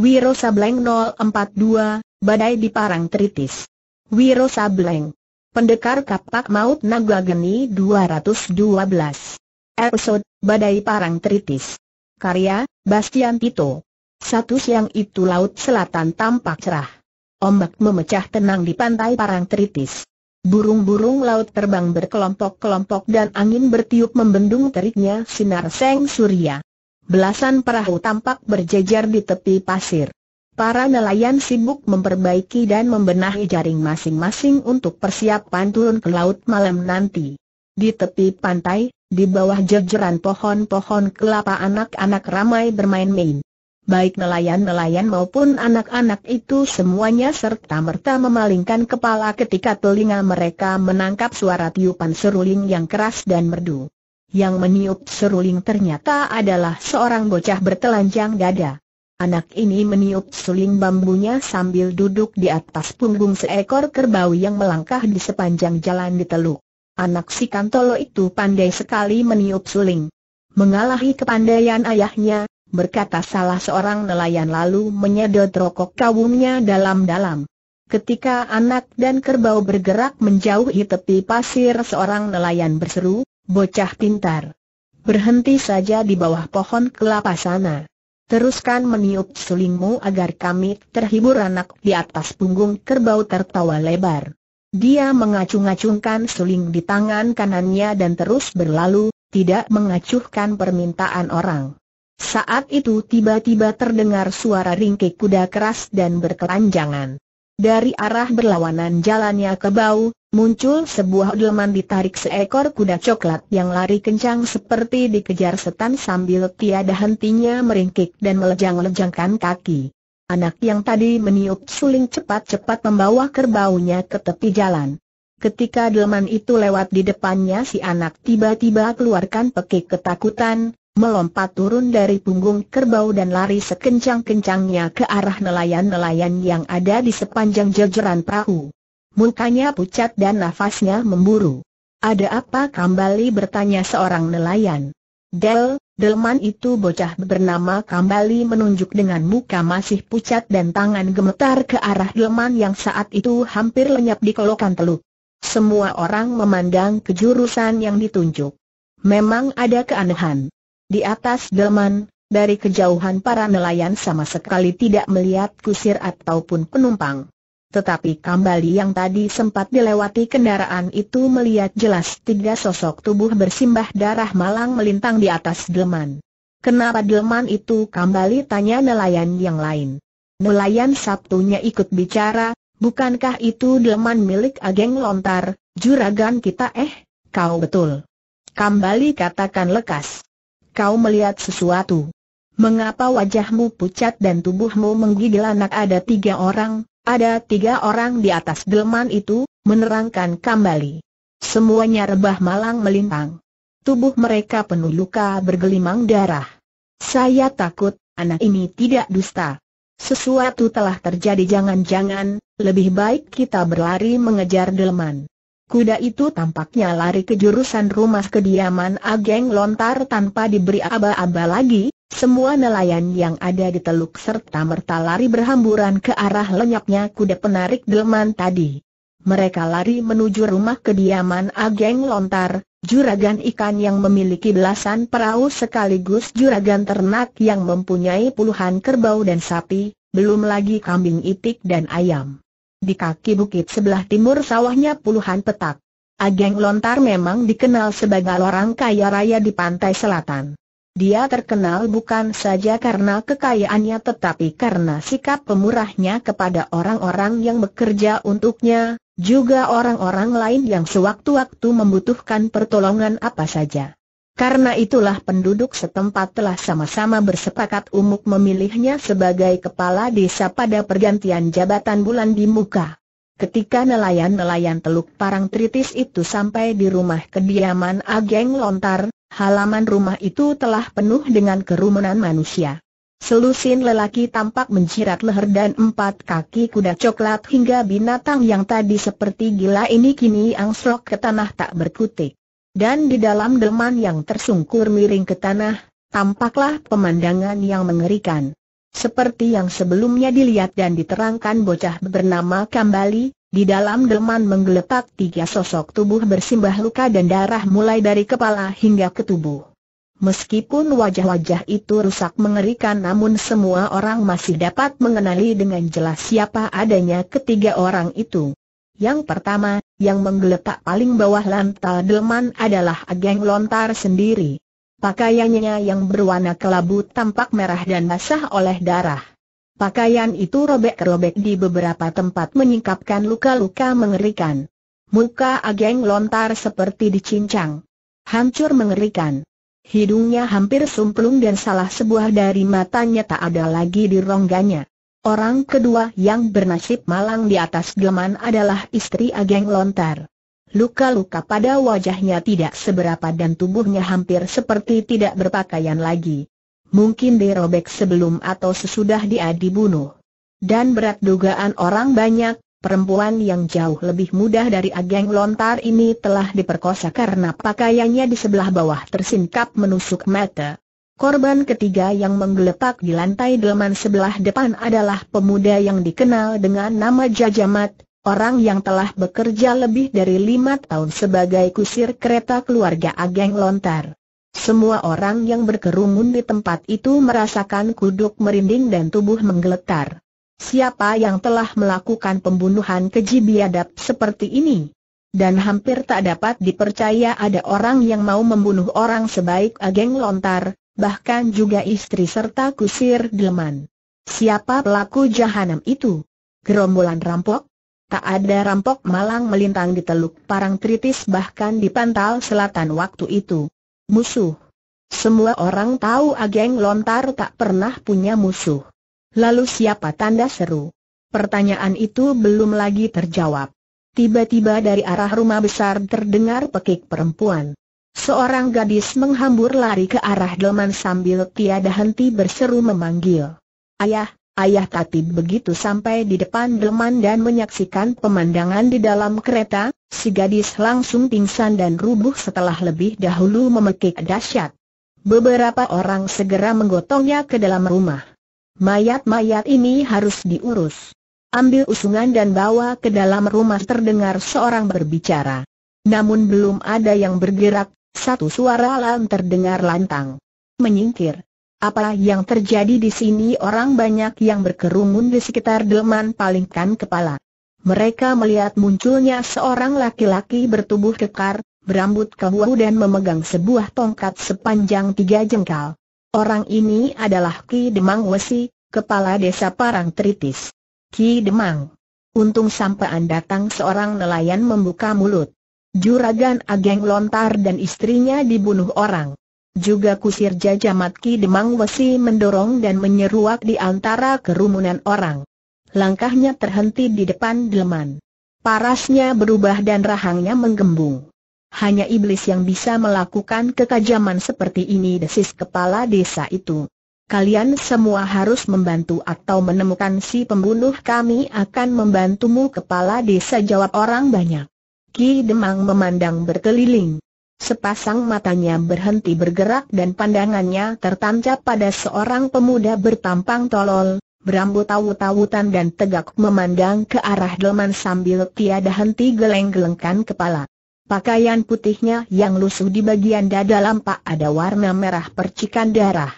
Wiro Sableng 042, Badai di Parang Tritis. Wiro Sableng. Pendekar Kapak Maut Naga Geni 212. Episode, Badai Parang Tritis. Karya, Bastian Tito. Satu siang itu Laut Selatan tampak cerah. Ombak memecah tenang di pantai Parang Tritis. Burung-burung laut terbang berkelompok-kelompok dan angin bertiup membendung teriknya sinar seng surya belasan perahu tampak berjejer di tepi pasir. Para nelayan sibuk memperbaiki dan membenahi jaring masing-masing untuk persiapan turun ke laut malam nanti. Di tepi pantai, di bawah jejeran pohon-pohon kelapa anak-anak ramai bermain-main. Baik nelayan-nelayan maupun anak-anak itu semuanya serta-merta memalingkan kepala ketika telinga mereka menangkap suara tiupan seruling yang keras dan merdu. Yang meniup seruling ternyata adalah seorang bocah bertelanjang dada. Anak ini meniup suling bambunya sambil duduk di atas punggung seekor kerbau yang melangkah di sepanjang jalan di teluk. Anak si Kantolo itu pandai sekali meniup suling. Mengalahi kepandaian ayahnya, berkata salah seorang nelayan lalu menyedot rokok kawungnya dalam-dalam. Ketika anak dan kerbau bergerak menjauhi tepi pasir seorang nelayan berseru, Bocah pintar. Berhenti saja di bawah pohon kelapa sana. Teruskan meniup sulingmu agar kami terhibur anak di atas punggung kerbau tertawa lebar. Dia mengacung-acungkan suling di tangan kanannya dan terus berlalu, tidak mengacuhkan permintaan orang. Saat itu tiba-tiba terdengar suara ringkik kuda keras dan berkelanjangan. Dari arah berlawanan jalannya ke bau, muncul sebuah delman ditarik seekor kuda coklat yang lari kencang seperti dikejar setan sambil tiada hentinya meringkik dan melejang-lejangkan kaki. Anak yang tadi meniup suling cepat-cepat membawa kerbaunya ke tepi jalan. Ketika delman itu lewat di depannya si anak tiba-tiba keluarkan pekik ketakutan, melompat turun dari punggung kerbau dan lari sekencang-kencangnya ke arah nelayan-nelayan yang ada di sepanjang jajaran perahu. Mukanya pucat dan nafasnya memburu. Ada apa Kambali bertanya seorang nelayan. Del, Delman itu bocah bernama Kambali menunjuk dengan muka masih pucat dan tangan gemetar ke arah Delman yang saat itu hampir lenyap di kolokan teluk. Semua orang memandang ke jurusan yang ditunjuk. Memang ada keanehan. Di atas delman, dari kejauhan para nelayan sama sekali tidak melihat kusir ataupun penumpang. Tetapi kembali yang tadi sempat dilewati kendaraan itu melihat jelas tiga sosok tubuh bersimbah darah malang melintang di atas delman. Kenapa delman itu Kembali tanya nelayan yang lain. Nelayan Sabtunya ikut bicara, bukankah itu delman milik Ageng Lontar, juragan kita eh, kau betul. Kembali katakan lekas kau melihat sesuatu. Mengapa wajahmu pucat dan tubuhmu menggigil anak ada tiga orang, ada tiga orang di atas delman itu, menerangkan kembali. Semuanya rebah malang melintang. Tubuh mereka penuh luka bergelimang darah. Saya takut, anak ini tidak dusta. Sesuatu telah terjadi jangan-jangan, lebih baik kita berlari mengejar delman. Kuda itu tampaknya lari ke jurusan rumah kediaman Ageng Lontar tanpa diberi aba-aba lagi, semua nelayan yang ada di teluk serta merta lari berhamburan ke arah lenyapnya kuda penarik delman tadi. Mereka lari menuju rumah kediaman Ageng Lontar, juragan ikan yang memiliki belasan perahu sekaligus juragan ternak yang mempunyai puluhan kerbau dan sapi, belum lagi kambing itik dan ayam. Di kaki bukit sebelah timur sawahnya puluhan petak. Ageng Lontar memang dikenal sebagai orang kaya raya di pantai selatan. Dia terkenal bukan saja karena kekayaannya tetapi karena sikap pemurahnya kepada orang-orang yang bekerja untuknya, juga orang-orang lain yang sewaktu-waktu membutuhkan pertolongan apa saja. Karena itulah penduduk setempat telah sama-sama bersepakat umum memilihnya sebagai kepala desa pada pergantian jabatan bulan di muka. Ketika nelayan-nelayan Teluk Parang Tritis itu sampai di rumah kediaman Ageng Lontar, halaman rumah itu telah penuh dengan kerumunan manusia. Selusin lelaki tampak menjirat leher dan empat kaki kuda coklat hingga binatang yang tadi seperti gila ini kini angsrok ke tanah tak berkutik. Dan di dalam delman yang tersungkur miring ke tanah, tampaklah pemandangan yang mengerikan. Seperti yang sebelumnya dilihat dan diterangkan bocah bernama Kambali, di dalam delman menggeletak tiga sosok tubuh bersimbah luka dan darah mulai dari kepala hingga ke tubuh. Meskipun wajah-wajah itu rusak mengerikan namun semua orang masih dapat mengenali dengan jelas siapa adanya ketiga orang itu. Yang pertama, yang menggeletak paling bawah lantai delman adalah Ageng Lontar sendiri. Pakaiannya yang berwarna kelabu tampak merah dan basah oleh darah. Pakaian itu robek-robek di beberapa tempat menyingkapkan luka-luka mengerikan. Muka Ageng Lontar seperti dicincang. Hancur mengerikan. Hidungnya hampir sumplung dan salah sebuah dari matanya tak ada lagi di rongganya. Orang kedua yang bernasib malang di atas geman adalah istri Ageng Lontar. Luka-luka pada wajahnya tidak seberapa dan tubuhnya hampir seperti tidak berpakaian lagi. Mungkin dirobek sebelum atau sesudah dia dibunuh. Dan berat dugaan orang banyak, perempuan yang jauh lebih mudah dari Ageng Lontar ini telah diperkosa karena pakaiannya di sebelah bawah tersingkap menusuk mata. Korban ketiga yang menggeletak di lantai delaman sebelah depan adalah pemuda yang dikenal dengan nama Jajamat, orang yang telah bekerja lebih dari lima tahun sebagai kusir kereta keluarga Ageng Lontar. Semua orang yang berkerumun di tempat itu merasakan kuduk merinding dan tubuh menggeletar. Siapa yang telah melakukan pembunuhan keji biadab seperti ini? Dan hampir tak dapat dipercaya ada orang yang mau membunuh orang sebaik Ageng Lontar, bahkan juga istri serta kusir delman. Siapa pelaku jahanam itu? Gerombolan rampok? Tak ada rampok malang melintang di teluk Parang Tritis bahkan di pantal selatan waktu itu. Musuh. Semua orang tahu Ageng Lontar tak pernah punya musuh. Lalu siapa tanda seru? Pertanyaan itu belum lagi terjawab. Tiba-tiba dari arah rumah besar terdengar pekik perempuan. Seorang gadis menghambur lari ke arah Delman sambil tiada henti berseru memanggil. Ayah, ayah Tatib begitu sampai di depan Delman dan menyaksikan pemandangan di dalam kereta, si gadis langsung pingsan dan rubuh setelah lebih dahulu memekik dahsyat. Beberapa orang segera menggotongnya ke dalam rumah. Mayat-mayat ini harus diurus. Ambil usungan dan bawa ke dalam rumah terdengar seorang berbicara. Namun belum ada yang bergerak, satu suara alam terdengar lantang. Menyingkir. Apa yang terjadi di sini orang banyak yang berkerumun di sekitar delman palingkan kepala. Mereka melihat munculnya seorang laki-laki bertubuh kekar, berambut kehuau dan memegang sebuah tongkat sepanjang tiga jengkal. Orang ini adalah Ki Demang Wesi, kepala desa Parang Tritis. Ki Demang. Untung sampean datang seorang nelayan membuka mulut. Juragan Ageng Lontar dan istrinya dibunuh orang. Juga kusir jajamat Ki Demang Wesi mendorong dan menyeruak di antara kerumunan orang. Langkahnya terhenti di depan deleman. Parasnya berubah dan rahangnya menggembung. Hanya iblis yang bisa melakukan kekajaman seperti ini desis kepala desa itu. Kalian semua harus membantu atau menemukan si pembunuh kami akan membantumu kepala desa jawab orang banyak. Ki Demang memandang berkeliling. Sepasang matanya berhenti bergerak dan pandangannya tertancap pada seorang pemuda bertampang tolol, berambut tahu tawutan dan tegak memandang ke arah Delman sambil tiada henti geleng-gelengkan kepala. Pakaian putihnya yang lusuh di bagian dada lampak ada warna merah percikan darah.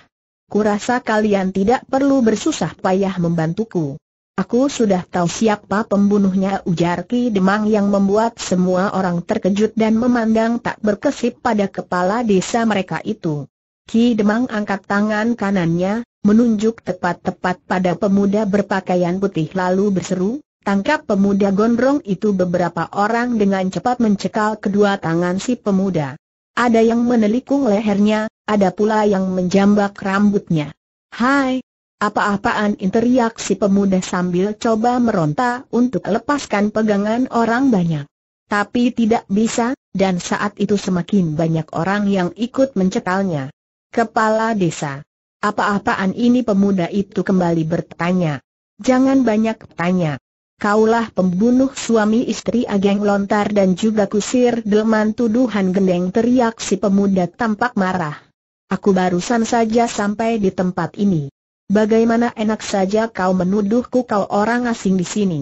Kurasa kalian tidak perlu bersusah payah membantuku. Aku sudah tahu siapa pembunuhnya ujar Ki Demang yang membuat semua orang terkejut dan memandang tak berkesip pada kepala desa mereka itu. Ki Demang angkat tangan kanannya, menunjuk tepat-tepat pada pemuda berpakaian putih lalu berseru, tangkap pemuda gondrong itu beberapa orang dengan cepat mencekal kedua tangan si pemuda. Ada yang menelikung lehernya, ada pula yang menjambak rambutnya. Hai, apa-apaan interiak si pemuda sambil coba meronta untuk lepaskan pegangan orang banyak. Tapi tidak bisa, dan saat itu semakin banyak orang yang ikut mencekalnya. Kepala desa. Apa-apaan ini pemuda itu kembali bertanya. Jangan banyak tanya. Kaulah pembunuh suami istri Ageng Lontar dan juga kusir delman tuduhan gendeng teriak si pemuda tampak marah. Aku barusan saja sampai di tempat ini. Bagaimana enak saja kau menuduhku kau orang asing di sini?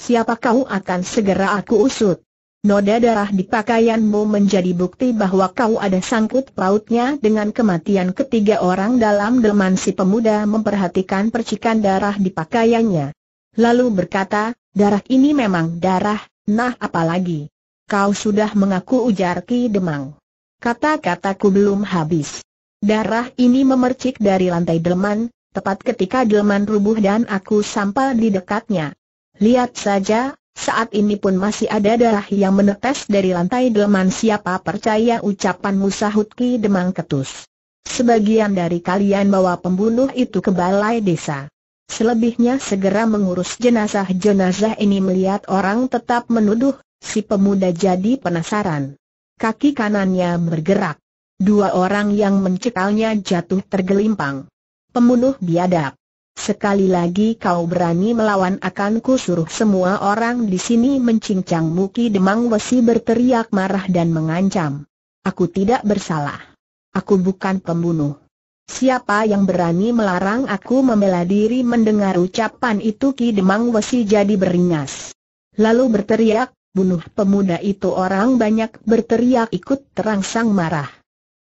Siapa kau akan segera aku usut? Noda darah di pakaianmu menjadi bukti bahwa kau ada sangkut pautnya dengan kematian ketiga orang dalam delman si pemuda memperhatikan percikan darah di pakaiannya. Lalu berkata, darah ini memang darah, nah apalagi? Kau sudah mengaku ujar Ki Demang. Kata-kataku belum habis. Darah ini memercik dari lantai delman, tepat ketika Delman rubuh dan aku sampai di dekatnya. Lihat saja, saat ini pun masih ada darah yang menetes dari lantai Delman siapa percaya ucapan Musahutki Demang Ketus. Sebagian dari kalian bawa pembunuh itu ke balai desa. Selebihnya segera mengurus jenazah-jenazah ini melihat orang tetap menuduh, si pemuda jadi penasaran. Kaki kanannya bergerak. Dua orang yang mencekalnya jatuh tergelimpang pembunuh biadab. Sekali lagi kau berani melawan akan ku suruh semua orang di sini mencincang Muki Demang Wesi berteriak marah dan mengancam. Aku tidak bersalah. Aku bukan pembunuh. Siapa yang berani melarang aku membela diri mendengar ucapan itu Ki Demang Wesi jadi beringas. Lalu berteriak, bunuh pemuda itu orang banyak berteriak ikut terangsang marah.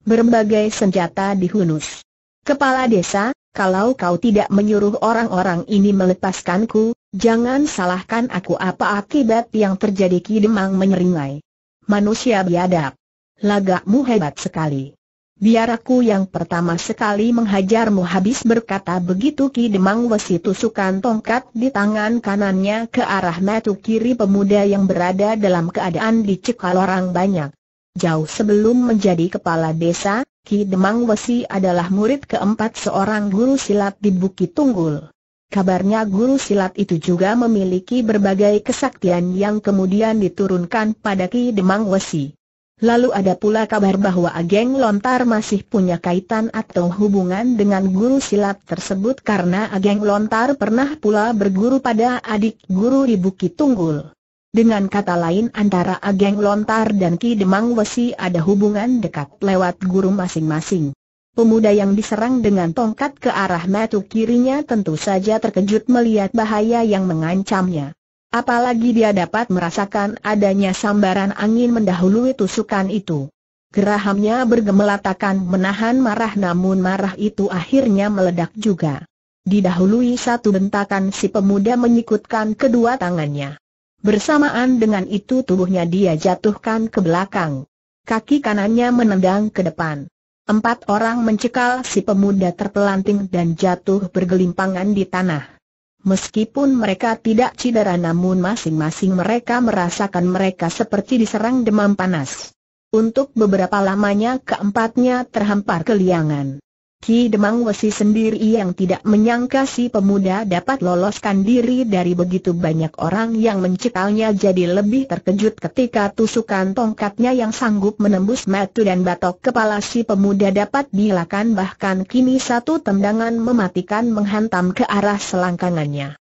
Berbagai senjata dihunus. Kepala desa, kalau kau tidak menyuruh orang-orang ini melepaskanku, jangan salahkan aku apa akibat yang terjadi Ki Demang menyeringai. Manusia biadab. Lagakmu hebat sekali. Biar aku yang pertama sekali menghajarmu habis berkata begitu Ki Demang Wesi tusukan tongkat di tangan kanannya ke arah metu kiri pemuda yang berada dalam keadaan dicekal orang banyak. Jauh sebelum menjadi kepala desa, Ki Demang Wesi adalah murid keempat seorang guru silat di Bukit Tunggul. Kabarnya guru silat itu juga memiliki berbagai kesaktian yang kemudian diturunkan pada Ki Demang Wesi. Lalu ada pula kabar bahwa Ageng Lontar masih punya kaitan atau hubungan dengan guru silat tersebut karena Ageng Lontar pernah pula berguru pada adik guru di Bukit Tunggul. Dengan kata lain antara Ageng Lontar dan Ki Demang Wesi ada hubungan dekat lewat guru masing-masing. Pemuda yang diserang dengan tongkat ke arah matu kirinya tentu saja terkejut melihat bahaya yang mengancamnya. Apalagi dia dapat merasakan adanya sambaran angin mendahului tusukan itu. Gerahamnya bergemelatakan menahan marah namun marah itu akhirnya meledak juga. Didahului satu bentakan si pemuda menyikutkan kedua tangannya. Bersamaan dengan itu tubuhnya dia jatuhkan ke belakang. Kaki kanannya menendang ke depan. Empat orang mencekal si pemuda terpelanting dan jatuh bergelimpangan di tanah. Meskipun mereka tidak cedera namun masing-masing mereka merasakan mereka seperti diserang demam panas. Untuk beberapa lamanya keempatnya terhampar keliangan. Ki Demang Wesi sendiri yang tidak menyangka si pemuda dapat loloskan diri dari begitu banyak orang yang mencekalnya jadi lebih terkejut ketika tusukan tongkatnya yang sanggup menembus matu dan batok kepala si pemuda dapat dilakukan bahkan kini satu tendangan mematikan menghantam ke arah selangkangannya.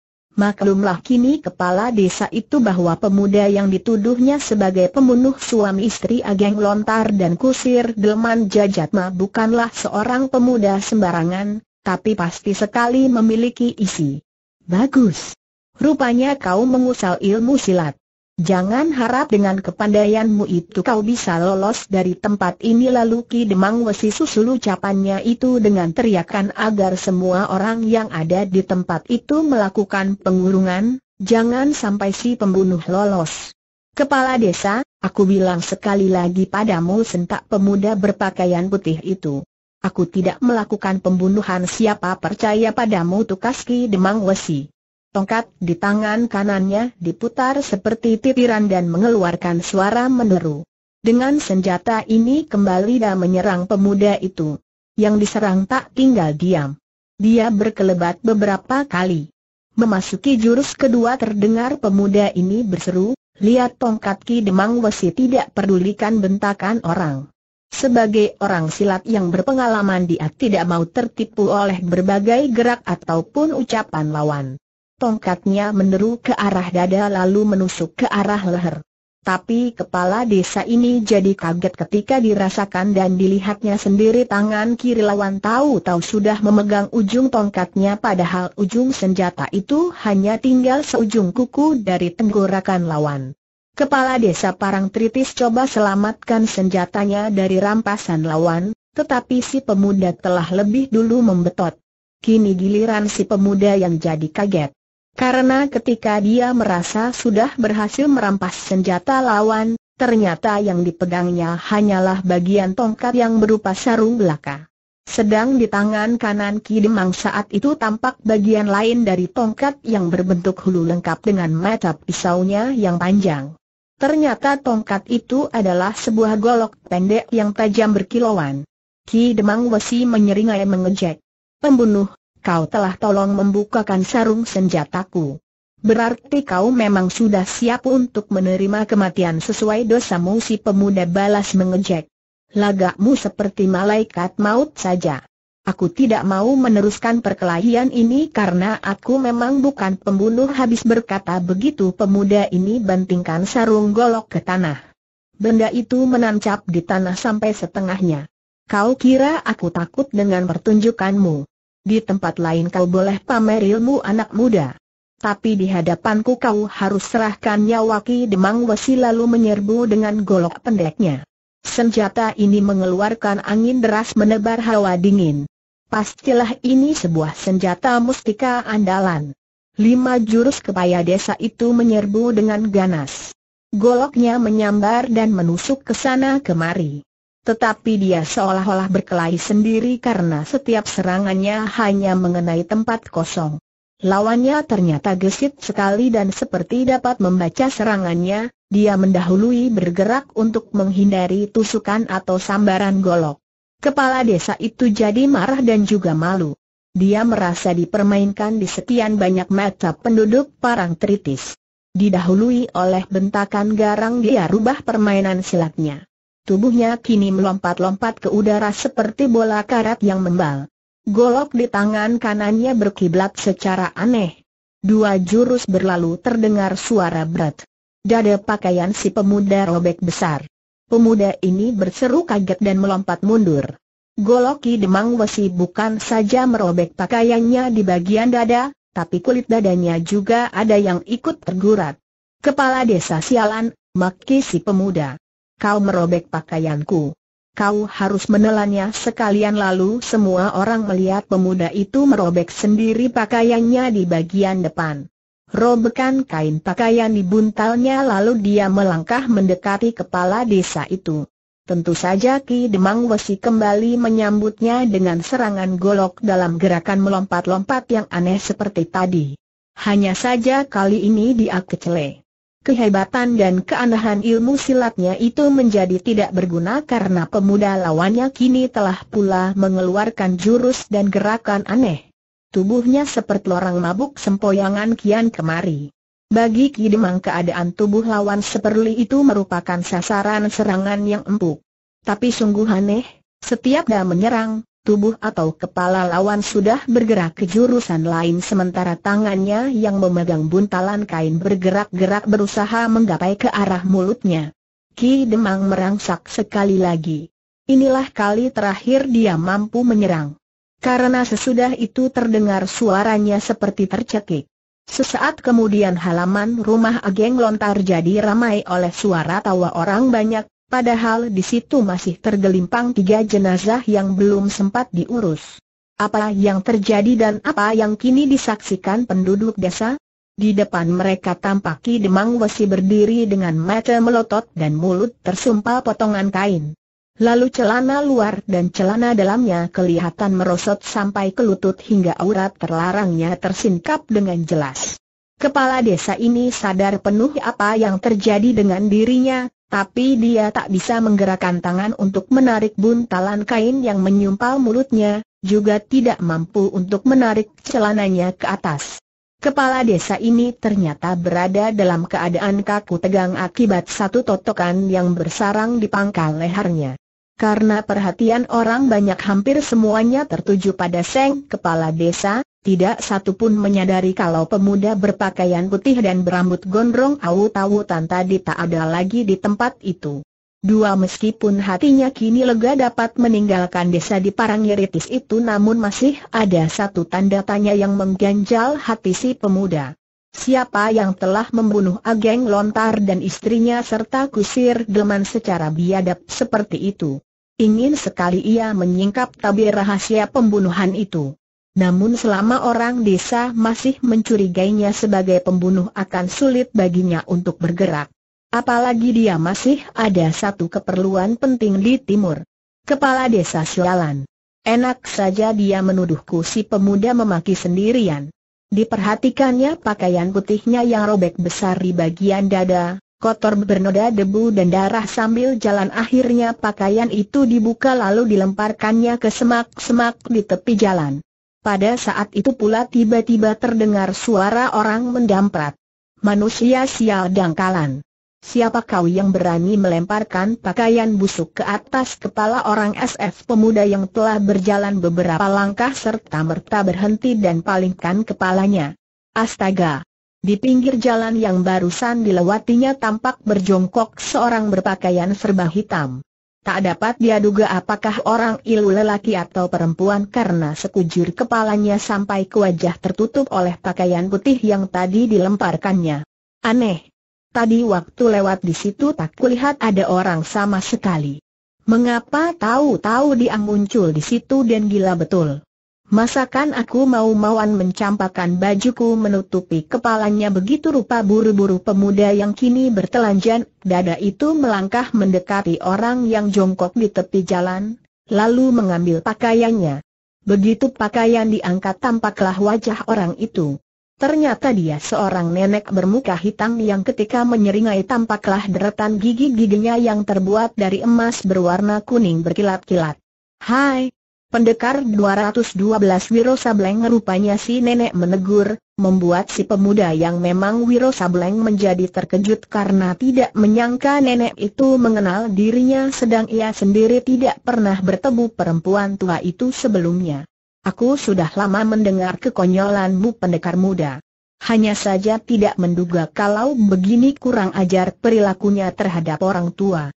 Maklumlah kini kepala desa itu bahwa pemuda yang dituduhnya sebagai pembunuh suami istri Ageng Lontar dan Kusir Delman Jajatma bukanlah seorang pemuda sembarangan, tapi pasti sekali memiliki isi. Bagus. Rupanya kau mengusal ilmu silat. Jangan harap dengan kepandaianmu itu kau bisa lolos dari tempat ini lalu Ki Demang Wesi susul ucapannya itu dengan teriakan agar semua orang yang ada di tempat itu melakukan pengurungan, jangan sampai si pembunuh lolos. Kepala desa, aku bilang sekali lagi padamu sentak pemuda berpakaian putih itu. Aku tidak melakukan pembunuhan siapa percaya padamu tukas Ki Demang Wesi. Tongkat di tangan kanannya diputar seperti titiran dan mengeluarkan suara meneru. Dengan senjata ini kembali dia menyerang pemuda itu. Yang diserang tak tinggal diam. Dia berkelebat beberapa kali. Memasuki jurus kedua terdengar pemuda ini berseru, lihat tongkat Ki Demang Wesi tidak pedulikan bentakan orang. Sebagai orang silat yang berpengalaman dia tidak mau tertipu oleh berbagai gerak ataupun ucapan lawan. Tongkatnya meneru ke arah dada lalu menusuk ke arah leher. Tapi kepala desa ini jadi kaget ketika dirasakan dan dilihatnya sendiri tangan kiri lawan tahu-tahu sudah memegang ujung tongkatnya padahal ujung senjata itu hanya tinggal seujung kuku dari tenggorakan lawan. Kepala desa Parang Tritis coba selamatkan senjatanya dari rampasan lawan, tetapi si pemuda telah lebih dulu membetot. Kini giliran si pemuda yang jadi kaget. Karena ketika dia merasa sudah berhasil merampas senjata lawan, ternyata yang dipegangnya hanyalah bagian tongkat yang berupa sarung belaka. Sedang di tangan kanan Ki Demang saat itu tampak bagian lain dari tongkat yang berbentuk hulu lengkap dengan mata pisaunya yang panjang. Ternyata tongkat itu adalah sebuah golok pendek yang tajam berkilauan. Ki Demang Wesi menyeringai mengejek. Pembunuh, kau telah tolong membukakan sarung senjataku. Berarti kau memang sudah siap untuk menerima kematian sesuai dosamu si pemuda balas mengejek. Lagakmu seperti malaikat maut saja. Aku tidak mau meneruskan perkelahian ini karena aku memang bukan pembunuh habis berkata begitu pemuda ini bantingkan sarung golok ke tanah. Benda itu menancap di tanah sampai setengahnya. Kau kira aku takut dengan pertunjukanmu? Di tempat lain kau boleh pamer ilmu anak muda. Tapi di hadapanku kau harus serahkan nyawa Demang Wesi lalu menyerbu dengan golok pendeknya. Senjata ini mengeluarkan angin deras menebar hawa dingin. Pastilah ini sebuah senjata mustika andalan. Lima jurus kepaya desa itu menyerbu dengan ganas. Goloknya menyambar dan menusuk ke sana kemari. Tetapi dia seolah-olah berkelahi sendiri karena setiap serangannya hanya mengenai tempat kosong. Lawannya ternyata gesit sekali dan seperti dapat membaca serangannya, dia mendahului bergerak untuk menghindari tusukan atau sambaran golok. Kepala desa itu jadi marah dan juga malu. Dia merasa dipermainkan di sekian banyak mata penduduk parang tritis. Didahului oleh bentakan garang dia rubah permainan silatnya. Tubuhnya kini melompat-lompat ke udara seperti bola karat yang membal. Golok di tangan kanannya berkiblat secara aneh. Dua jurus berlalu terdengar suara berat. Dada pakaian si pemuda robek besar. Pemuda ini berseru kaget dan melompat mundur. Goloki Demang Wesi bukan saja merobek pakaiannya di bagian dada, tapi kulit dadanya juga ada yang ikut tergurat. Kepala desa sialan, maki si pemuda kau merobek pakaianku. Kau harus menelannya sekalian lalu semua orang melihat pemuda itu merobek sendiri pakaiannya di bagian depan. Robekan kain pakaian di buntalnya lalu dia melangkah mendekati kepala desa itu. Tentu saja Ki Demang Wesi kembali menyambutnya dengan serangan golok dalam gerakan melompat-lompat yang aneh seperti tadi. Hanya saja kali ini dia kecele. Kehebatan dan keanehan ilmu silatnya itu menjadi tidak berguna karena pemuda lawannya kini telah pula mengeluarkan jurus dan gerakan aneh. Tubuhnya seperti orang mabuk sempoyangan kian kemari. Bagi Ki Demang keadaan tubuh lawan seperti itu merupakan sasaran serangan yang empuk. Tapi sungguh aneh, setiap dia menyerang, tubuh atau kepala lawan sudah bergerak ke jurusan lain sementara tangannya yang memegang buntalan kain bergerak-gerak berusaha menggapai ke arah mulutnya. Ki Demang merangsak sekali lagi. Inilah kali terakhir dia mampu menyerang. Karena sesudah itu terdengar suaranya seperti tercekik. Sesaat kemudian halaman rumah Ageng Lontar jadi ramai oleh suara tawa orang banyak, Padahal di situ masih tergelimpang tiga jenazah yang belum sempat diurus. Apa yang terjadi dan apa yang kini disaksikan penduduk desa? Di depan mereka tampak Ki Demang Wesi berdiri dengan mata melotot dan mulut tersumpah potongan kain. Lalu celana luar dan celana dalamnya kelihatan merosot sampai ke lutut hingga aurat terlarangnya tersingkap dengan jelas. Kepala desa ini sadar penuh apa yang terjadi dengan dirinya, tapi dia tak bisa menggerakkan tangan untuk menarik buntalan kain yang menyumpal mulutnya, juga tidak mampu untuk menarik celananya ke atas. Kepala desa ini ternyata berada dalam keadaan kaku tegang akibat satu totokan yang bersarang di pangkal lehernya. Karena perhatian orang banyak hampir semuanya tertuju pada Seng Kepala Desa, tidak satu pun menyadari kalau pemuda berpakaian putih dan berambut gondrong awut-awutan tadi tak ada lagi di tempat itu. Dua meskipun hatinya kini lega dapat meninggalkan desa di Parangiritis itu namun masih ada satu tanda tanya yang mengganjal hati si pemuda. Siapa yang telah membunuh Ageng Lontar dan istrinya serta kusir deman secara biadab seperti itu? Ingin sekali ia menyingkap tabir rahasia pembunuhan itu. Namun selama orang desa masih mencurigainya sebagai pembunuh akan sulit baginya untuk bergerak. Apalagi dia masih ada satu keperluan penting di timur. Kepala desa Syualan. Enak saja dia menuduhku si pemuda memaki sendirian. Diperhatikannya pakaian putihnya yang robek besar di bagian dada, kotor bernoda debu dan darah sambil jalan akhirnya pakaian itu dibuka lalu dilemparkannya ke semak-semak di tepi jalan. Pada saat itu pula tiba-tiba terdengar suara orang mendamprat. Manusia sial dangkalan. Siapa kau yang berani melemparkan pakaian busuk ke atas kepala orang SF pemuda yang telah berjalan beberapa langkah serta merta berhenti dan palingkan kepalanya? Astaga! Di pinggir jalan yang barusan dilewatinya tampak berjongkok seorang berpakaian serba hitam. Tak dapat dia duga apakah orang ilu lelaki atau perempuan karena sekujur kepalanya sampai ke wajah tertutup oleh pakaian putih yang tadi dilemparkannya. Aneh. Tadi waktu lewat di situ tak kulihat ada orang sama sekali. Mengapa tahu-tahu dia muncul di situ dan gila betul? Masakan aku mau-mauan mencampakkan bajuku menutupi kepalanya begitu rupa buru-buru pemuda yang kini bertelanjang, dada itu melangkah mendekati orang yang jongkok di tepi jalan, lalu mengambil pakaiannya. Begitu pakaian diangkat tampaklah wajah orang itu. Ternyata dia seorang nenek bermuka hitam yang ketika menyeringai tampaklah deretan gigi-giginya yang terbuat dari emas berwarna kuning berkilat-kilat. Hai, Pendekar 212 Wiro Sableng rupanya si nenek menegur, membuat si pemuda yang memang Wiro Sableng menjadi terkejut karena tidak menyangka nenek itu mengenal dirinya sedang ia sendiri tidak pernah bertemu perempuan tua itu sebelumnya. Aku sudah lama mendengar kekonyolanmu pendekar muda. Hanya saja tidak menduga kalau begini kurang ajar perilakunya terhadap orang tua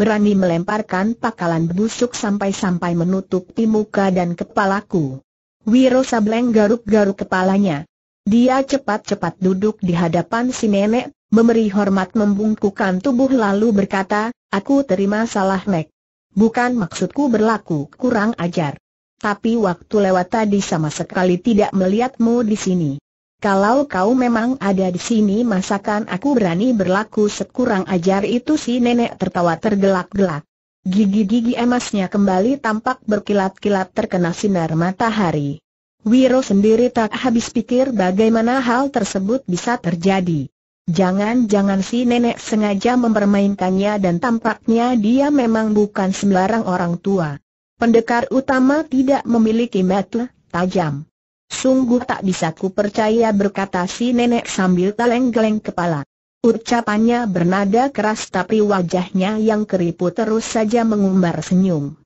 berani melemparkan pakalan busuk sampai-sampai menutupi muka dan kepalaku. Wiro Sableng garuk-garuk kepalanya. Dia cepat-cepat duduk di hadapan si nenek, memberi hormat membungkukan tubuh lalu berkata, aku terima salah nek. Bukan maksudku berlaku kurang ajar. Tapi waktu lewat tadi sama sekali tidak melihatmu di sini. Kalau kau memang ada di sini masakan aku berani berlaku sekurang ajar itu si nenek tertawa tergelak-gelak. Gigi-gigi emasnya kembali tampak berkilat-kilat terkena sinar matahari. Wiro sendiri tak habis pikir bagaimana hal tersebut bisa terjadi. Jangan-jangan si nenek sengaja mempermainkannya dan tampaknya dia memang bukan sembarang orang tua. Pendekar utama tidak memiliki mata tajam. Sungguh tak bisa ku percaya berkata si nenek sambil teleng geleng kepala. Ucapannya bernada keras tapi wajahnya yang keriput terus saja mengumbar senyum.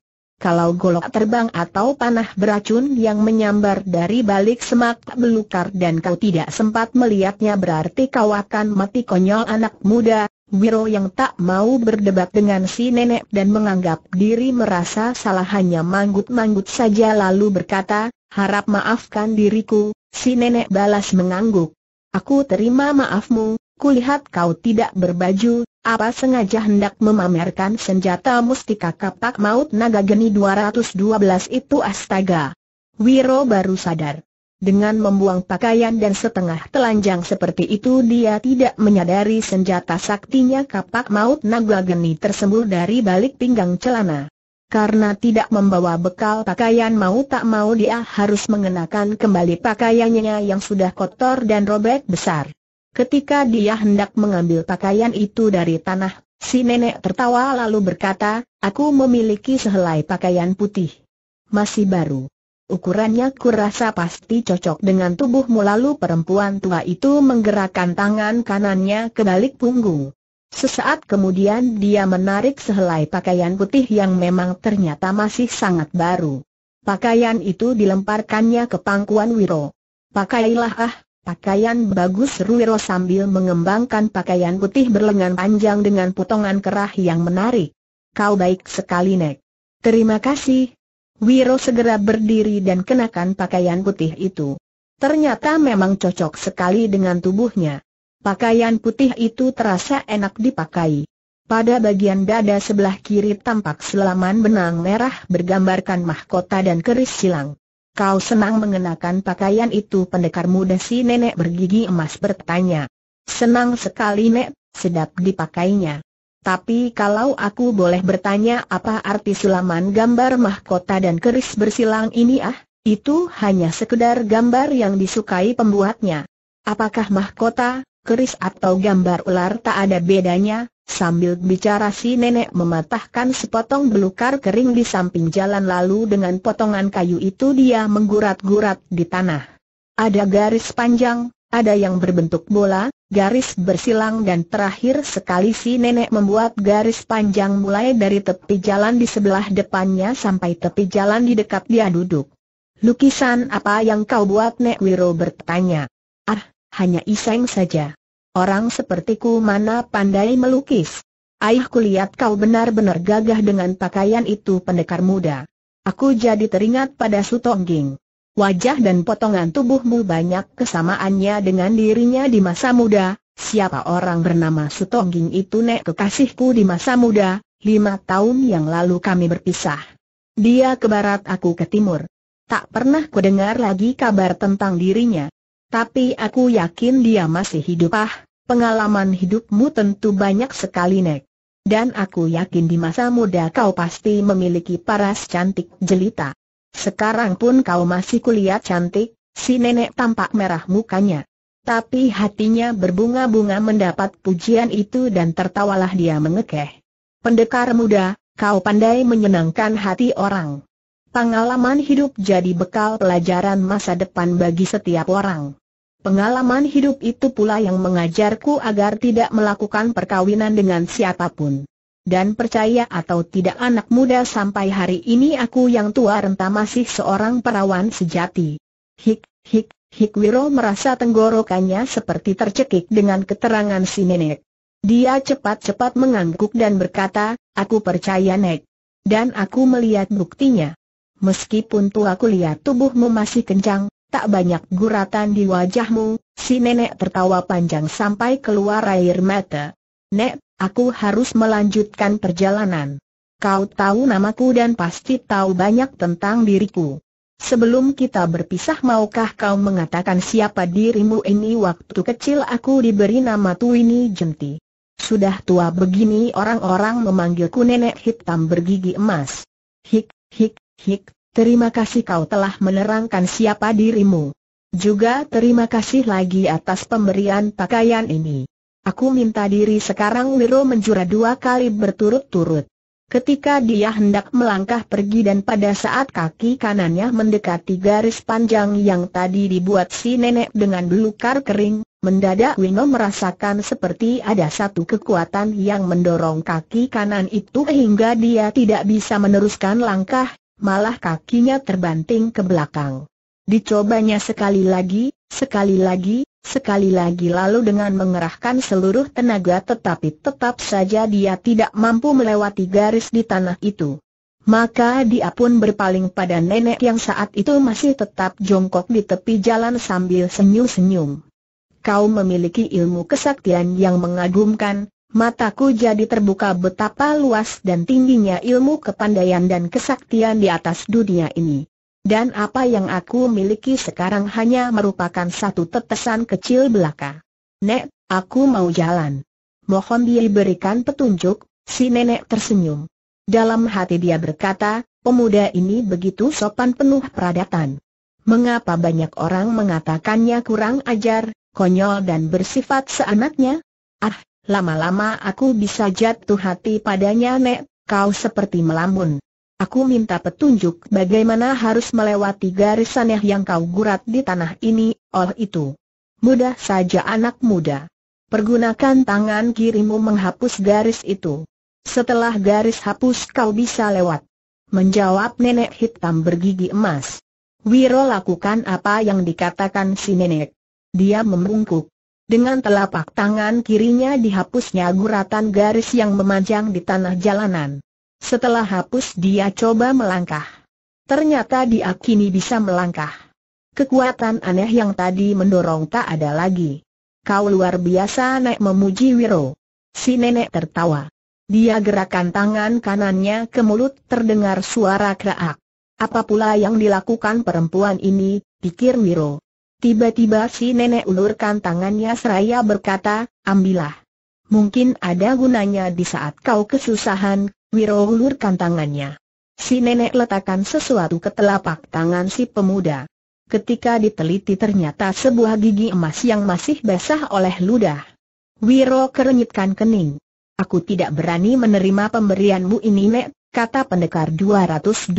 Kalau golok terbang atau panah beracun yang menyambar dari balik semak belukar dan kau tidak sempat melihatnya berarti kau akan mati konyol anak muda, Wiro yang tak mau berdebat dengan si nenek dan menganggap diri merasa salah hanya manggut-manggut saja lalu berkata, Harap maafkan diriku, si nenek balas mengangguk. Aku terima maafmu, kulihat kau tidak berbaju, apa sengaja hendak memamerkan senjata mustika kapak maut naga geni 212 itu astaga. Wiro baru sadar. Dengan membuang pakaian dan setengah telanjang seperti itu dia tidak menyadari senjata saktinya kapak maut naga geni tersembul dari balik pinggang celana. Karena tidak membawa bekal pakaian mau tak mau dia harus mengenakan kembali pakaiannya yang sudah kotor dan robek besar. Ketika dia hendak mengambil pakaian itu dari tanah, si nenek tertawa lalu berkata, aku memiliki sehelai pakaian putih. Masih baru. Ukurannya kurasa pasti cocok dengan tubuhmu lalu perempuan tua itu menggerakkan tangan kanannya ke balik punggung. Sesaat kemudian dia menarik sehelai pakaian putih yang memang ternyata masih sangat baru. Pakaian itu dilemparkannya ke pangkuan Wiro. Pakailah ah, pakaian bagus seru Wiro sambil mengembangkan pakaian putih berlengan panjang dengan potongan kerah yang menarik. Kau baik sekali Nek. Terima kasih. Wiro segera berdiri dan kenakan pakaian putih itu. Ternyata memang cocok sekali dengan tubuhnya. Pakaian putih itu terasa enak dipakai. Pada bagian dada sebelah kiri tampak selaman benang merah bergambarkan mahkota dan keris silang. Kau senang mengenakan pakaian itu pendekar muda si nenek bergigi emas bertanya. Senang sekali nek, sedap dipakainya. Tapi kalau aku boleh bertanya apa arti sulaman gambar mahkota dan keris bersilang ini ah, itu hanya sekedar gambar yang disukai pembuatnya. Apakah mahkota, keris atau gambar ular tak ada bedanya, sambil bicara si nenek mematahkan sepotong belukar kering di samping jalan lalu dengan potongan kayu itu dia menggurat-gurat di tanah. Ada garis panjang, ada yang berbentuk bola, garis bersilang dan terakhir sekali si nenek membuat garis panjang mulai dari tepi jalan di sebelah depannya sampai tepi jalan di dekat dia duduk. Lukisan apa yang kau buat Nek Wiro bertanya. Ah, hanya iseng saja. Orang sepertiku mana pandai melukis. Ayah lihat kau benar-benar gagah dengan pakaian itu pendekar muda. Aku jadi teringat pada Sutongging. Wajah dan potongan tubuhmu banyak kesamaannya dengan dirinya di masa muda. Siapa orang bernama Sutongging itu nek kekasihku di masa muda, lima tahun yang lalu kami berpisah. Dia ke barat aku ke timur. Tak pernah kudengar lagi kabar tentang dirinya. Tapi aku yakin dia masih hidup ah, pengalaman hidupmu tentu banyak sekali Nek. Dan aku yakin di masa muda kau pasti memiliki paras cantik jelita. Sekarang pun kau masih kulihat cantik, si nenek tampak merah mukanya. Tapi hatinya berbunga-bunga mendapat pujian itu dan tertawalah dia mengekeh. Pendekar muda, kau pandai menyenangkan hati orang. Pengalaman hidup jadi bekal pelajaran masa depan bagi setiap orang. Pengalaman hidup itu pula yang mengajarku agar tidak melakukan perkawinan dengan siapapun. Dan percaya atau tidak anak muda sampai hari ini aku yang tua renta masih seorang perawan sejati. Hik, hik, hik Wiro merasa tenggorokannya seperti tercekik dengan keterangan si nenek. Dia cepat-cepat mengangguk dan berkata, aku percaya nek. Dan aku melihat buktinya meskipun tua kulihat tubuhmu masih kencang, tak banyak guratan di wajahmu, si nenek tertawa panjang sampai keluar air mata. Nek, aku harus melanjutkan perjalanan. Kau tahu namaku dan pasti tahu banyak tentang diriku. Sebelum kita berpisah maukah kau mengatakan siapa dirimu ini waktu kecil aku diberi nama Tuini Jenti. Sudah tua begini orang-orang memanggilku nenek hitam bergigi emas. Hik, hik, hik, Terima kasih kau telah menerangkan siapa dirimu. Juga terima kasih lagi atas pemberian pakaian ini. Aku minta diri sekarang Wiro menjura dua kali berturut-turut. Ketika dia hendak melangkah pergi dan pada saat kaki kanannya mendekati garis panjang yang tadi dibuat si nenek dengan belukar kering, mendadak Wino merasakan seperti ada satu kekuatan yang mendorong kaki kanan itu hingga dia tidak bisa meneruskan langkah, malah kakinya terbanting ke belakang. Dicobanya sekali lagi, sekali lagi, sekali lagi lalu dengan mengerahkan seluruh tenaga tetapi tetap saja dia tidak mampu melewati garis di tanah itu. Maka dia pun berpaling pada nenek yang saat itu masih tetap jongkok di tepi jalan sambil senyum-senyum. Kau memiliki ilmu kesaktian yang mengagumkan, Mataku jadi terbuka betapa luas dan tingginya ilmu kepandaian dan kesaktian di atas dunia ini. Dan apa yang aku miliki sekarang hanya merupakan satu tetesan kecil belaka. Nek, aku mau jalan. Mohon dia diberikan petunjuk, si nenek tersenyum. Dalam hati dia berkata, pemuda ini begitu sopan penuh peradatan. Mengapa banyak orang mengatakannya kurang ajar, konyol dan bersifat seanaknya? Ah, lama-lama aku bisa jatuh hati padanya Nek, kau seperti melamun. Aku minta petunjuk bagaimana harus melewati garis aneh yang kau gurat di tanah ini, oh itu. Mudah saja anak muda. Pergunakan tangan kirimu menghapus garis itu. Setelah garis hapus kau bisa lewat. Menjawab nenek hitam bergigi emas. Wiro lakukan apa yang dikatakan si nenek. Dia membungkuk. Dengan telapak tangan kirinya dihapusnya guratan garis yang memanjang di tanah jalanan. Setelah hapus dia coba melangkah. Ternyata dia kini bisa melangkah. Kekuatan aneh yang tadi mendorong tak ada lagi. Kau luar biasa nek memuji Wiro. Si nenek tertawa. Dia gerakan tangan kanannya ke mulut terdengar suara kreak. Apa pula yang dilakukan perempuan ini, pikir Wiro. Tiba-tiba si nenek ulurkan tangannya seraya berkata, ambillah. Mungkin ada gunanya di saat kau kesusahan, Wiro ulurkan tangannya. Si nenek letakkan sesuatu ke telapak tangan si pemuda. Ketika diteliti ternyata sebuah gigi emas yang masih basah oleh ludah. Wiro kerenyitkan kening. Aku tidak berani menerima pemberianmu ini Nek, kata pendekar 212.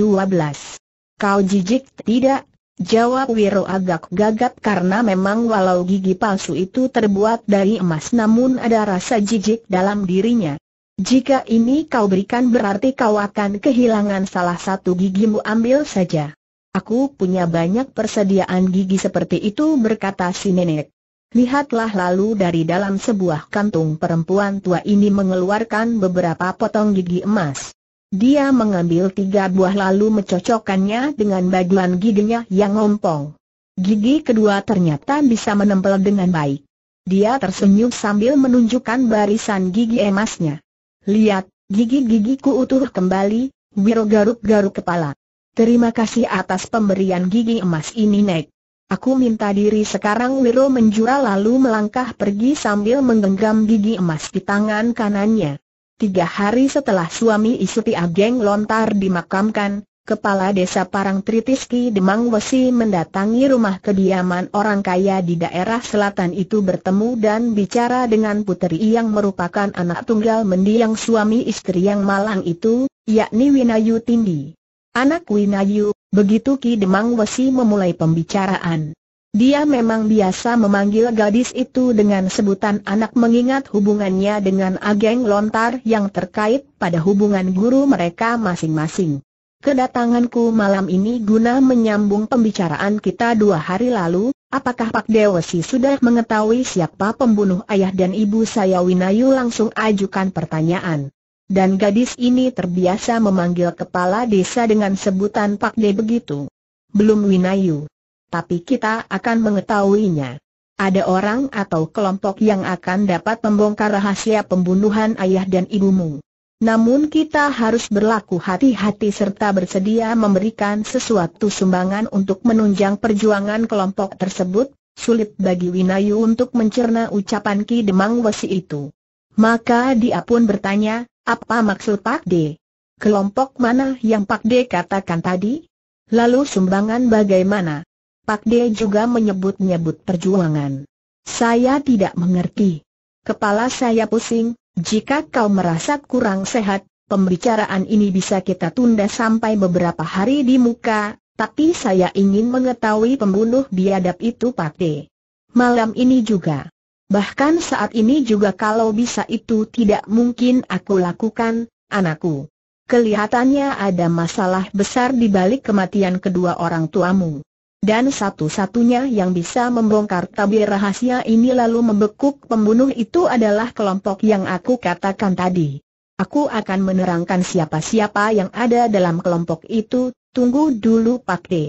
Kau jijik tidak, Jawab Wiro agak gagap karena memang walau gigi palsu itu terbuat dari emas namun ada rasa jijik dalam dirinya. Jika ini kau berikan berarti kau akan kehilangan salah satu gigimu ambil saja. Aku punya banyak persediaan gigi seperti itu berkata si nenek. Lihatlah lalu dari dalam sebuah kantung perempuan tua ini mengeluarkan beberapa potong gigi emas. Dia mengambil tiga buah lalu mencocokkannya dengan bagian giginya yang ngompong. Gigi kedua ternyata bisa menempel dengan baik. Dia tersenyum sambil menunjukkan barisan gigi emasnya. Lihat, gigi-gigiku utuh kembali, Wiro garuk-garuk kepala. Terima kasih atas pemberian gigi emas ini Nek. Aku minta diri sekarang Wiro menjura lalu melangkah pergi sambil menggenggam gigi emas di tangan kanannya. Tiga hari setelah suami Isuti Ageng lontar dimakamkan, Kepala Desa Parang Tritiski Demang Wesi mendatangi rumah kediaman orang kaya di daerah selatan itu bertemu dan bicara dengan puteri yang merupakan anak tunggal mendiang suami istri yang malang itu, yakni Winayu Tindi. Anak Winayu, begitu Ki Demang Wesi memulai pembicaraan. Dia memang biasa memanggil gadis itu dengan sebutan anak mengingat hubungannya dengan ageng lontar yang terkait pada hubungan guru mereka masing-masing. Kedatanganku malam ini guna menyambung pembicaraan kita dua hari lalu, apakah Pak Dewesi sudah mengetahui siapa pembunuh ayah dan ibu saya Winayu langsung ajukan pertanyaan. Dan gadis ini terbiasa memanggil kepala desa dengan sebutan Pak De begitu. Belum Winayu tapi kita akan mengetahuinya. Ada orang atau kelompok yang akan dapat membongkar rahasia pembunuhan ayah dan ibumu. Namun kita harus berlaku hati-hati serta bersedia memberikan sesuatu sumbangan untuk menunjang perjuangan kelompok tersebut, sulit bagi Winayu untuk mencerna ucapan Ki Demang Wesi itu. Maka dia pun bertanya, apa maksud Pak D? Kelompok mana yang Pak D katakan tadi? Lalu sumbangan bagaimana? Pak De juga menyebut-nyebut perjuangan. Saya tidak mengerti. Kepala saya pusing, jika kau merasa kurang sehat, pembicaraan ini bisa kita tunda sampai beberapa hari di muka, tapi saya ingin mengetahui pembunuh biadab itu Pak De. Malam ini juga. Bahkan saat ini juga kalau bisa itu tidak mungkin aku lakukan, anakku. Kelihatannya ada masalah besar di balik kematian kedua orang tuamu. Dan satu-satunya yang bisa membongkar tabir rahasia ini lalu membekuk pembunuh itu adalah kelompok yang aku katakan tadi. Aku akan menerangkan siapa-siapa yang ada dalam kelompok itu, tunggu dulu Pak Pakde.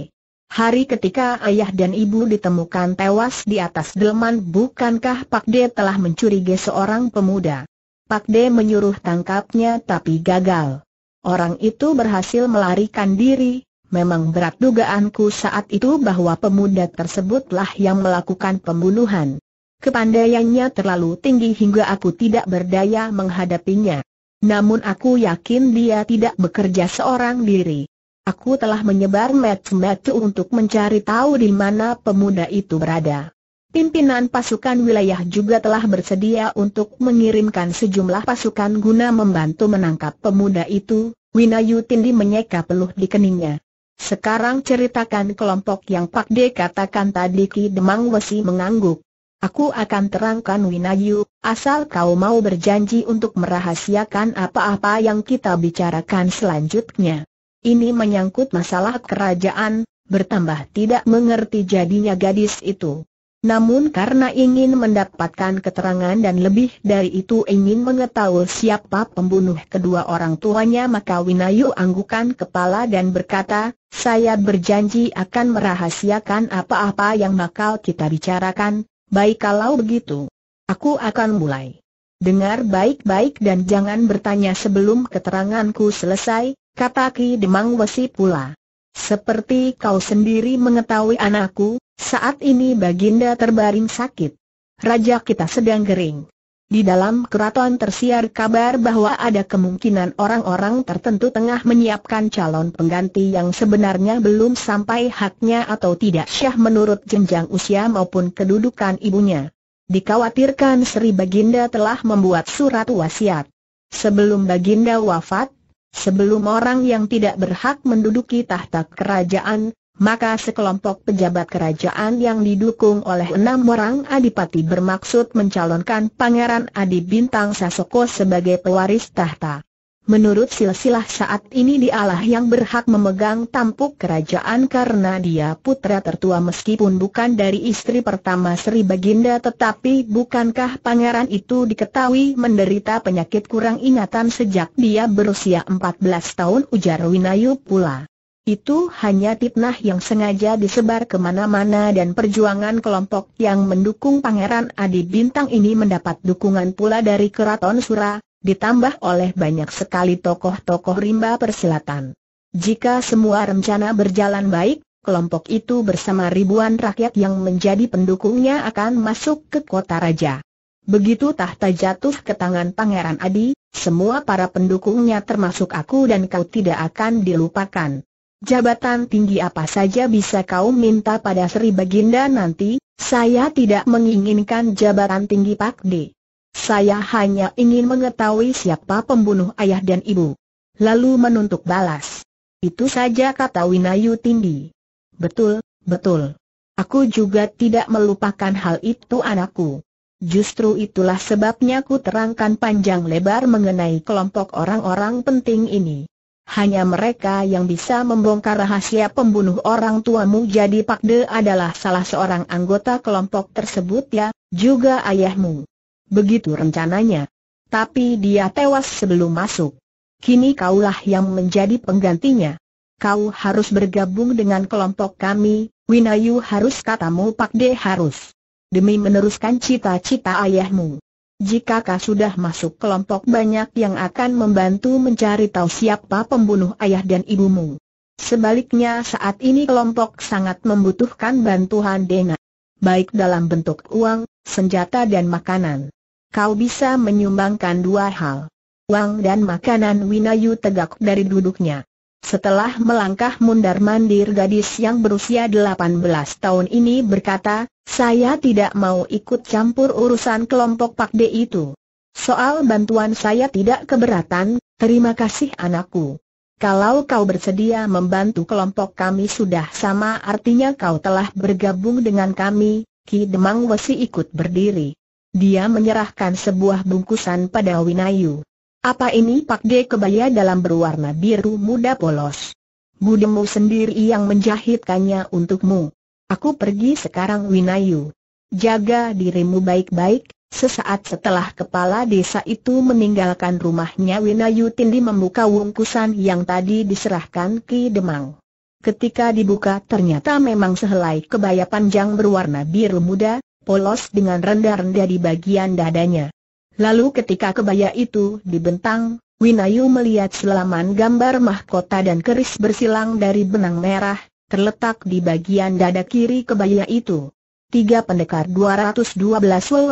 Hari ketika ayah dan ibu ditemukan tewas di atas delman bukankah Pak Pakde telah mencurigai seorang pemuda? Pak Pakde menyuruh tangkapnya tapi gagal. Orang itu berhasil melarikan diri, Memang berat dugaanku saat itu bahwa pemuda tersebutlah yang melakukan pembunuhan. Kepandaiannya terlalu tinggi hingga aku tidak berdaya menghadapinya. Namun aku yakin dia tidak bekerja seorang diri. Aku telah menyebar match-match untuk mencari tahu di mana pemuda itu berada. Pimpinan pasukan wilayah juga telah bersedia untuk mengirimkan sejumlah pasukan guna membantu menangkap pemuda itu, Winayu Tindi menyeka peluh di keningnya. Sekarang ceritakan kelompok yang Pak D katakan tadi Ki Demang Wesi mengangguk. Aku akan terangkan Winayu, asal kau mau berjanji untuk merahasiakan apa-apa yang kita bicarakan selanjutnya. Ini menyangkut masalah kerajaan, bertambah tidak mengerti jadinya gadis itu. Namun karena ingin mendapatkan keterangan dan lebih dari itu ingin mengetahui siapa pembunuh kedua orang tuanya maka Winayu anggukan kepala dan berkata, saya berjanji akan merahasiakan apa-apa yang bakal kita bicarakan, baik kalau begitu. Aku akan mulai. Dengar baik-baik dan jangan bertanya sebelum keteranganku selesai, kata Ki Demang Wesi pula. Seperti kau sendiri mengetahui anakku, saat ini Baginda terbaring sakit. Raja kita sedang gering. Di dalam keraton tersiar kabar bahwa ada kemungkinan orang-orang tertentu tengah menyiapkan calon pengganti yang sebenarnya belum sampai haknya atau tidak syah menurut jenjang usia maupun kedudukan ibunya. Dikhawatirkan Sri Baginda telah membuat surat wasiat. Sebelum Baginda wafat, sebelum orang yang tidak berhak menduduki tahta kerajaan, maka sekelompok pejabat kerajaan yang didukung oleh enam orang adipati bermaksud mencalonkan Pangeran Adi Bintang Sasoko sebagai pewaris tahta. Menurut silsilah saat ini dialah yang berhak memegang tampuk kerajaan karena dia putra tertua meskipun bukan dari istri pertama Sri Baginda tetapi bukankah pangeran itu diketahui menderita penyakit kurang ingatan sejak dia berusia 14 tahun ujar Winayu pula. Itu hanya fitnah yang sengaja disebar kemana-mana dan perjuangan kelompok yang mendukung Pangeran Adi Bintang ini mendapat dukungan pula dari Keraton Sura, ditambah oleh banyak sekali tokoh-tokoh rimba persilatan. Jika semua rencana berjalan baik, kelompok itu bersama ribuan rakyat yang menjadi pendukungnya akan masuk ke kota raja. Begitu tahta jatuh ke tangan Pangeran Adi, semua para pendukungnya termasuk aku dan kau tidak akan dilupakan. Jabatan tinggi apa saja bisa kau minta pada Sri Baginda nanti, saya tidak menginginkan jabatan tinggi Pak D. Saya hanya ingin mengetahui siapa pembunuh ayah dan ibu. Lalu menuntuk balas. Itu saja kata Winayu Tindi. Betul, betul. Aku juga tidak melupakan hal itu anakku. Justru itulah sebabnya ku terangkan panjang lebar mengenai kelompok orang-orang penting ini. Hanya mereka yang bisa membongkar rahasia pembunuh orang tuamu jadi Pak De adalah salah seorang anggota kelompok tersebut ya, juga ayahmu. Begitu rencananya. Tapi dia tewas sebelum masuk. Kini kaulah yang menjadi penggantinya. Kau harus bergabung dengan kelompok kami, Winayu harus katamu Pak De harus. Demi meneruskan cita-cita ayahmu. Jika kau sudah masuk kelompok banyak yang akan membantu mencari tahu siapa pembunuh ayah dan ibumu. Sebaliknya saat ini kelompok sangat membutuhkan bantuan Dena. Baik dalam bentuk uang, senjata dan makanan. Kau bisa menyumbangkan dua hal. Uang dan makanan Winayu tegak dari duduknya. Setelah melangkah mundar-mandir gadis yang berusia 18 tahun ini berkata, saya tidak mau ikut campur urusan kelompok Pak D itu. Soal bantuan saya tidak keberatan, terima kasih anakku. Kalau kau bersedia membantu kelompok kami sudah sama artinya kau telah bergabung dengan kami, Ki Demang Wesi ikut berdiri. Dia menyerahkan sebuah bungkusan pada Winayu. Apa ini Pak De kebaya dalam berwarna biru muda polos? Budemu sendiri yang menjahitkannya untukmu. Aku pergi sekarang Winayu. Jaga dirimu baik-baik, Sesaat setelah kepala desa itu meninggalkan rumahnya Winayu Tindi membuka wungkusan yang tadi diserahkan Ki Demang. Ketika dibuka ternyata memang sehelai kebaya panjang berwarna biru muda, polos dengan rendah-rendah di bagian dadanya. Lalu ketika kebaya itu dibentang, Winayu melihat selaman gambar mahkota dan keris bersilang dari benang merah, terletak di bagian dada kiri kebaya itu. Tiga pendekar 212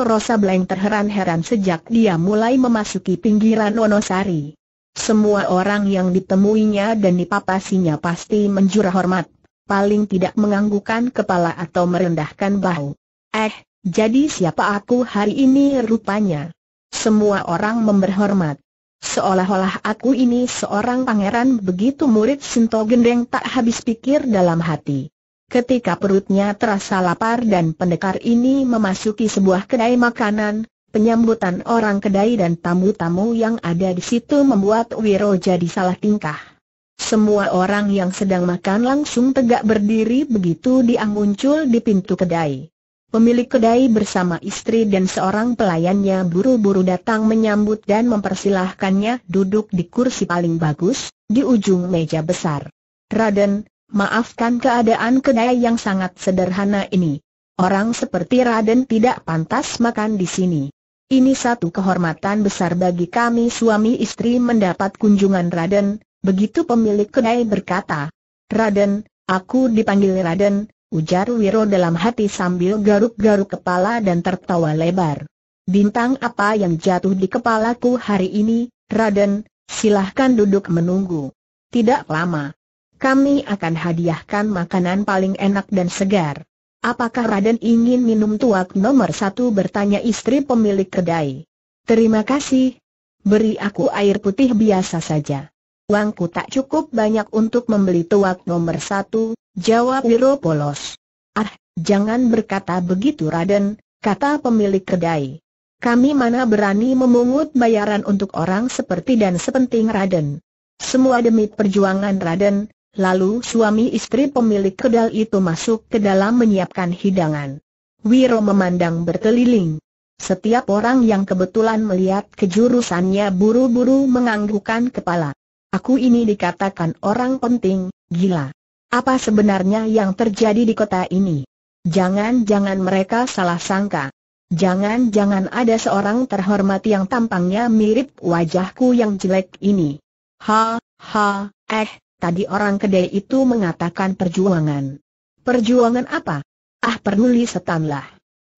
Rosa Bleng terheran-heran sejak dia mulai memasuki pinggiran Wonosari. Semua orang yang ditemuinya dan dipapasinya pasti menjura hormat, paling tidak menganggukan kepala atau merendahkan bahu. Eh, jadi siapa aku hari ini rupanya? Semua orang memberhormat. Seolah-olah aku ini seorang pangeran begitu murid Sinto Gendeng tak habis pikir dalam hati. Ketika perutnya terasa lapar dan pendekar ini memasuki sebuah kedai makanan, penyambutan orang kedai dan tamu-tamu yang ada di situ membuat Wiro jadi salah tingkah. Semua orang yang sedang makan langsung tegak berdiri begitu dia muncul di pintu kedai. Pemilik kedai bersama istri dan seorang pelayannya buru-buru datang menyambut dan mempersilahkannya duduk di kursi paling bagus, di ujung meja besar. Raden, maafkan keadaan kedai yang sangat sederhana ini. Orang seperti Raden tidak pantas makan di sini. Ini satu kehormatan besar bagi kami suami istri mendapat kunjungan Raden, begitu pemilik kedai berkata. Raden, aku dipanggil Raden, ujar Wiro dalam hati sambil garuk-garuk kepala dan tertawa lebar. Bintang apa yang jatuh di kepalaku hari ini, Raden, silahkan duduk menunggu. Tidak lama. Kami akan hadiahkan makanan paling enak dan segar. Apakah Raden ingin minum tuak nomor satu bertanya istri pemilik kedai. Terima kasih. Beri aku air putih biasa saja. Uangku tak cukup banyak untuk membeli tuak nomor satu, Jawab Wiro Polos. Ah, jangan berkata begitu Raden, kata pemilik kedai. Kami mana berani memungut bayaran untuk orang seperti dan sepenting Raden. Semua demi perjuangan Raden, lalu suami istri pemilik kedai itu masuk ke dalam menyiapkan hidangan. Wiro memandang berkeliling. Setiap orang yang kebetulan melihat kejurusannya buru-buru menganggukkan kepala. Aku ini dikatakan orang penting, gila. Apa sebenarnya yang terjadi di kota ini? Jangan-jangan mereka salah sangka. Jangan-jangan ada seorang terhormat yang tampangnya mirip wajahku yang jelek ini. Ha, ha, eh, tadi orang kedai itu mengatakan perjuangan. Perjuangan apa? Ah permuli setanlah.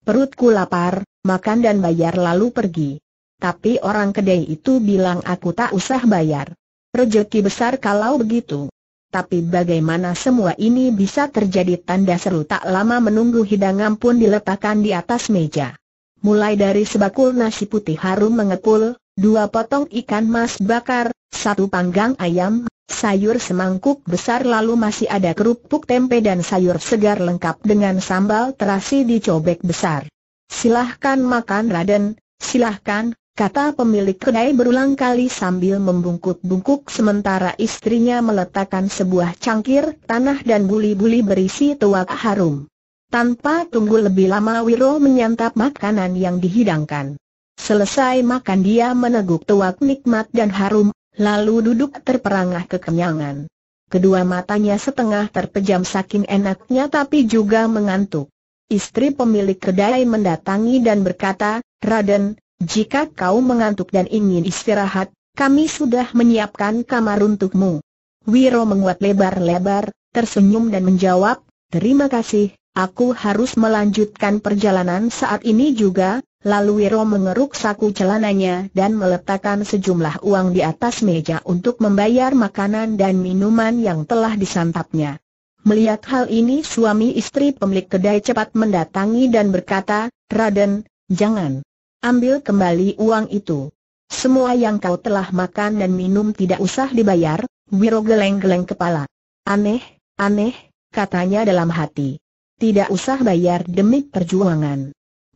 Perutku lapar, makan dan bayar lalu pergi. Tapi orang kedai itu bilang aku tak usah bayar. Rejeki besar kalau begitu tapi bagaimana semua ini bisa terjadi tanda seru tak lama menunggu hidangan pun diletakkan di atas meja. Mulai dari sebakul nasi putih harum mengepul, dua potong ikan mas bakar, satu panggang ayam, sayur semangkuk besar lalu masih ada kerupuk tempe dan sayur segar lengkap dengan sambal terasi dicobek besar. Silahkan makan Raden, silahkan, kata pemilik kedai berulang kali sambil membungkuk-bungkuk sementara istrinya meletakkan sebuah cangkir tanah dan buli-buli berisi tuak harum. Tanpa tunggu lebih lama Wiro menyantap makanan yang dihidangkan. Selesai makan dia meneguk tuak nikmat dan harum, lalu duduk terperangah kekenyangan. Kedua matanya setengah terpejam saking enaknya tapi juga mengantuk. Istri pemilik kedai mendatangi dan berkata, Raden, jika kau mengantuk dan ingin istirahat, kami sudah menyiapkan kamar untukmu. Wiro menguat lebar-lebar, tersenyum dan menjawab, terima kasih, aku harus melanjutkan perjalanan saat ini juga, lalu Wiro mengeruk saku celananya dan meletakkan sejumlah uang di atas meja untuk membayar makanan dan minuman yang telah disantapnya. Melihat hal ini suami istri pemilik kedai cepat mendatangi dan berkata, Raden, jangan. Ambil kembali uang itu. Semua yang kau telah makan dan minum tidak usah dibayar, Wiro geleng-geleng kepala. Aneh, aneh, katanya dalam hati. Tidak usah bayar demi perjuangan.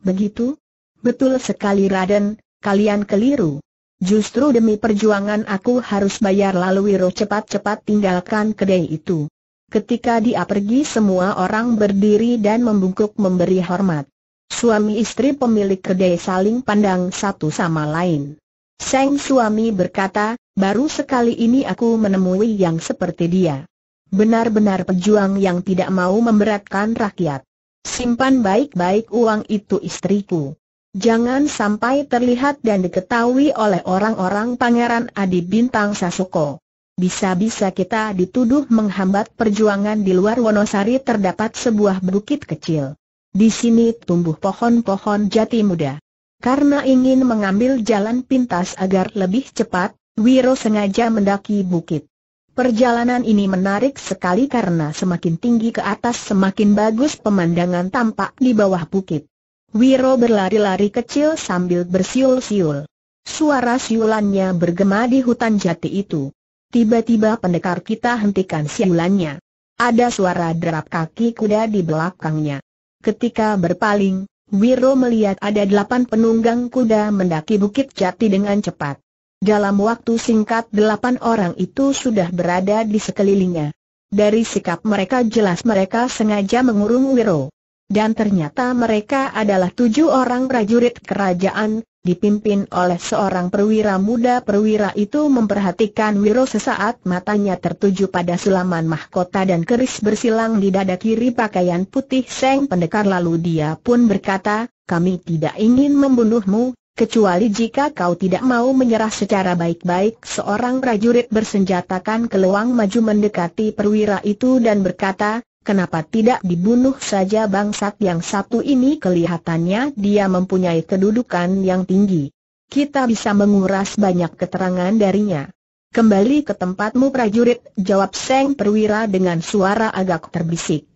Begitu? Betul sekali Raden, kalian keliru. Justru demi perjuangan aku harus bayar lalu Wiro cepat-cepat tinggalkan kedai itu. Ketika dia pergi semua orang berdiri dan membungkuk memberi hormat. Suami istri pemilik kedai saling pandang satu sama lain. Sang suami berkata, baru sekali ini aku menemui yang seperti dia. Benar-benar pejuang yang tidak mau memberatkan rakyat. Simpan baik-baik uang itu istriku. Jangan sampai terlihat dan diketahui oleh orang-orang pangeran Adi Bintang Sasuko. Bisa-bisa kita dituduh menghambat perjuangan di luar Wonosari terdapat sebuah bukit kecil. Di sini tumbuh pohon-pohon jati muda. Karena ingin mengambil jalan pintas agar lebih cepat, Wiro sengaja mendaki bukit. Perjalanan ini menarik sekali karena semakin tinggi ke atas semakin bagus pemandangan tampak di bawah bukit. Wiro berlari-lari kecil sambil bersiul-siul. Suara siulannya bergema di hutan jati itu. Tiba-tiba pendekar kita hentikan siulannya. Ada suara derap kaki kuda di belakangnya. Ketika berpaling, Wiro melihat ada delapan penunggang kuda mendaki Bukit Jati dengan cepat. Dalam waktu singkat delapan orang itu sudah berada di sekelilingnya. Dari sikap mereka jelas mereka sengaja mengurung Wiro. Dan ternyata mereka adalah tujuh orang prajurit kerajaan, dipimpin oleh seorang perwira muda perwira itu memperhatikan Wiro sesaat matanya tertuju pada sulaman mahkota dan keris bersilang di dada kiri pakaian putih Seng Pendekar lalu dia pun berkata, kami tidak ingin membunuhmu, kecuali jika kau tidak mau menyerah secara baik-baik seorang prajurit bersenjatakan keluang maju mendekati perwira itu dan berkata, Kenapa tidak dibunuh saja bangsat yang satu ini kelihatannya dia mempunyai kedudukan yang tinggi. Kita bisa menguras banyak keterangan darinya. Kembali ke tempatmu prajurit, jawab Seng Perwira dengan suara agak terbisik.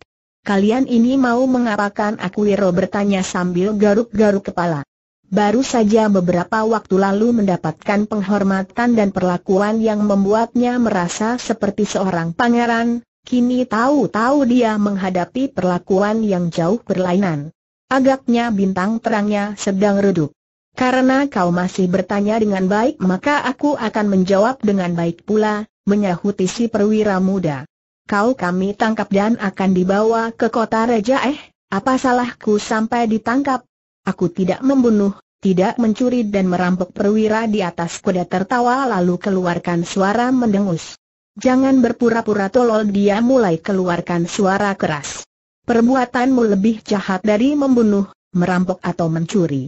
Kalian ini mau mengapakan aku Wiro bertanya sambil garuk-garuk kepala. Baru saja beberapa waktu lalu mendapatkan penghormatan dan perlakuan yang membuatnya merasa seperti seorang pangeran, Kini tahu-tahu dia menghadapi perlakuan yang jauh berlainan. Agaknya bintang terangnya sedang redup. Karena kau masih bertanya dengan baik maka aku akan menjawab dengan baik pula, menyahuti si perwira muda. Kau kami tangkap dan akan dibawa ke kota Raja eh, apa salahku sampai ditangkap? Aku tidak membunuh, tidak mencuri dan merampok perwira di atas kuda tertawa lalu keluarkan suara mendengus. Jangan berpura-pura tolol dia mulai keluarkan suara keras. Perbuatanmu lebih jahat dari membunuh, merampok atau mencuri.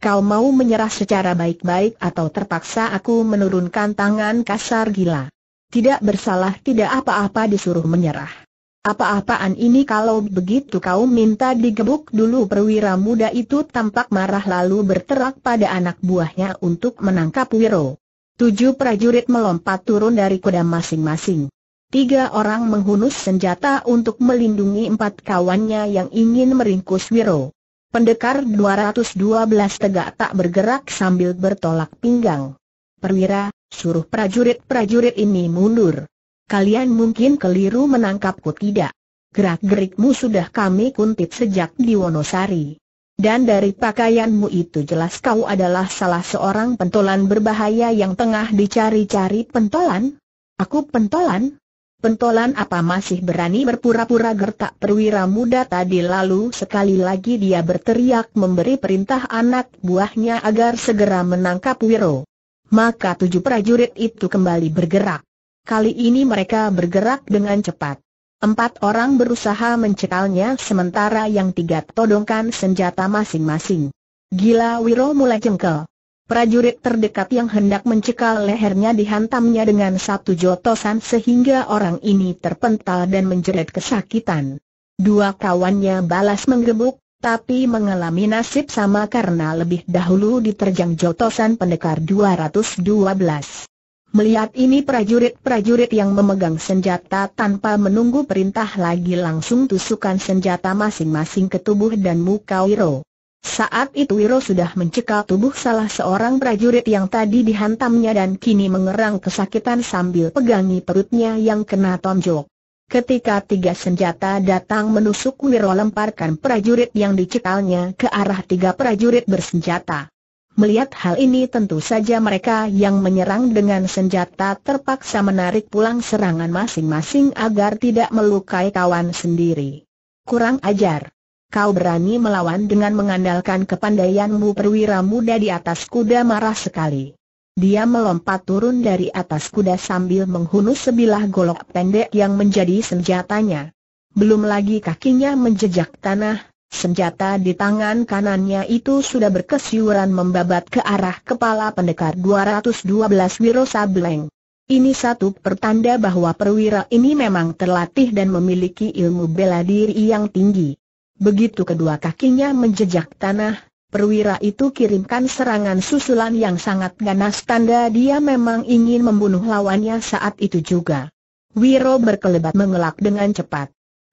Kau mau menyerah secara baik-baik atau terpaksa aku menurunkan tangan kasar gila. Tidak bersalah tidak apa-apa disuruh menyerah. Apa-apaan ini kalau begitu kau minta digebuk dulu perwira muda itu tampak marah lalu berterak pada anak buahnya untuk menangkap Wiro. Tujuh prajurit melompat turun dari kuda masing-masing. Tiga orang menghunus senjata untuk melindungi empat kawannya yang ingin meringkus Wiro. Pendekar 212 tegak tak bergerak sambil bertolak pinggang. Perwira, suruh prajurit-prajurit ini mundur. Kalian mungkin keliru menangkapku tidak. Gerak-gerikmu sudah kami kuntit sejak di Wonosari. Dan dari pakaianmu itu jelas kau adalah salah seorang pentolan berbahaya yang tengah dicari-cari pentolan? Aku pentolan? Pentolan apa masih berani berpura-pura gertak perwira muda tadi lalu sekali lagi dia berteriak memberi perintah anak buahnya agar segera menangkap Wiro. Maka tujuh prajurit itu kembali bergerak. Kali ini mereka bergerak dengan cepat. Empat orang berusaha mencekalnya sementara yang tiga todongkan senjata masing-masing. Gila Wiro mulai jengkel. Prajurit terdekat yang hendak mencekal lehernya dihantamnya dengan satu jotosan sehingga orang ini terpental dan menjerit kesakitan. Dua kawannya balas menggebuk, tapi mengalami nasib sama karena lebih dahulu diterjang jotosan pendekar 212. Melihat ini prajurit-prajurit yang memegang senjata tanpa menunggu perintah lagi langsung tusukan senjata masing-masing ke tubuh dan muka Wiro. Saat itu Wiro sudah mencekal tubuh salah seorang prajurit yang tadi dihantamnya dan kini mengerang kesakitan sambil pegangi perutnya yang kena tonjok. Ketika tiga senjata datang menusuk Wiro lemparkan prajurit yang dicekalnya ke arah tiga prajurit bersenjata. Melihat hal ini tentu saja mereka yang menyerang dengan senjata terpaksa menarik pulang serangan masing-masing agar tidak melukai kawan sendiri. Kurang ajar. Kau berani melawan dengan mengandalkan kepandaianmu perwira muda di atas kuda marah sekali. Dia melompat turun dari atas kuda sambil menghunus sebilah golok pendek yang menjadi senjatanya. Belum lagi kakinya menjejak tanah, Senjata di tangan kanannya itu sudah berkesiuran membabat ke arah kepala pendekar 212 Wiro Sableng. Ini satu pertanda bahwa perwira ini memang terlatih dan memiliki ilmu bela diri yang tinggi. Begitu kedua kakinya menjejak tanah, perwira itu kirimkan serangan susulan yang sangat ganas tanda dia memang ingin membunuh lawannya saat itu juga. Wiro berkelebat mengelak dengan cepat.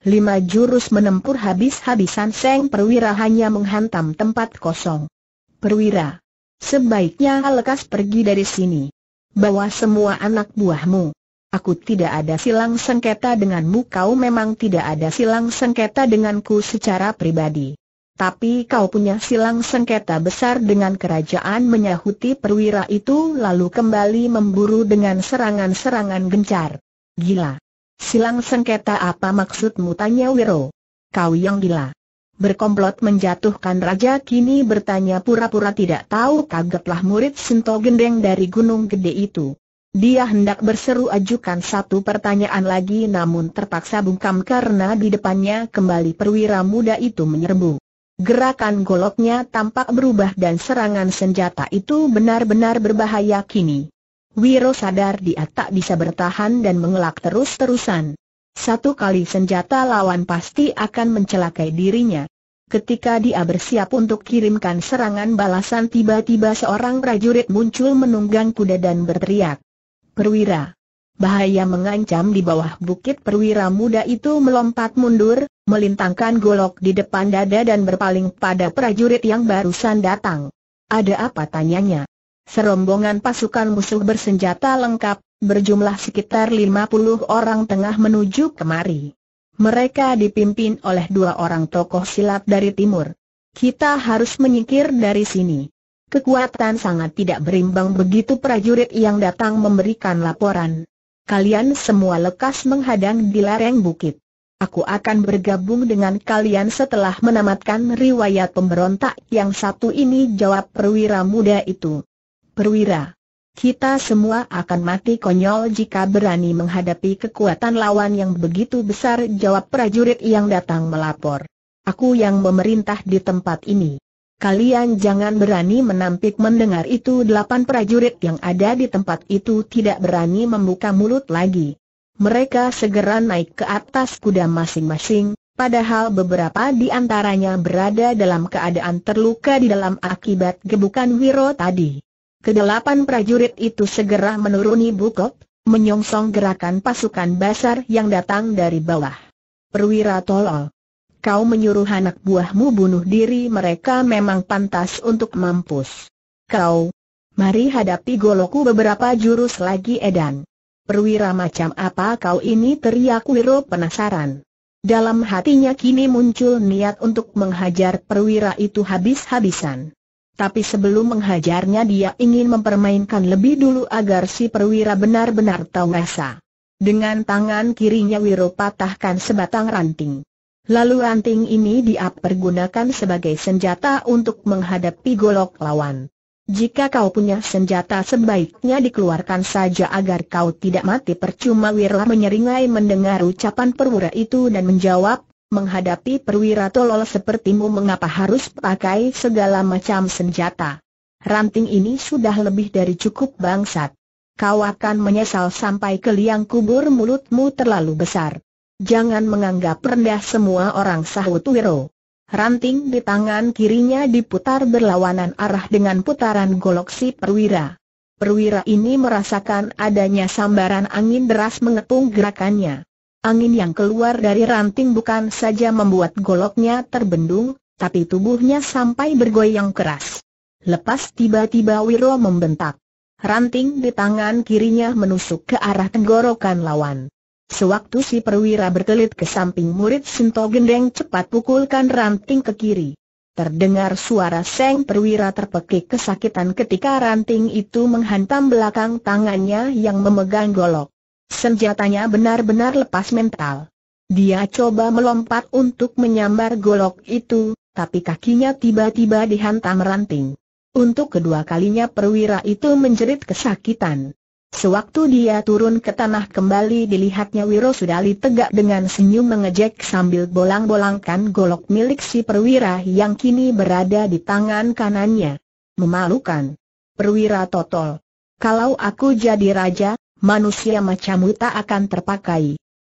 Lima jurus menempur habis-habisan Seng Perwira hanya menghantam tempat kosong. Perwira, sebaiknya lekas pergi dari sini. Bawa semua anak buahmu. Aku tidak ada silang sengketa denganmu kau memang tidak ada silang sengketa denganku secara pribadi. Tapi kau punya silang sengketa besar dengan kerajaan menyahuti perwira itu lalu kembali memburu dengan serangan-serangan gencar. Gila! Silang sengketa apa maksudmu tanya Wiro? Kau yang gila. Berkomplot menjatuhkan raja kini bertanya pura-pura tidak tahu kagetlah murid Sinto Gendeng dari Gunung Gede itu. Dia hendak berseru ajukan satu pertanyaan lagi namun terpaksa bungkam karena di depannya kembali perwira muda itu menyerbu. Gerakan goloknya tampak berubah dan serangan senjata itu benar-benar berbahaya kini. Wiro sadar dia tak bisa bertahan dan mengelak terus-terusan. Satu kali senjata lawan pasti akan mencelakai dirinya. Ketika dia bersiap untuk kirimkan serangan balasan tiba-tiba seorang prajurit muncul menunggang kuda dan berteriak. Perwira. Bahaya mengancam di bawah bukit perwira muda itu melompat mundur, melintangkan golok di depan dada dan berpaling pada prajurit yang barusan datang. Ada apa tanyanya? Serombongan pasukan musuh bersenjata lengkap, berjumlah sekitar 50 orang tengah menuju kemari. Mereka dipimpin oleh dua orang tokoh silat dari timur. Kita harus menyingkir dari sini. Kekuatan sangat tidak berimbang begitu prajurit yang datang memberikan laporan. Kalian semua lekas menghadang di lereng bukit. Aku akan bergabung dengan kalian setelah menamatkan riwayat pemberontak yang satu ini jawab perwira muda itu perwira. Kita semua akan mati konyol jika berani menghadapi kekuatan lawan yang begitu besar jawab prajurit yang datang melapor. Aku yang memerintah di tempat ini. Kalian jangan berani menampik mendengar itu delapan prajurit yang ada di tempat itu tidak berani membuka mulut lagi. Mereka segera naik ke atas kuda masing-masing, padahal beberapa di antaranya berada dalam keadaan terluka di dalam akibat gebukan Wiro tadi. Kedelapan prajurit itu segera menuruni bukop, menyongsong gerakan pasukan basar yang datang dari bawah. Perwira tolol. Kau menyuruh anak buahmu bunuh diri mereka memang pantas untuk mampus. Kau, mari hadapi goloku beberapa jurus lagi edan. Perwira macam apa kau ini teriak Wiro penasaran. Dalam hatinya kini muncul niat untuk menghajar perwira itu habis-habisan. Tapi sebelum menghajarnya dia ingin mempermainkan lebih dulu agar si perwira benar-benar tahu rasa. Dengan tangan kirinya Wiro patahkan sebatang ranting. Lalu ranting ini dia pergunakan sebagai senjata untuk menghadapi golok lawan. Jika kau punya senjata sebaiknya dikeluarkan saja agar kau tidak mati percuma Wiro menyeringai mendengar ucapan perwira itu dan menjawab, menghadapi perwira tolol sepertimu mengapa harus pakai segala macam senjata. Ranting ini sudah lebih dari cukup bangsat. Kau akan menyesal sampai ke liang kubur mulutmu terlalu besar. Jangan menganggap rendah semua orang sahut Wiro. Ranting di tangan kirinya diputar berlawanan arah dengan putaran golok si perwira. Perwira ini merasakan adanya sambaran angin deras mengepung gerakannya. Angin yang keluar dari ranting bukan saja membuat goloknya terbendung, tapi tubuhnya sampai bergoyang keras. Lepas tiba-tiba Wiro membentak. Ranting di tangan kirinya menusuk ke arah tenggorokan lawan. Sewaktu si perwira berkelit ke samping murid Sinto Gendeng cepat pukulkan ranting ke kiri. Terdengar suara seng perwira terpekik kesakitan ketika ranting itu menghantam belakang tangannya yang memegang golok. Senjatanya benar-benar lepas mental. Dia coba melompat untuk menyambar golok itu, tapi kakinya tiba-tiba dihantam ranting. Untuk kedua kalinya perwira itu menjerit kesakitan. Sewaktu dia turun ke tanah kembali dilihatnya Wiro Sudali tegak dengan senyum mengejek sambil bolang-bolangkan golok milik si perwira yang kini berada di tangan kanannya. Memalukan. Perwira Totol. Kalau aku jadi raja, manusia macammu tak akan terpakai.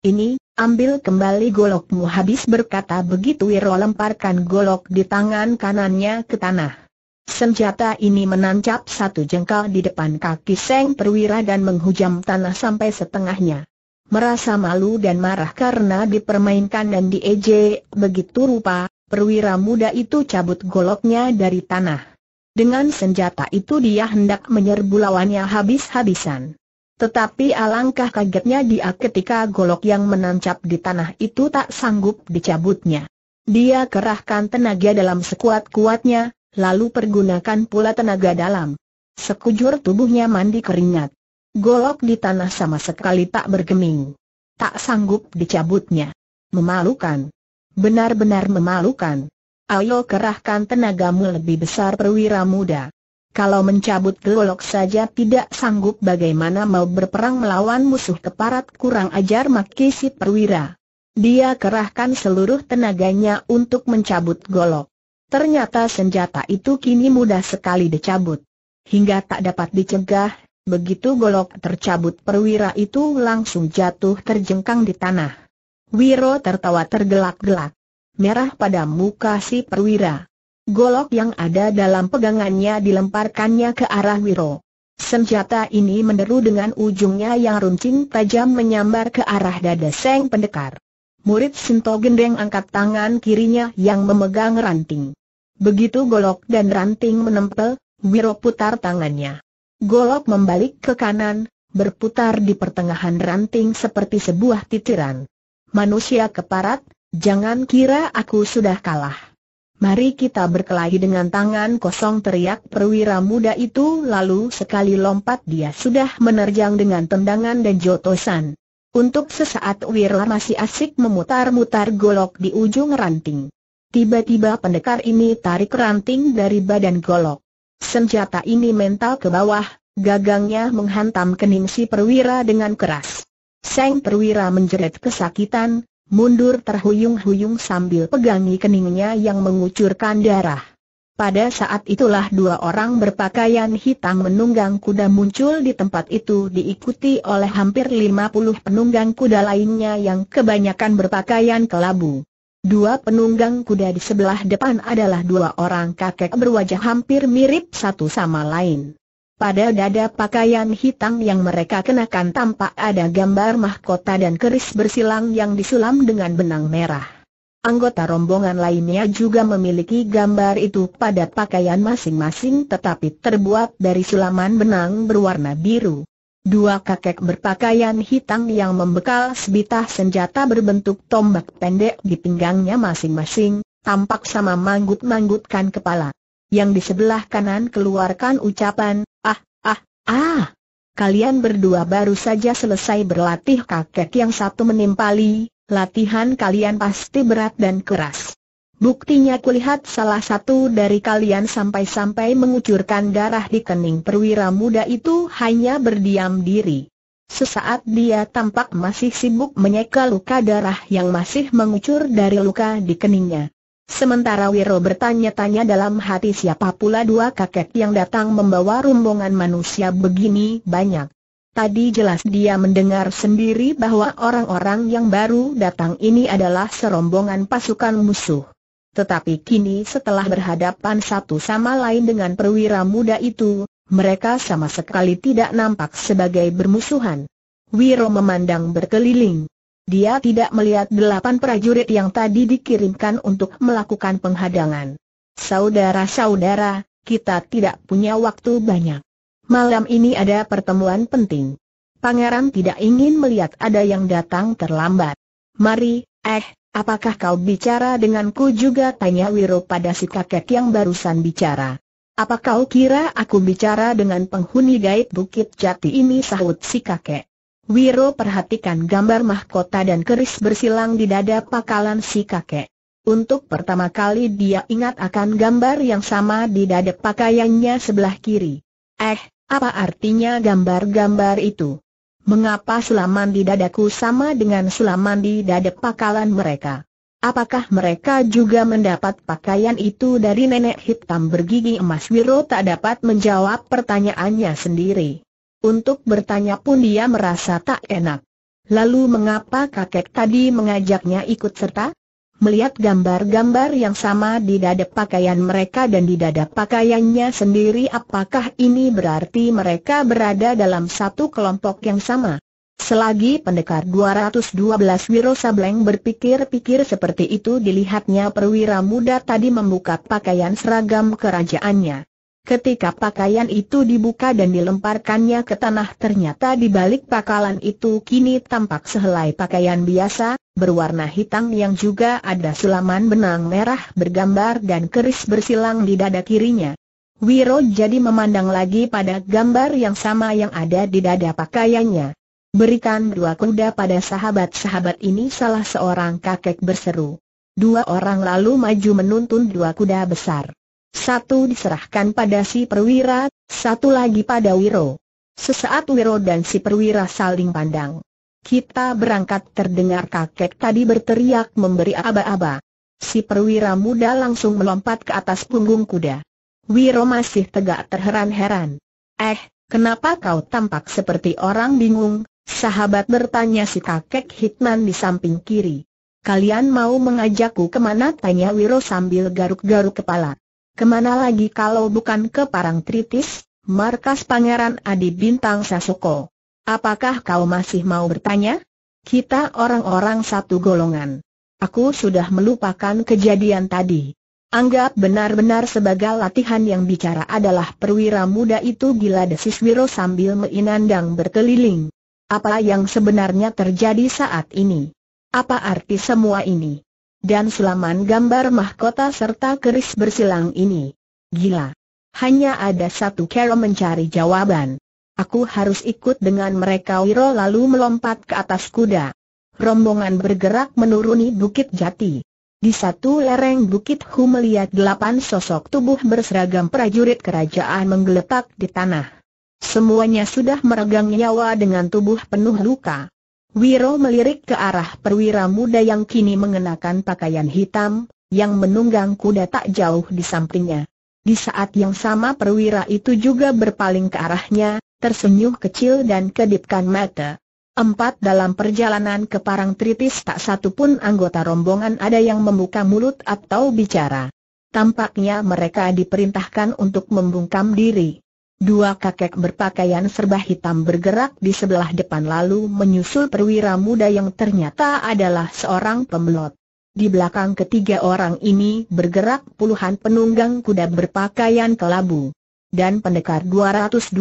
Ini, ambil kembali golokmu habis berkata begitu Wiro lemparkan golok di tangan kanannya ke tanah. Senjata ini menancap satu jengkal di depan kaki Seng Perwira dan menghujam tanah sampai setengahnya. Merasa malu dan marah karena dipermainkan dan diejek, begitu rupa, perwira muda itu cabut goloknya dari tanah. Dengan senjata itu dia hendak menyerbu lawannya habis-habisan. Tetapi alangkah kagetnya dia ketika golok yang menancap di tanah itu tak sanggup dicabutnya. Dia kerahkan tenaga dalam sekuat-kuatnya, lalu pergunakan pula tenaga dalam. Sekujur tubuhnya mandi keringat. Golok di tanah sama sekali tak bergeming. Tak sanggup dicabutnya. Memalukan. Benar-benar memalukan. Ayo kerahkan tenagamu lebih besar perwira muda. Kalau mencabut golok saja tidak sanggup bagaimana mau berperang melawan musuh keparat kurang ajar maki si perwira. Dia kerahkan seluruh tenaganya untuk mencabut golok. Ternyata senjata itu kini mudah sekali dicabut. Hingga tak dapat dicegah, begitu golok tercabut perwira itu langsung jatuh terjengkang di tanah. Wiro tertawa tergelak-gelak. Merah pada muka si perwira. Golok yang ada dalam pegangannya dilemparkannya ke arah Wiro. Senjata ini menderu dengan ujungnya yang runcing tajam menyambar ke arah dada Seng Pendekar. Murid Sinto Gendeng angkat tangan kirinya yang memegang ranting. Begitu golok dan ranting menempel, Wiro putar tangannya. Golok membalik ke kanan, berputar di pertengahan ranting seperti sebuah titiran. Manusia keparat, jangan kira aku sudah kalah. Mari kita berkelahi dengan tangan kosong teriak perwira muda itu lalu sekali lompat dia sudah menerjang dengan tendangan dan jotosan. Untuk sesaat Wirla masih asik memutar-mutar golok di ujung ranting. Tiba-tiba pendekar ini tarik ranting dari badan golok. Senjata ini mental ke bawah, gagangnya menghantam kening si perwira dengan keras. Seng perwira menjerit kesakitan, mundur terhuyung-huyung sambil pegangi keningnya yang mengucurkan darah. Pada saat itulah dua orang berpakaian hitam menunggang kuda muncul di tempat itu diikuti oleh hampir 50 penunggang kuda lainnya yang kebanyakan berpakaian kelabu. Dua penunggang kuda di sebelah depan adalah dua orang kakek berwajah hampir mirip satu sama lain. Pada dada pakaian hitam yang mereka kenakan tampak ada gambar mahkota dan keris bersilang yang disulam dengan benang merah. Anggota rombongan lainnya juga memiliki gambar itu pada pakaian masing-masing tetapi terbuat dari sulaman benang berwarna biru. Dua kakek berpakaian hitam yang membekal sebitah senjata berbentuk tombak pendek di pinggangnya masing-masing, tampak sama manggut-manggutkan kepala. Yang di sebelah kanan keluarkan ucapan, Ah, ah, ah. Kalian berdua baru saja selesai berlatih kakek yang satu menimpali, latihan kalian pasti berat dan keras. Buktinya kulihat salah satu dari kalian sampai-sampai mengucurkan darah di kening perwira muda itu hanya berdiam diri. Sesaat dia tampak masih sibuk menyeka luka darah yang masih mengucur dari luka di keningnya. Sementara Wiro bertanya-tanya dalam hati siapa pula dua kakek yang datang membawa rombongan manusia begini banyak. Tadi jelas dia mendengar sendiri bahwa orang-orang yang baru datang ini adalah serombongan pasukan musuh. Tetapi kini setelah berhadapan satu sama lain dengan perwira muda itu, mereka sama sekali tidak nampak sebagai bermusuhan. Wiro memandang berkeliling. Dia tidak melihat delapan prajurit yang tadi dikirimkan untuk melakukan penghadangan. Saudara-saudara, kita tidak punya waktu banyak. Malam ini ada pertemuan penting. Pangeran tidak ingin melihat ada yang datang terlambat. Mari, eh, apakah kau bicara denganku juga tanya Wiro pada si kakek yang barusan bicara. Apa kau kira aku bicara dengan penghuni gaib Bukit Jati ini sahut si kakek? Wiro perhatikan gambar mahkota dan keris bersilang di dada pakalan si kakek. Untuk pertama kali dia ingat akan gambar yang sama di dada pakaiannya sebelah kiri. Eh, apa artinya gambar-gambar itu? Mengapa selaman di dadaku sama dengan selaman di dada pakalan mereka? Apakah mereka juga mendapat pakaian itu dari nenek hitam bergigi emas Wiro tak dapat menjawab pertanyaannya sendiri. Untuk bertanya pun dia merasa tak enak. Lalu mengapa kakek tadi mengajaknya ikut serta? Melihat gambar-gambar yang sama di dada pakaian mereka dan di dada pakaiannya sendiri apakah ini berarti mereka berada dalam satu kelompok yang sama? Selagi pendekar 212 Wiro Sableng berpikir-pikir seperti itu dilihatnya perwira muda tadi membuka pakaian seragam kerajaannya. Ketika pakaian itu dibuka dan dilemparkannya ke tanah ternyata di balik pakalan itu kini tampak sehelai pakaian biasa, berwarna hitam yang juga ada sulaman benang merah bergambar dan keris bersilang di dada kirinya. Wiro jadi memandang lagi pada gambar yang sama yang ada di dada pakaiannya. Berikan dua kuda pada sahabat-sahabat ini salah seorang kakek berseru. Dua orang lalu maju menuntun dua kuda besar. Satu diserahkan pada si perwira, satu lagi pada Wiro. Sesaat Wiro dan si perwira saling pandang. Kita berangkat terdengar kakek tadi berteriak memberi aba-aba. Si perwira muda langsung melompat ke atas punggung kuda. Wiro masih tegak terheran-heran. Eh, kenapa kau tampak seperti orang bingung? Sahabat bertanya si kakek Hitman di samping kiri. Kalian mau mengajakku kemana? Tanya Wiro sambil garuk-garuk kepala. Kemana lagi kalau bukan ke Parang Tritis, markas Pangeran Adi Bintang Sasuko? Apakah kau masih mau bertanya? Kita orang-orang satu golongan. Aku sudah melupakan kejadian tadi. Anggap benar-benar sebagai latihan yang bicara adalah perwira muda itu gila desis Wiro sambil meinandang berkeliling. Apa yang sebenarnya terjadi saat ini? Apa arti semua ini? dan selaman gambar mahkota serta keris bersilang ini. Gila. Hanya ada satu cara mencari jawaban. Aku harus ikut dengan mereka Wiro lalu melompat ke atas kuda. Rombongan bergerak menuruni Bukit Jati. Di satu lereng Bukit Hu melihat delapan sosok tubuh berseragam prajurit kerajaan menggeletak di tanah. Semuanya sudah meregang nyawa dengan tubuh penuh luka. Wiro melirik ke arah perwira muda yang kini mengenakan pakaian hitam, yang menunggang kuda tak jauh di sampingnya. Di saat yang sama perwira itu juga berpaling ke arahnya, tersenyum kecil dan kedipkan mata. Empat dalam perjalanan ke Parang Tritis tak satu pun anggota rombongan ada yang membuka mulut atau bicara. Tampaknya mereka diperintahkan untuk membungkam diri. Dua kakek berpakaian serba hitam bergerak di sebelah depan lalu menyusul perwira muda yang ternyata adalah seorang pembelot. Di belakang ketiga orang ini bergerak puluhan penunggang kuda berpakaian kelabu. Dan pendekar 212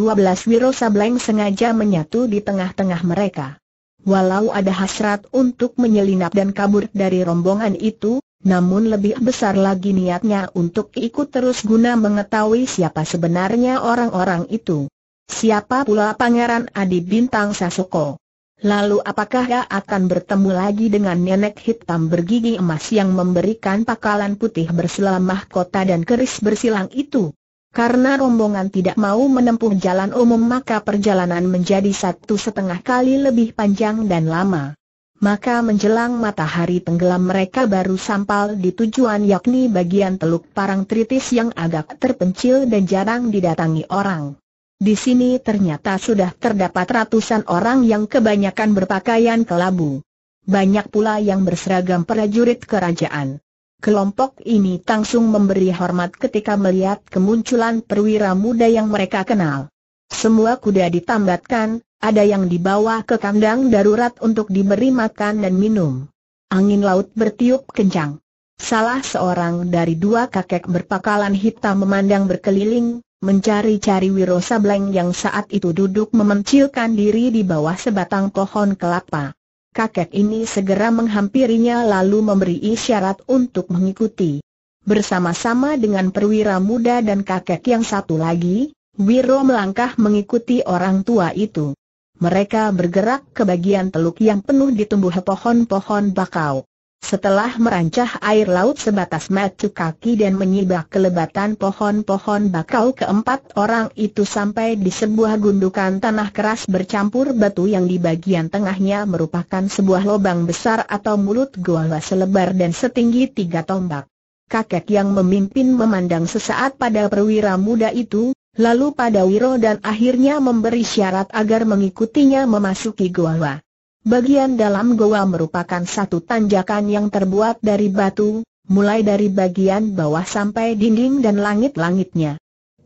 Wiro Sableng sengaja menyatu di tengah-tengah mereka. Walau ada hasrat untuk menyelinap dan kabur dari rombongan itu, namun lebih besar lagi niatnya untuk ikut terus guna mengetahui siapa sebenarnya orang-orang itu. Siapa pula Pangeran Adi Bintang Sasoko? Lalu apakah ia akan bertemu lagi dengan nenek hitam bergigi emas yang memberikan pakalan putih bersilang kota dan keris bersilang itu? Karena rombongan tidak mau menempuh jalan umum maka perjalanan menjadi satu setengah kali lebih panjang dan lama maka menjelang matahari tenggelam mereka baru sampal di tujuan yakni bagian Teluk Parang Tritis yang agak terpencil dan jarang didatangi orang. Di sini ternyata sudah terdapat ratusan orang yang kebanyakan berpakaian kelabu. Banyak pula yang berseragam prajurit kerajaan. Kelompok ini langsung memberi hormat ketika melihat kemunculan perwira muda yang mereka kenal. Semua kuda ditambatkan, ada yang dibawa ke kandang darurat untuk diberi makan dan minum. Angin laut bertiup kencang. Salah seorang dari dua kakek berpakalan hitam memandang berkeliling, mencari-cari Wiro Sableng yang saat itu duduk memencilkan diri di bawah sebatang pohon kelapa. Kakek ini segera menghampirinya lalu memberi isyarat untuk mengikuti. Bersama-sama dengan perwira muda dan kakek yang satu lagi, Wiro melangkah mengikuti orang tua itu. Mereka bergerak ke bagian teluk yang penuh ditumbuh pohon-pohon bakau. Setelah merancah air laut sebatas mata kaki dan menyibak kelebatan pohon-pohon bakau keempat orang itu sampai di sebuah gundukan tanah keras bercampur batu yang di bagian tengahnya merupakan sebuah lubang besar atau mulut goa selebar dan setinggi tiga tombak. Kakek yang memimpin memandang sesaat pada perwira muda itu, lalu pada Wiro dan akhirnya memberi syarat agar mengikutinya memasuki goa. Bagian dalam goa merupakan satu tanjakan yang terbuat dari batu, mulai dari bagian bawah sampai dinding dan langit-langitnya.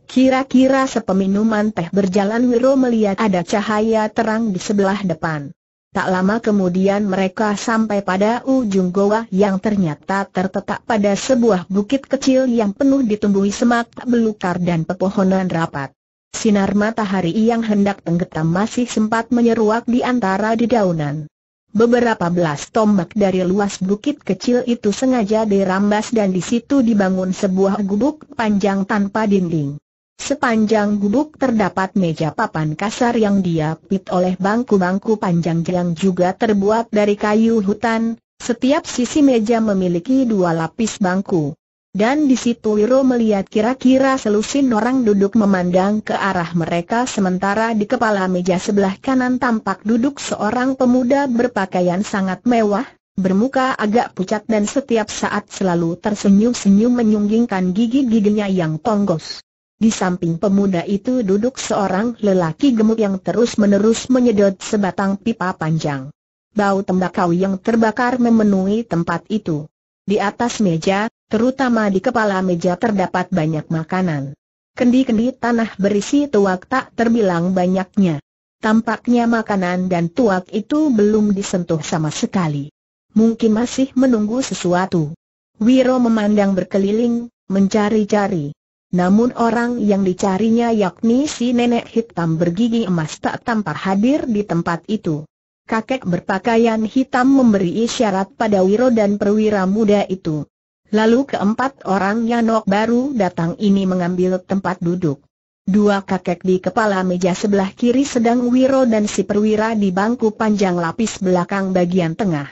Kira-kira sepeminuman teh berjalan Wiro melihat ada cahaya terang di sebelah depan. Tak lama kemudian mereka sampai pada ujung goa yang ternyata tertetak pada sebuah bukit kecil yang penuh ditumbuhi semak belukar dan pepohonan rapat. Sinar matahari yang hendak tenggetam masih sempat menyeruak di antara dedaunan. Beberapa belas tombak dari luas bukit kecil itu sengaja dirambas dan di situ dibangun sebuah gubuk panjang tanpa dinding. Sepanjang gubuk terdapat meja papan kasar yang diapit oleh bangku-bangku panjang yang juga terbuat dari kayu hutan, setiap sisi meja memiliki dua lapis bangku. Dan di situ Wiro melihat kira-kira selusin orang duduk memandang ke arah mereka sementara di kepala meja sebelah kanan tampak duduk seorang pemuda berpakaian sangat mewah, bermuka agak pucat dan setiap saat selalu tersenyum-senyum menyunggingkan gigi-giginya yang tonggos. Di samping pemuda itu duduk seorang lelaki gemuk yang terus-menerus menyedot sebatang pipa panjang. Bau tembakau yang terbakar memenuhi tempat itu. Di atas meja, terutama di kepala meja terdapat banyak makanan. Kendi-kendi tanah berisi tuak tak terbilang banyaknya. Tampaknya makanan dan tuak itu belum disentuh sama sekali. Mungkin masih menunggu sesuatu. Wiro memandang berkeliling, mencari-cari. Namun orang yang dicarinya yakni si nenek hitam bergigi emas tak tampak hadir di tempat itu. Kakek berpakaian hitam memberi isyarat pada wiro dan perwira muda itu. Lalu keempat orang Yanok baru datang ini mengambil tempat duduk. Dua kakek di kepala meja sebelah kiri sedang Wiro dan si perwira di bangku panjang lapis belakang bagian tengah.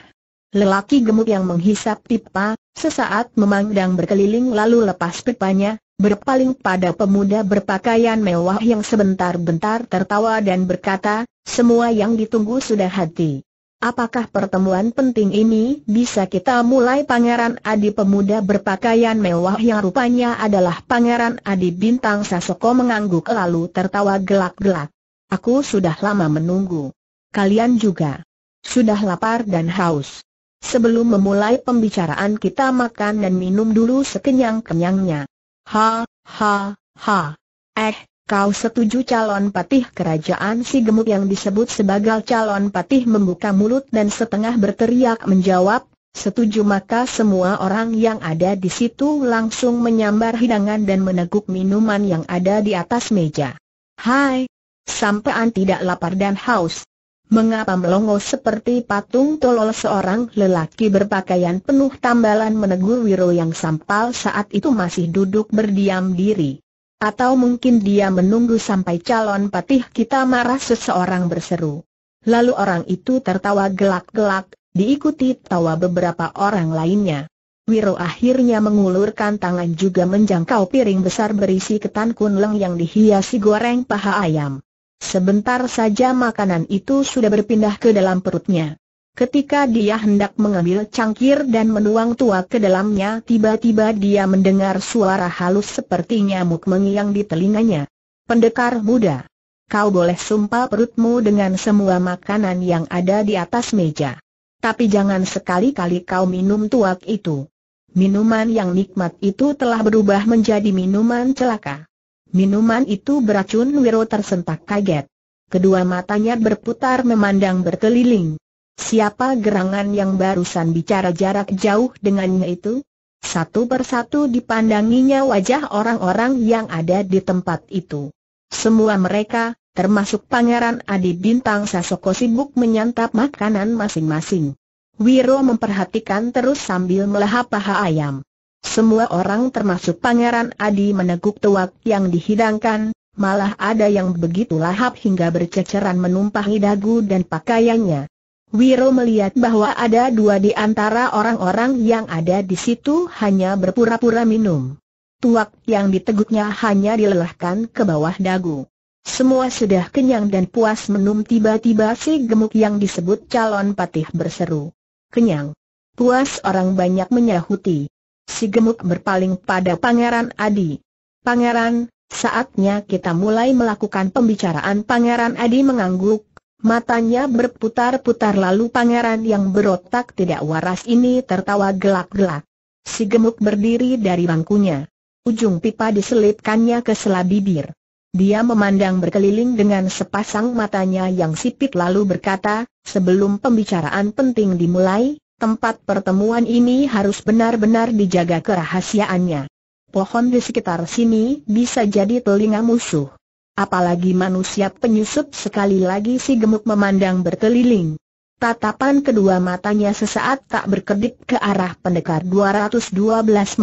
Lelaki gemuk yang menghisap pipa, sesaat memandang berkeliling lalu lepas pipanya, berpaling pada pemuda berpakaian mewah yang sebentar-bentar tertawa dan berkata, semua yang ditunggu sudah hati. Apakah pertemuan penting ini bisa kita mulai Pangeran Adi pemuda berpakaian mewah yang rupanya adalah Pangeran Adi Bintang Sasoko mengangguk lalu tertawa gelak-gelak. Aku sudah lama menunggu. Kalian juga. Sudah lapar dan haus. Sebelum memulai pembicaraan kita makan dan minum dulu sekenyang-kenyangnya. Ha, ha, ha. Eh, kau setuju calon patih kerajaan si gemuk yang disebut sebagai calon patih membuka mulut dan setengah berteriak menjawab, setuju maka semua orang yang ada di situ langsung menyambar hidangan dan meneguk minuman yang ada di atas meja. Hai, sampean tidak lapar dan haus. Mengapa melongo seperti patung tolol seorang lelaki berpakaian penuh tambalan menegur Wiro yang sampal saat itu masih duduk berdiam diri? Atau mungkin dia menunggu sampai calon patih kita marah seseorang berseru. Lalu orang itu tertawa gelak-gelak, diikuti tawa beberapa orang lainnya. Wiro akhirnya mengulurkan tangan juga menjangkau piring besar berisi ketan kunleng yang dihiasi goreng paha ayam. Sebentar saja makanan itu sudah berpindah ke dalam perutnya. Ketika dia hendak mengambil cangkir dan menuang tuak ke dalamnya, tiba-tiba dia mendengar suara halus seperti nyamuk mengiang di telinganya. Pendekar muda, kau boleh sumpah perutmu dengan semua makanan yang ada di atas meja. Tapi jangan sekali-kali kau minum tuak itu. Minuman yang nikmat itu telah berubah menjadi minuman celaka. Minuman itu beracun Wiro tersentak kaget. Kedua matanya berputar memandang berkeliling. Siapa gerangan yang barusan bicara jarak jauh dengannya itu? Satu persatu dipandanginya wajah orang-orang yang ada di tempat itu. Semua mereka, termasuk Pangeran Adi Bintang Sasoko sibuk menyantap makanan masing-masing. Wiro memperhatikan terus sambil melahap paha ayam. Semua orang termasuk Pangeran Adi meneguk tuak yang dihidangkan, malah ada yang begitu lahap hingga berceceran menumpahi dagu dan pakaiannya. Wiro melihat bahwa ada dua di antara orang-orang yang ada di situ hanya berpura-pura minum. Tuak yang diteguknya hanya dilelahkan ke bawah dagu. Semua sudah kenyang dan puas menum tiba-tiba si gemuk yang disebut calon patih berseru. Kenyang. Puas orang banyak menyahuti. Si gemuk berpaling pada Pangeran Adi. Pangeran, saatnya kita mulai melakukan pembicaraan Pangeran Adi mengangguk, matanya berputar-putar lalu Pangeran yang berotak tidak waras ini tertawa gelak-gelak. Si gemuk berdiri dari bangkunya. Ujung pipa diselipkannya ke sela bibir. Dia memandang berkeliling dengan sepasang matanya yang sipit lalu berkata, sebelum pembicaraan penting dimulai, Tempat pertemuan ini harus benar-benar dijaga kerahasiaannya. Pohon di sekitar sini bisa jadi telinga musuh. Apalagi manusia penyusup sekali lagi si gemuk memandang berkeliling. Tatapan kedua matanya sesaat tak berkedip ke arah pendekar 212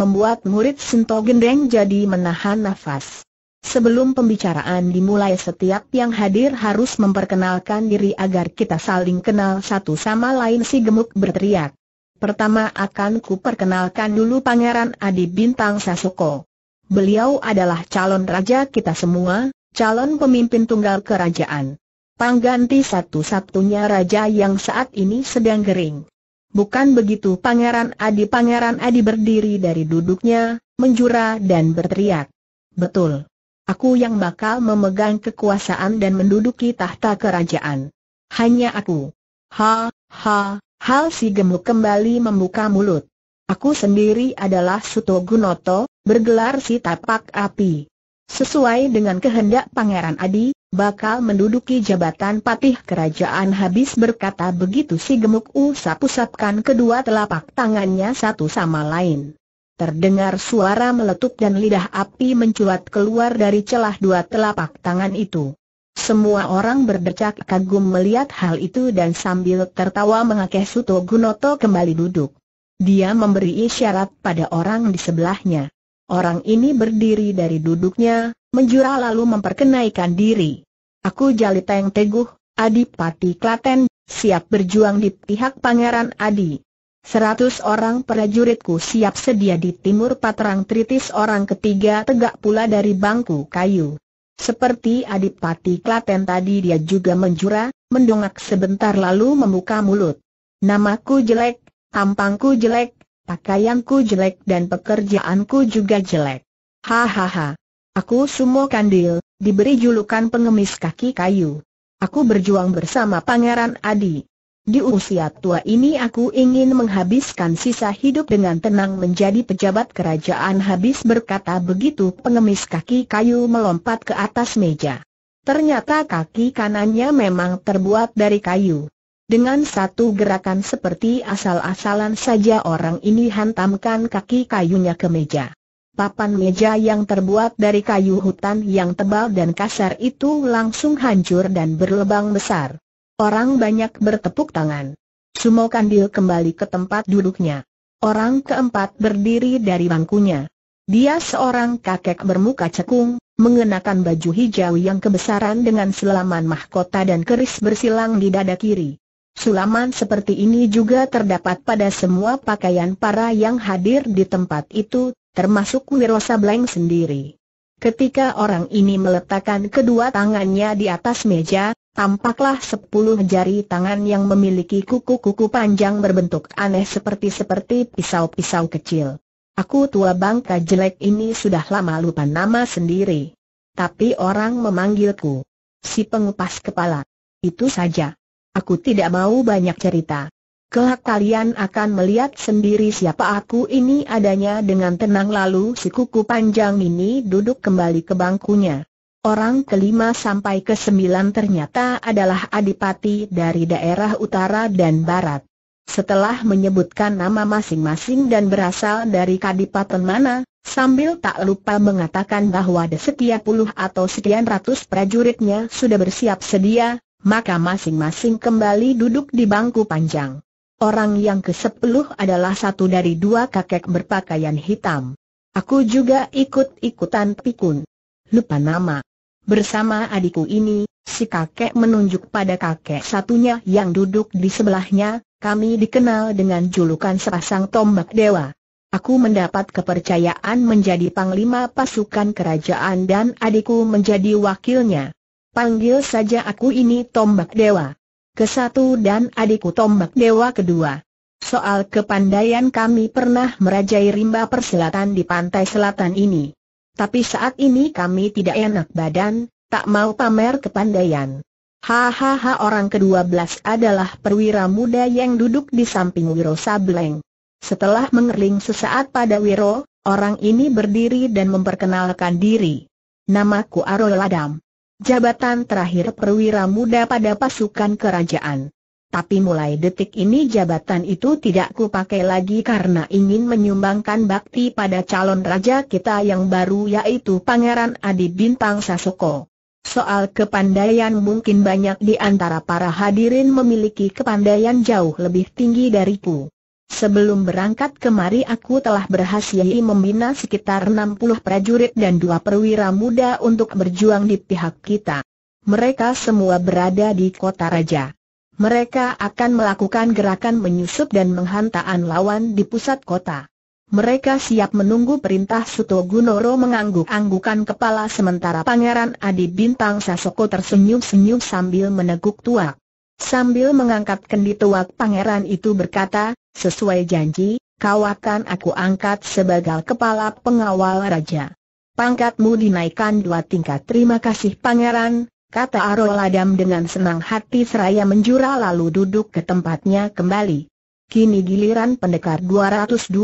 membuat murid Sinto Gendeng jadi menahan nafas. Sebelum pembicaraan dimulai setiap yang hadir harus memperkenalkan diri agar kita saling kenal satu sama lain si gemuk berteriak. Pertama akan ku perkenalkan dulu Pangeran Adi Bintang Sasoko. Beliau adalah calon raja kita semua, calon pemimpin tunggal kerajaan. Pangganti satu-satunya raja yang saat ini sedang gering. Bukan begitu Pangeran Adi Pangeran Adi berdiri dari duduknya, menjura dan berteriak. Betul. Aku yang bakal memegang kekuasaan dan menduduki tahta kerajaan. Hanya aku. Ha, ha, hal si gemuk kembali membuka mulut. Aku sendiri adalah Suto Gunoto, bergelar si tapak api. Sesuai dengan kehendak Pangeran Adi, bakal menduduki jabatan patih kerajaan habis berkata begitu si gemuk usap-usapkan kedua telapak tangannya satu sama lain terdengar suara meletup dan lidah api mencuat keluar dari celah dua telapak tangan itu. Semua orang berdecak kagum melihat hal itu dan sambil tertawa mengakeh Suto Gunoto kembali duduk. Dia memberi isyarat pada orang di sebelahnya. Orang ini berdiri dari duduknya, menjura lalu memperkenaikan diri. Aku Jalita Teng Teguh, Adipati Klaten, siap berjuang di pihak Pangeran Adi. Seratus orang prajuritku siap sedia di timur Patrang tritis orang ketiga tegak pula dari bangku kayu. Seperti Adipati Klaten tadi dia juga menjura, mendongak sebentar lalu membuka mulut. Namaku jelek, tampangku jelek, pakaianku jelek dan pekerjaanku juga jelek. Hahaha. Aku Sumo Kandil, diberi julukan pengemis kaki kayu. Aku berjuang bersama Pangeran Adi. Di usia tua ini aku ingin menghabiskan sisa hidup dengan tenang menjadi pejabat kerajaan habis berkata begitu pengemis kaki kayu melompat ke atas meja. Ternyata kaki kanannya memang terbuat dari kayu. Dengan satu gerakan seperti asal-asalan saja orang ini hantamkan kaki kayunya ke meja. Papan meja yang terbuat dari kayu hutan yang tebal dan kasar itu langsung hancur dan berlebang besar. Orang banyak bertepuk tangan. Sumo Kandil kembali ke tempat duduknya. Orang keempat berdiri dari bangkunya. Dia seorang kakek bermuka cekung, mengenakan baju hijau yang kebesaran dengan selaman mahkota dan keris bersilang di dada kiri. Sulaman seperti ini juga terdapat pada semua pakaian para yang hadir di tempat itu, termasuk Wirosa Bleng sendiri. Ketika orang ini meletakkan kedua tangannya di atas meja, tampaklah sepuluh jari tangan yang memiliki kuku-kuku panjang berbentuk aneh seperti-seperti pisau-pisau kecil. Aku tua bangka jelek ini sudah lama lupa nama sendiri. Tapi orang memanggilku. Si pengupas kepala. Itu saja. Aku tidak mau banyak cerita. Kelak kalian akan melihat sendiri siapa aku ini adanya dengan tenang lalu si kuku panjang ini duduk kembali ke bangkunya. Orang kelima sampai ke sembilan ternyata adalah adipati dari daerah utara dan barat. Setelah menyebutkan nama masing-masing dan berasal dari kadipaten mana, sambil tak lupa mengatakan bahwa ada setiap puluh atau sekian ratus prajuritnya sudah bersiap sedia, maka masing-masing kembali duduk di bangku panjang. Orang yang ke sepuluh adalah satu dari dua kakek berpakaian hitam. Aku juga ikut-ikutan pikun. Lupa nama. Bersama adikku ini, si kakek menunjuk pada kakek satunya yang duduk di sebelahnya, kami dikenal dengan julukan sepasang tombak dewa. Aku mendapat kepercayaan menjadi panglima pasukan kerajaan dan adikku menjadi wakilnya. Panggil saja aku ini tombak dewa. Kesatu dan adikku tombak dewa kedua. Soal kepandaian kami pernah merajai rimba persilatan di pantai selatan ini. Tapi saat ini kami tidak enak badan, tak mau pamer kepandaian. Hahaha orang ke-12 adalah perwira muda yang duduk di samping Wiro Sableng. Setelah mengerling sesaat pada Wiro, orang ini berdiri dan memperkenalkan diri. Namaku Arol Adam. Jabatan terakhir perwira muda pada pasukan kerajaan tapi mulai detik ini jabatan itu tidak ku pakai lagi karena ingin menyumbangkan bakti pada calon raja kita yang baru yaitu Pangeran Adi Bintang Sasoko. Soal kepandaian mungkin banyak di antara para hadirin memiliki kepandaian jauh lebih tinggi dariku. Sebelum berangkat kemari aku telah berhasil membina sekitar 60 prajurit dan dua perwira muda untuk berjuang di pihak kita. Mereka semua berada di kota raja. Mereka akan melakukan gerakan menyusup dan menghantaan lawan di pusat kota. Mereka siap menunggu perintah Suto Gunoro mengangguk-anggukan kepala sementara Pangeran Adi Bintang Sasoko tersenyum-senyum sambil meneguk tuak. Sambil mengangkat kendi tuak pangeran itu berkata, sesuai janji, kau akan aku angkat sebagai kepala pengawal raja. Pangkatmu dinaikkan dua tingkat terima kasih pangeran, kata Arul Adam dengan senang hati seraya menjura lalu duduk ke tempatnya kembali. Kini giliran pendekar 212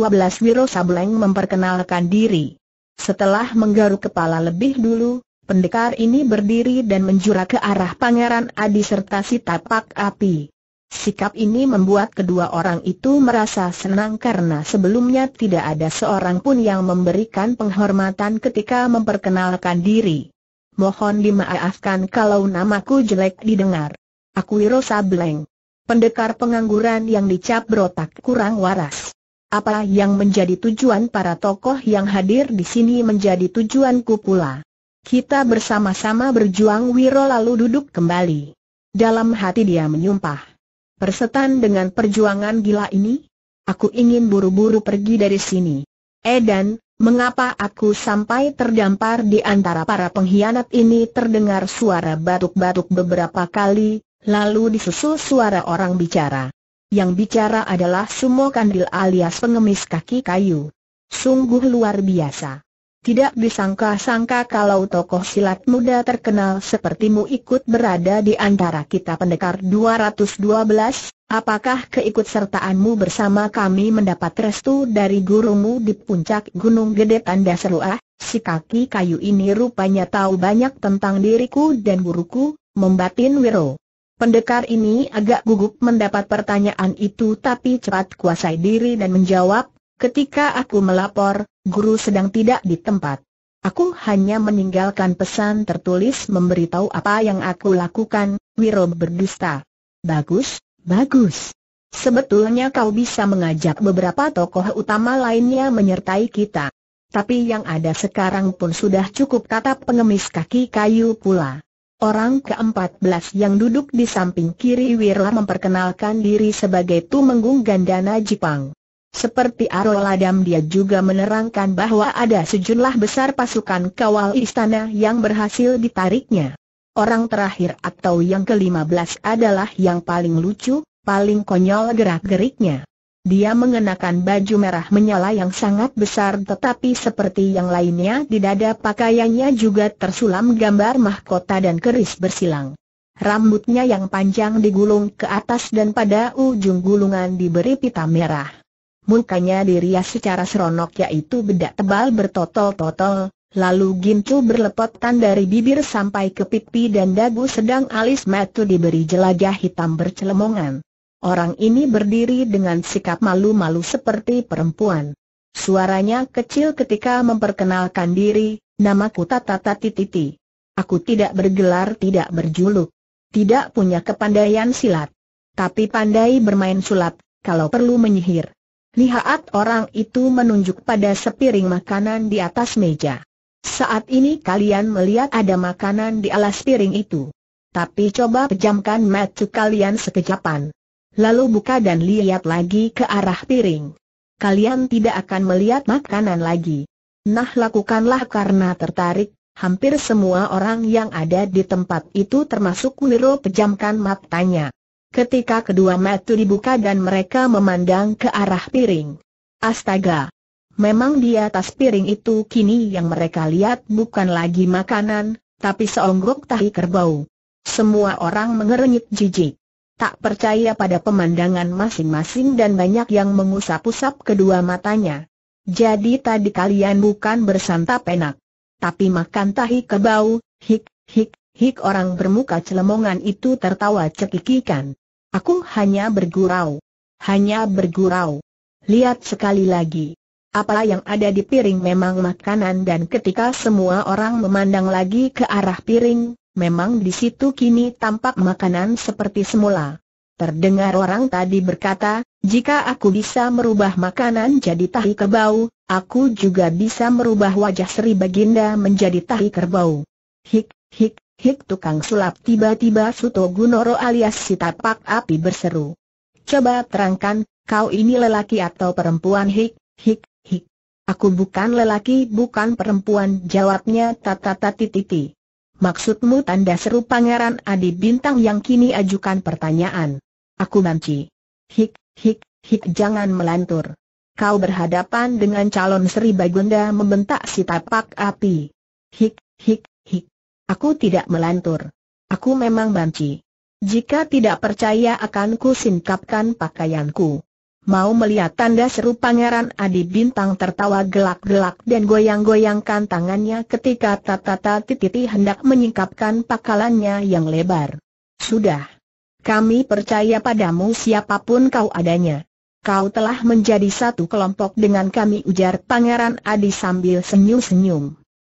Wiro Sableng memperkenalkan diri. Setelah menggaruk kepala lebih dulu, pendekar ini berdiri dan menjura ke arah Pangeran Adi serta si tapak api. Sikap ini membuat kedua orang itu merasa senang karena sebelumnya tidak ada seorang pun yang memberikan penghormatan ketika memperkenalkan diri mohon dimaafkan kalau namaku jelek didengar. Aku Wiro Sableng. Pendekar pengangguran yang dicap berotak kurang waras. Apa yang menjadi tujuan para tokoh yang hadir di sini menjadi tujuanku pula. Kita bersama-sama berjuang Wiro lalu duduk kembali. Dalam hati dia menyumpah. Persetan dengan perjuangan gila ini? Aku ingin buru-buru pergi dari sini. Edan, Mengapa aku sampai terdampar di antara para pengkhianat ini terdengar suara batuk-batuk beberapa kali, lalu disusul suara orang bicara. Yang bicara adalah Sumo Kandil alias pengemis kaki kayu. Sungguh luar biasa. Tidak disangka-sangka kalau tokoh silat muda terkenal sepertimu ikut berada di antara kita pendekar 212, apakah keikutsertaanmu bersama kami mendapat restu dari gurumu di puncak Gunung Gede Tanda Seru ah, si kaki kayu ini rupanya tahu banyak tentang diriku dan guruku, membatin Wiro. Pendekar ini agak gugup mendapat pertanyaan itu tapi cepat kuasai diri dan menjawab, Ketika aku melapor, guru sedang tidak di tempat. Aku hanya meninggalkan pesan tertulis memberitahu apa yang aku lakukan, Wiro berdusta. Bagus, bagus. Sebetulnya kau bisa mengajak beberapa tokoh utama lainnya menyertai kita. Tapi yang ada sekarang pun sudah cukup kata pengemis kaki kayu pula. Orang ke-14 yang duduk di samping kiri Wiro memperkenalkan diri sebagai Tumenggung Gandana Jipang. Seperti Arol Adam dia juga menerangkan bahwa ada sejumlah besar pasukan kawal istana yang berhasil ditariknya. Orang terakhir atau yang ke-15 adalah yang paling lucu, paling konyol gerak-geriknya. Dia mengenakan baju merah menyala yang sangat besar tetapi seperti yang lainnya di dada pakaiannya juga tersulam gambar mahkota dan keris bersilang. Rambutnya yang panjang digulung ke atas dan pada ujung gulungan diberi pita merah mukanya dirias secara seronok yaitu bedak tebal bertotol-totol, lalu gincu berlepotan dari bibir sampai ke pipi dan dagu sedang alis matu diberi jelajah hitam bercelemongan. Orang ini berdiri dengan sikap malu-malu seperti perempuan. Suaranya kecil ketika memperkenalkan diri, namaku Tata Tati Titi. Aku tidak bergelar tidak berjuluk. Tidak punya kepandaian silat. Tapi pandai bermain sulap, kalau perlu menyihir. Lihat orang itu menunjuk pada sepiring makanan di atas meja. Saat ini kalian melihat ada makanan di alas piring itu. Tapi coba pejamkan mata kalian sekejapan. Lalu buka dan lihat lagi ke arah piring. Kalian tidak akan melihat makanan lagi. Nah lakukanlah karena tertarik, hampir semua orang yang ada di tempat itu termasuk Wiro pejamkan matanya ketika kedua mata dibuka dan mereka memandang ke arah piring. Astaga! Memang di atas piring itu kini yang mereka lihat bukan lagi makanan, tapi seonggok tahi kerbau. Semua orang mengerenyit jijik. Tak percaya pada pemandangan masing-masing dan banyak yang mengusap-usap kedua matanya. Jadi tadi kalian bukan bersantap enak. Tapi makan tahi kerbau, hik, hik, hik orang bermuka celemongan itu tertawa cekikikan. Aku hanya bergurau. Hanya bergurau. Lihat sekali lagi. Apa yang ada di piring memang makanan dan ketika semua orang memandang lagi ke arah piring, memang di situ kini tampak makanan seperti semula. Terdengar orang tadi berkata, jika aku bisa merubah makanan jadi tahi kerbau, aku juga bisa merubah wajah Sri Baginda menjadi tahi kerbau. Hik, hik, Hik tukang sulap tiba-tiba Suto Gunoro alias si tapak api berseru. Coba terangkan, kau ini lelaki atau perempuan Hik, Hik, Hik. Aku bukan lelaki bukan perempuan jawabnya tatata titi. Maksudmu tanda seru pangeran Adi Bintang yang kini ajukan pertanyaan. Aku banci. Hik, hik, hik jangan melantur. Kau berhadapan dengan calon Sri Bagunda membentak si tapak api. Hik, hik, Aku tidak melantur. Aku memang banci. Jika tidak percaya akan ku singkapkan pakaianku. Mau melihat tanda seru pangeran Adi Bintang tertawa gelak-gelak dan goyang-goyangkan tangannya ketika Tatata Tititi hendak menyingkapkan pakalannya yang lebar. Sudah. Kami percaya padamu siapapun kau adanya. Kau telah menjadi satu kelompok dengan kami ujar pangeran Adi sambil senyum-senyum.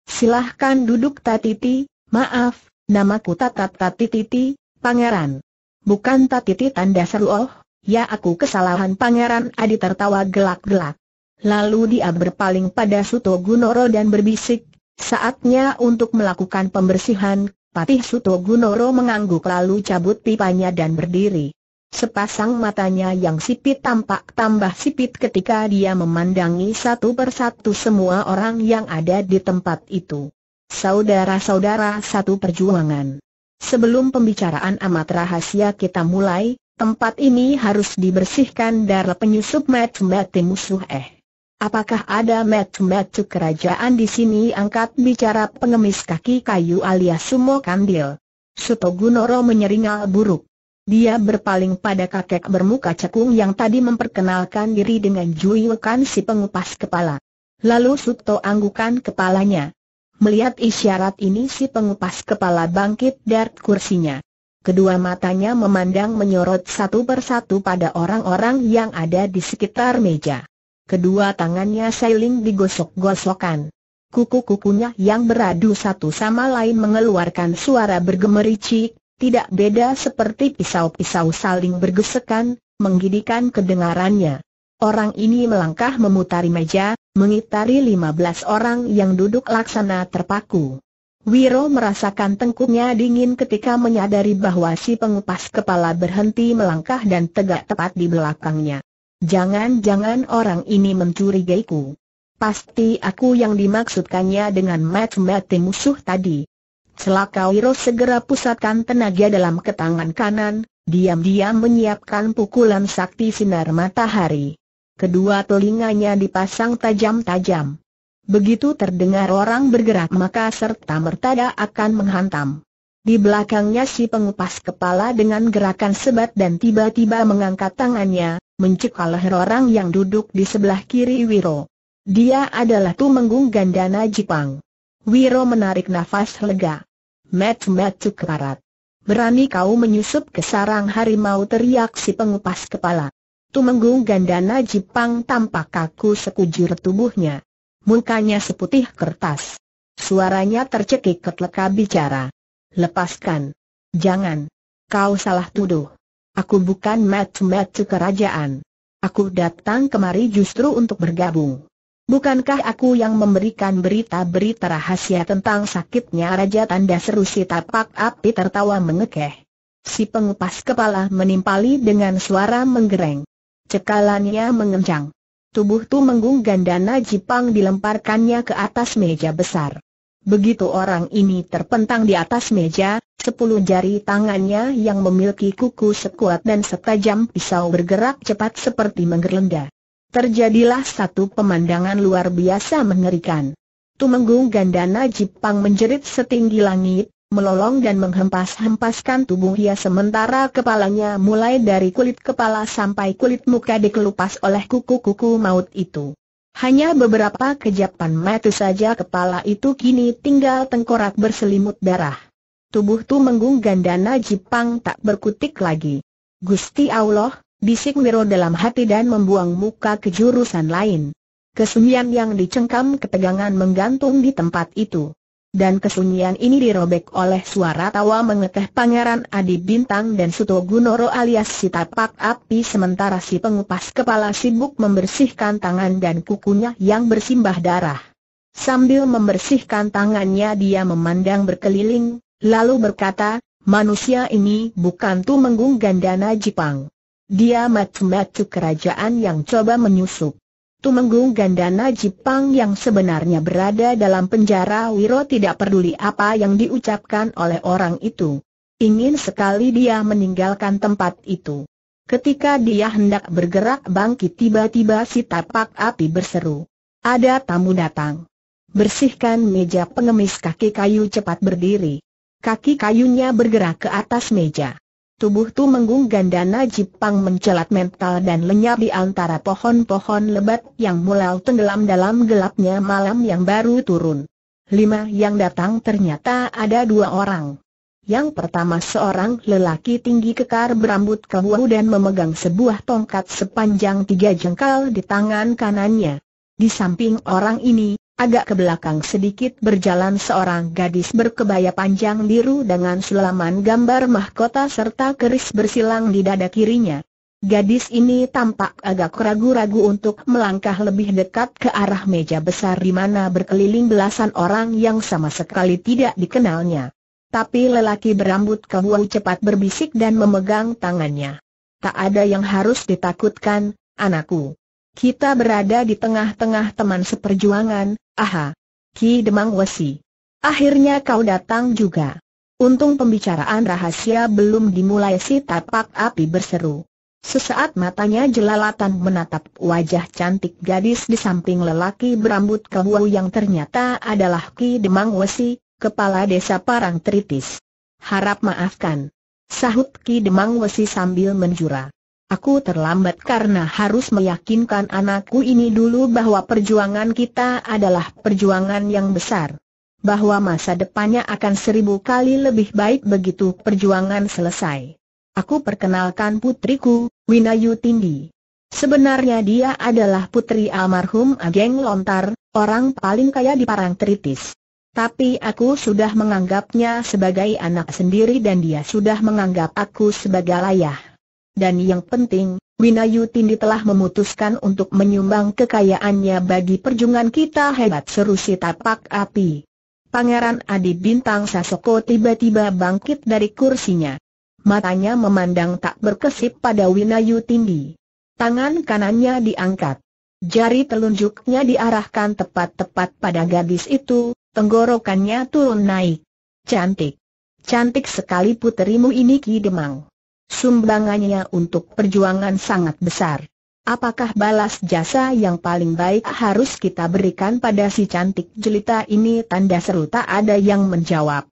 Silahkan duduk Tatiti, Maaf, namaku Tatap Titi, Pangeran. Bukan Tatiti tanda seru oh, ya aku kesalahan Pangeran Adi tertawa gelak-gelak. Lalu dia berpaling pada Suto Gunoro dan berbisik, saatnya untuk melakukan pembersihan, Patih Suto Gunoro mengangguk lalu cabut pipanya dan berdiri. Sepasang matanya yang sipit tampak tambah sipit ketika dia memandangi satu persatu semua orang yang ada di tempat itu. Saudara-saudara satu perjuangan. Sebelum pembicaraan amat rahasia kita mulai, tempat ini harus dibersihkan dari penyusup mat-mati musuh eh. Apakah ada mat-mati kerajaan di sini angkat bicara pengemis kaki kayu alias sumo kandil. Suto Gunoro menyeringal buruk. Dia berpaling pada kakek bermuka cekung yang tadi memperkenalkan diri dengan Juyukan si pengupas kepala. Lalu Suto anggukan kepalanya. Melihat isyarat ini si pengupas kepala bangkit dari kursinya. Kedua matanya memandang menyorot satu persatu pada orang-orang yang ada di sekitar meja. Kedua tangannya sailing digosok-gosokkan. Kuku-kukunya yang beradu satu sama lain mengeluarkan suara bergemericik, tidak beda seperti pisau-pisau saling bergesekan, menggidikan kedengarannya. Orang ini melangkah memutari meja, mengitari 15 orang yang duduk laksana terpaku. Wiro merasakan tengkuknya dingin ketika menyadari bahwa si pengupas kepala berhenti melangkah dan tegak tepat di belakangnya. Jangan-jangan orang ini mencurigaiku. Pasti aku yang dimaksudkannya dengan mati-mati musuh tadi. Celaka Wiro segera pusatkan tenaga dalam ketangan kanan, diam-diam menyiapkan pukulan sakti sinar matahari. Kedua telinganya dipasang tajam-tajam. Begitu terdengar orang bergerak maka serta mertada akan menghantam. Di belakangnya si pengupas kepala dengan gerakan sebat dan tiba-tiba mengangkat tangannya, mencekal leher orang yang duduk di sebelah kiri Wiro. Dia adalah menggung Gandana Jipang. Wiro menarik nafas lega. Met-met cukarat. Berani kau menyusup ke sarang harimau teriak si pengupas kepala. Tumenggung Gandana Jepang tampak kaku sekujur tubuhnya. Mukanya seputih kertas. Suaranya tercekik ketika bicara. Lepaskan. Jangan. Kau salah tuduh. Aku bukan match-match kerajaan. Aku datang kemari justru untuk bergabung. Bukankah aku yang memberikan berita-berita rahasia tentang sakitnya Raja Tanda Seru si tapak api tertawa mengekeh. Si pengupas kepala menimpali dengan suara menggereng. Cekalannya mengencang. Tubuh tu menggung gandana Jipang dilemparkannya ke atas meja besar. Begitu orang ini terpentang di atas meja, sepuluh jari tangannya yang memiliki kuku sekuat dan setajam pisau bergerak cepat seperti menggerenda. Terjadilah satu pemandangan luar biasa mengerikan. Tumenggung Gandana Jipang menjerit setinggi langit, melolong dan menghempas-hempaskan tubuh ia sementara kepalanya mulai dari kulit kepala sampai kulit muka dikelupas oleh kuku-kuku maut itu. Hanya beberapa kejapan mata saja kepala itu kini tinggal tengkorak berselimut darah. Tubuh tu menggung gandana Jipang tak berkutik lagi. Gusti Allah, bisik Wiro dalam hati dan membuang muka ke jurusan lain. Kesunyian yang dicengkam ketegangan menggantung di tempat itu dan kesunyian ini dirobek oleh suara tawa mengeteh Pangeran Adi Bintang dan Suto Gunoro alias si tapak api sementara si pengupas kepala sibuk membersihkan tangan dan kukunya yang bersimbah darah. Sambil membersihkan tangannya dia memandang berkeliling, lalu berkata, manusia ini bukan tu menggung gandana Jepang. Dia macu-macu kerajaan yang coba menyusup. Tumenggung dana Jepang yang sebenarnya berada dalam penjara Wiro tidak peduli apa yang diucapkan oleh orang itu. Ingin sekali dia meninggalkan tempat itu. Ketika dia hendak bergerak bangkit tiba-tiba si tapak api berseru. Ada tamu datang. Bersihkan meja pengemis kaki kayu cepat berdiri. Kaki kayunya bergerak ke atas meja. Tubuh tu menggung gandana Jipang mencelat mental dan lenyap di antara pohon-pohon lebat yang mulai tenggelam dalam gelapnya malam yang baru turun. Lima yang datang ternyata ada dua orang. Yang pertama seorang lelaki tinggi kekar berambut kewu dan memegang sebuah tongkat sepanjang tiga jengkal di tangan kanannya. Di samping orang ini, Agak ke belakang sedikit berjalan seorang gadis berkebaya panjang biru dengan sulaman gambar mahkota serta keris bersilang di dada kirinya. Gadis ini tampak agak ragu-ragu untuk melangkah lebih dekat ke arah meja besar di mana berkeliling belasan orang yang sama sekali tidak dikenalnya. Tapi lelaki berambut kehua cepat berbisik dan memegang tangannya. Tak ada yang harus ditakutkan, anakku. Kita berada di tengah-tengah teman seperjuangan, Aha! Ki Demang Wesi. Akhirnya kau datang juga. Untung pembicaraan rahasia belum dimulai si tapak api berseru. Sesaat matanya jelalatan menatap wajah cantik gadis di samping lelaki berambut kewu yang ternyata adalah Ki Demang Wesi, kepala desa Parang Tritis. Harap maafkan. Sahut Ki Demang Wesi sambil menjura. Aku terlambat karena harus meyakinkan anakku ini dulu bahwa perjuangan kita adalah perjuangan yang besar. Bahwa masa depannya akan seribu kali lebih baik begitu perjuangan selesai. Aku perkenalkan putriku, Winayu Tindi. Sebenarnya dia adalah putri almarhum Ageng Lontar, orang paling kaya di Parangtritis. Tapi aku sudah menganggapnya sebagai anak sendiri dan dia sudah menganggap aku sebagai ayah. Dan yang penting, Winayu telah memutuskan untuk menyumbang kekayaannya bagi perjuangan kita hebat seru si tapak api. Pangeran Adi Bintang Sasoko tiba-tiba bangkit dari kursinya. Matanya memandang tak berkesip pada Winayu Tangan kanannya diangkat. Jari telunjuknya diarahkan tepat-tepat pada gadis itu, tenggorokannya turun naik. Cantik. Cantik sekali puterimu ini Ki Demang. Sumbangannya untuk perjuangan sangat besar. Apakah balas jasa yang paling baik harus kita berikan pada si cantik jelita ini? Tanda seru tak ada yang menjawab.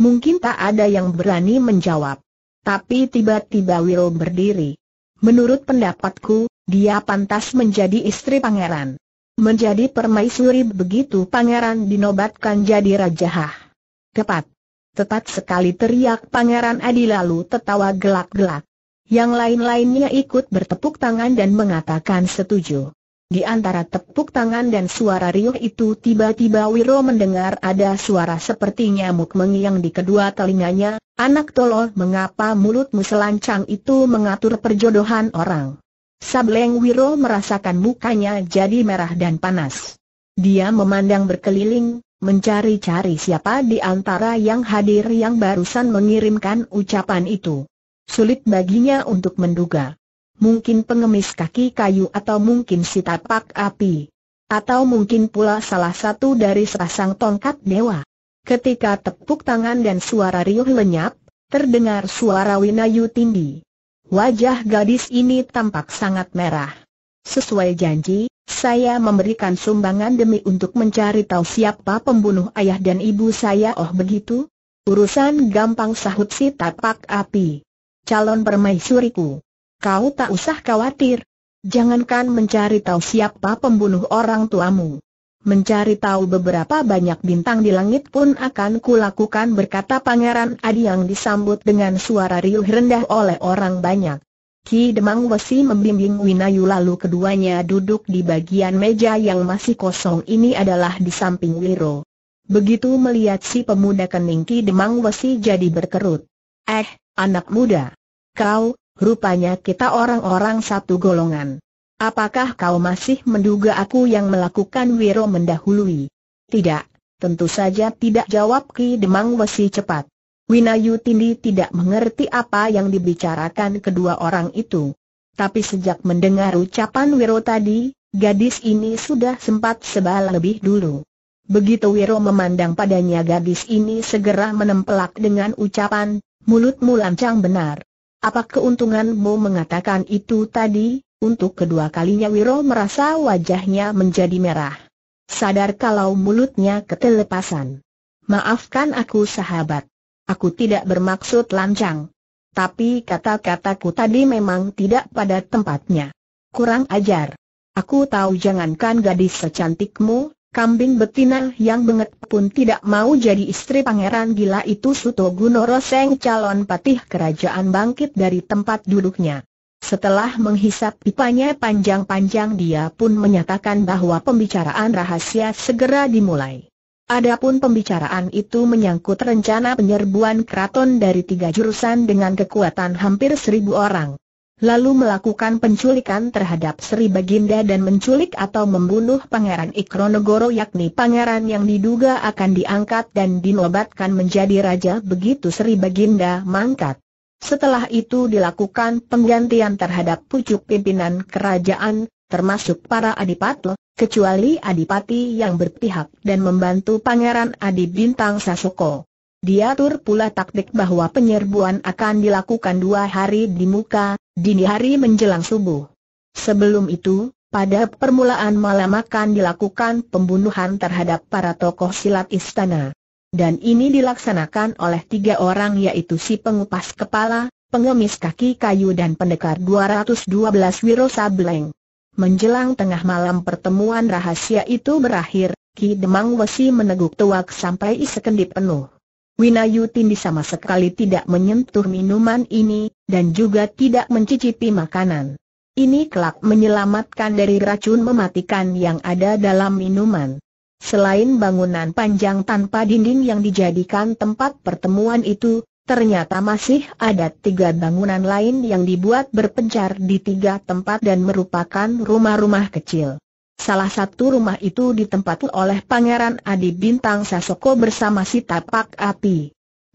Mungkin tak ada yang berani menjawab. Tapi tiba-tiba Will berdiri. Menurut pendapatku, dia pantas menjadi istri pangeran. Menjadi permaisuri begitu pangeran dinobatkan jadi raja. Tepat sekali teriak Pangeran Adi lalu tertawa gelak-gelak. Yang lain-lainnya ikut bertepuk tangan dan mengatakan setuju. Di antara tepuk tangan dan suara riuh itu tiba-tiba Wiro mendengar ada suara seperti nyamuk mengiang di kedua telinganya, anak tolol mengapa mulutmu selancang itu mengatur perjodohan orang. Sableng Wiro merasakan mukanya jadi merah dan panas. Dia memandang berkeliling, mencari-cari siapa di antara yang hadir yang barusan mengirimkan ucapan itu. Sulit baginya untuk menduga. Mungkin pengemis kaki kayu atau mungkin si tapak api. Atau mungkin pula salah satu dari sepasang tongkat dewa. Ketika tepuk tangan dan suara riuh lenyap, terdengar suara Winayu tinggi. Wajah gadis ini tampak sangat merah. Sesuai janji, saya memberikan sumbangan demi untuk mencari tahu siapa pembunuh ayah dan ibu saya oh begitu? Urusan gampang sahut si tapak api. Calon permaisuriku. Kau tak usah khawatir. Jangankan mencari tahu siapa pembunuh orang tuamu. Mencari tahu beberapa banyak bintang di langit pun akan kulakukan berkata Pangeran Adi yang disambut dengan suara riuh rendah oleh orang banyak. Ki Demang Wesi membimbing Winayu lalu keduanya duduk di bagian meja yang masih kosong ini adalah di samping Wiro. Begitu melihat si pemuda kening Ki Demang Wesi jadi berkerut. Eh, anak muda. Kau, rupanya kita orang-orang satu golongan. Apakah kau masih menduga aku yang melakukan Wiro mendahului? Tidak, tentu saja tidak jawab Ki Demang Wesi cepat. Winayu Tindi tidak mengerti apa yang dibicarakan kedua orang itu. Tapi sejak mendengar ucapan Wiro tadi, gadis ini sudah sempat sebal lebih dulu. Begitu Wiro memandang padanya gadis ini segera menempelak dengan ucapan, mulutmu lancang benar. Apa keuntunganmu mengatakan itu tadi? Untuk kedua kalinya Wiro merasa wajahnya menjadi merah. Sadar kalau mulutnya ketelepasan. Maafkan aku sahabat. Aku tidak bermaksud lancang. Tapi kata-kataku tadi memang tidak pada tempatnya. Kurang ajar. Aku tahu jangankan gadis secantikmu, kambing betina yang benget pun tidak mau jadi istri pangeran gila itu Suto Gunoro Seng calon patih kerajaan bangkit dari tempat duduknya. Setelah menghisap pipanya panjang-panjang dia pun menyatakan bahwa pembicaraan rahasia segera dimulai. Adapun pembicaraan itu menyangkut rencana penyerbuan keraton dari tiga jurusan dengan kekuatan hampir seribu orang. Lalu melakukan penculikan terhadap Sri Baginda dan menculik atau membunuh Pangeran Ikronegoro yakni pangeran yang diduga akan diangkat dan dinobatkan menjadi raja begitu Sri Baginda mangkat. Setelah itu dilakukan penggantian terhadap pucuk pimpinan kerajaan, termasuk para adipatlo, kecuali Adipati yang berpihak dan membantu Pangeran Adi Bintang Sasoko. Diatur pula taktik bahwa penyerbuan akan dilakukan dua hari di muka, dini hari menjelang subuh. Sebelum itu, pada permulaan malam akan dilakukan pembunuhan terhadap para tokoh silat istana. Dan ini dilaksanakan oleh tiga orang yaitu si pengupas kepala, pengemis kaki kayu dan pendekar 212 Wiro Sableng. Menjelang tengah malam pertemuan rahasia itu berakhir, Ki Demang Wesi meneguk tuak sampai isekendip penuh. Tindi sama sekali tidak menyentuh minuman ini, dan juga tidak mencicipi makanan. Ini kelak menyelamatkan dari racun mematikan yang ada dalam minuman. Selain bangunan panjang tanpa dinding yang dijadikan tempat pertemuan itu, Ternyata masih ada tiga bangunan lain yang dibuat berpencar di tiga tempat dan merupakan rumah-rumah kecil. Salah satu rumah itu ditempati oleh Pangeran Adi Bintang Sasoko bersama si tapak api.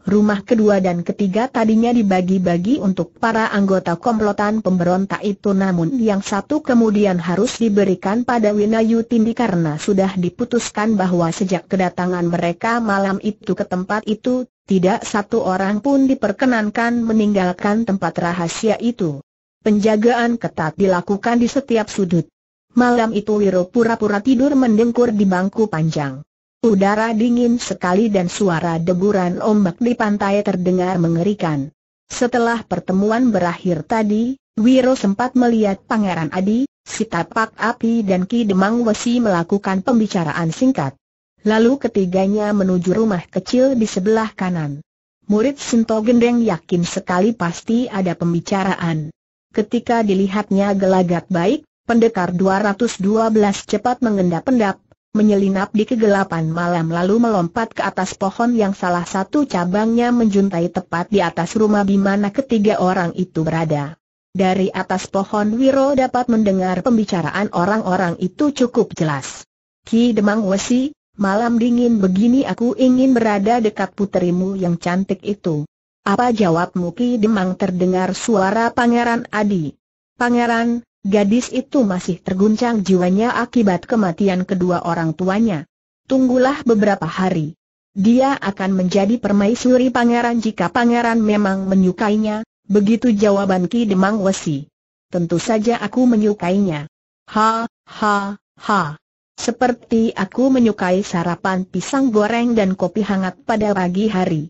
Rumah kedua dan ketiga tadinya dibagi-bagi untuk para anggota komplotan pemberontak itu namun yang satu kemudian harus diberikan pada Winayu Tindi karena sudah diputuskan bahwa sejak kedatangan mereka malam itu ke tempat itu tidak satu orang pun diperkenankan meninggalkan tempat rahasia itu. Penjagaan ketat dilakukan di setiap sudut. Malam itu Wiro pura-pura tidur mendengkur di bangku panjang. Udara dingin sekali dan suara deburan ombak di pantai terdengar mengerikan. Setelah pertemuan berakhir tadi, Wiro sempat melihat Pangeran Adi, Sitapak api dan Ki Demang Wesi melakukan pembicaraan singkat. Lalu ketiganya menuju rumah kecil di sebelah kanan. Murid Sinto Gendeng yakin sekali pasti ada pembicaraan. Ketika dilihatnya gelagat baik, pendekar 212 cepat mengendap-endap, menyelinap di kegelapan malam lalu melompat ke atas pohon yang salah satu cabangnya menjuntai tepat di atas rumah di mana ketiga orang itu berada. Dari atas pohon Wiro dapat mendengar pembicaraan orang-orang itu cukup jelas. Ki Demang Wesi, Malam dingin begini aku ingin berada dekat puterimu yang cantik itu. Apa jawabmu Ki Demang terdengar suara Pangeran Adi. Pangeran, gadis itu masih terguncang jiwanya akibat kematian kedua orang tuanya. Tunggulah beberapa hari. Dia akan menjadi permaisuri pangeran jika pangeran memang menyukainya, begitu jawaban Ki Demang Wesi. Tentu saja aku menyukainya. Ha, ha, ha. Seperti aku menyukai sarapan pisang goreng dan kopi hangat pada pagi hari.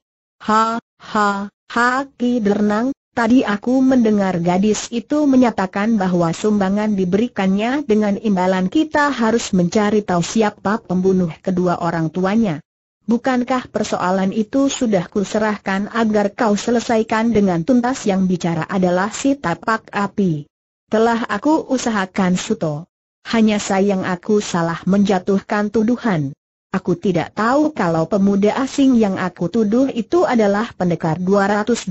Ha, ha, ha Ki Dernang, tadi aku mendengar gadis itu menyatakan bahwa sumbangan diberikannya dengan imbalan kita harus mencari tahu siapa pembunuh kedua orang tuanya. Bukankah persoalan itu sudah kuserahkan agar kau selesaikan dengan tuntas yang bicara adalah si tapak api? Telah aku usahakan Suto. Hanya sayang aku salah menjatuhkan tuduhan. Aku tidak tahu kalau pemuda asing yang aku tuduh itu adalah pendekar 212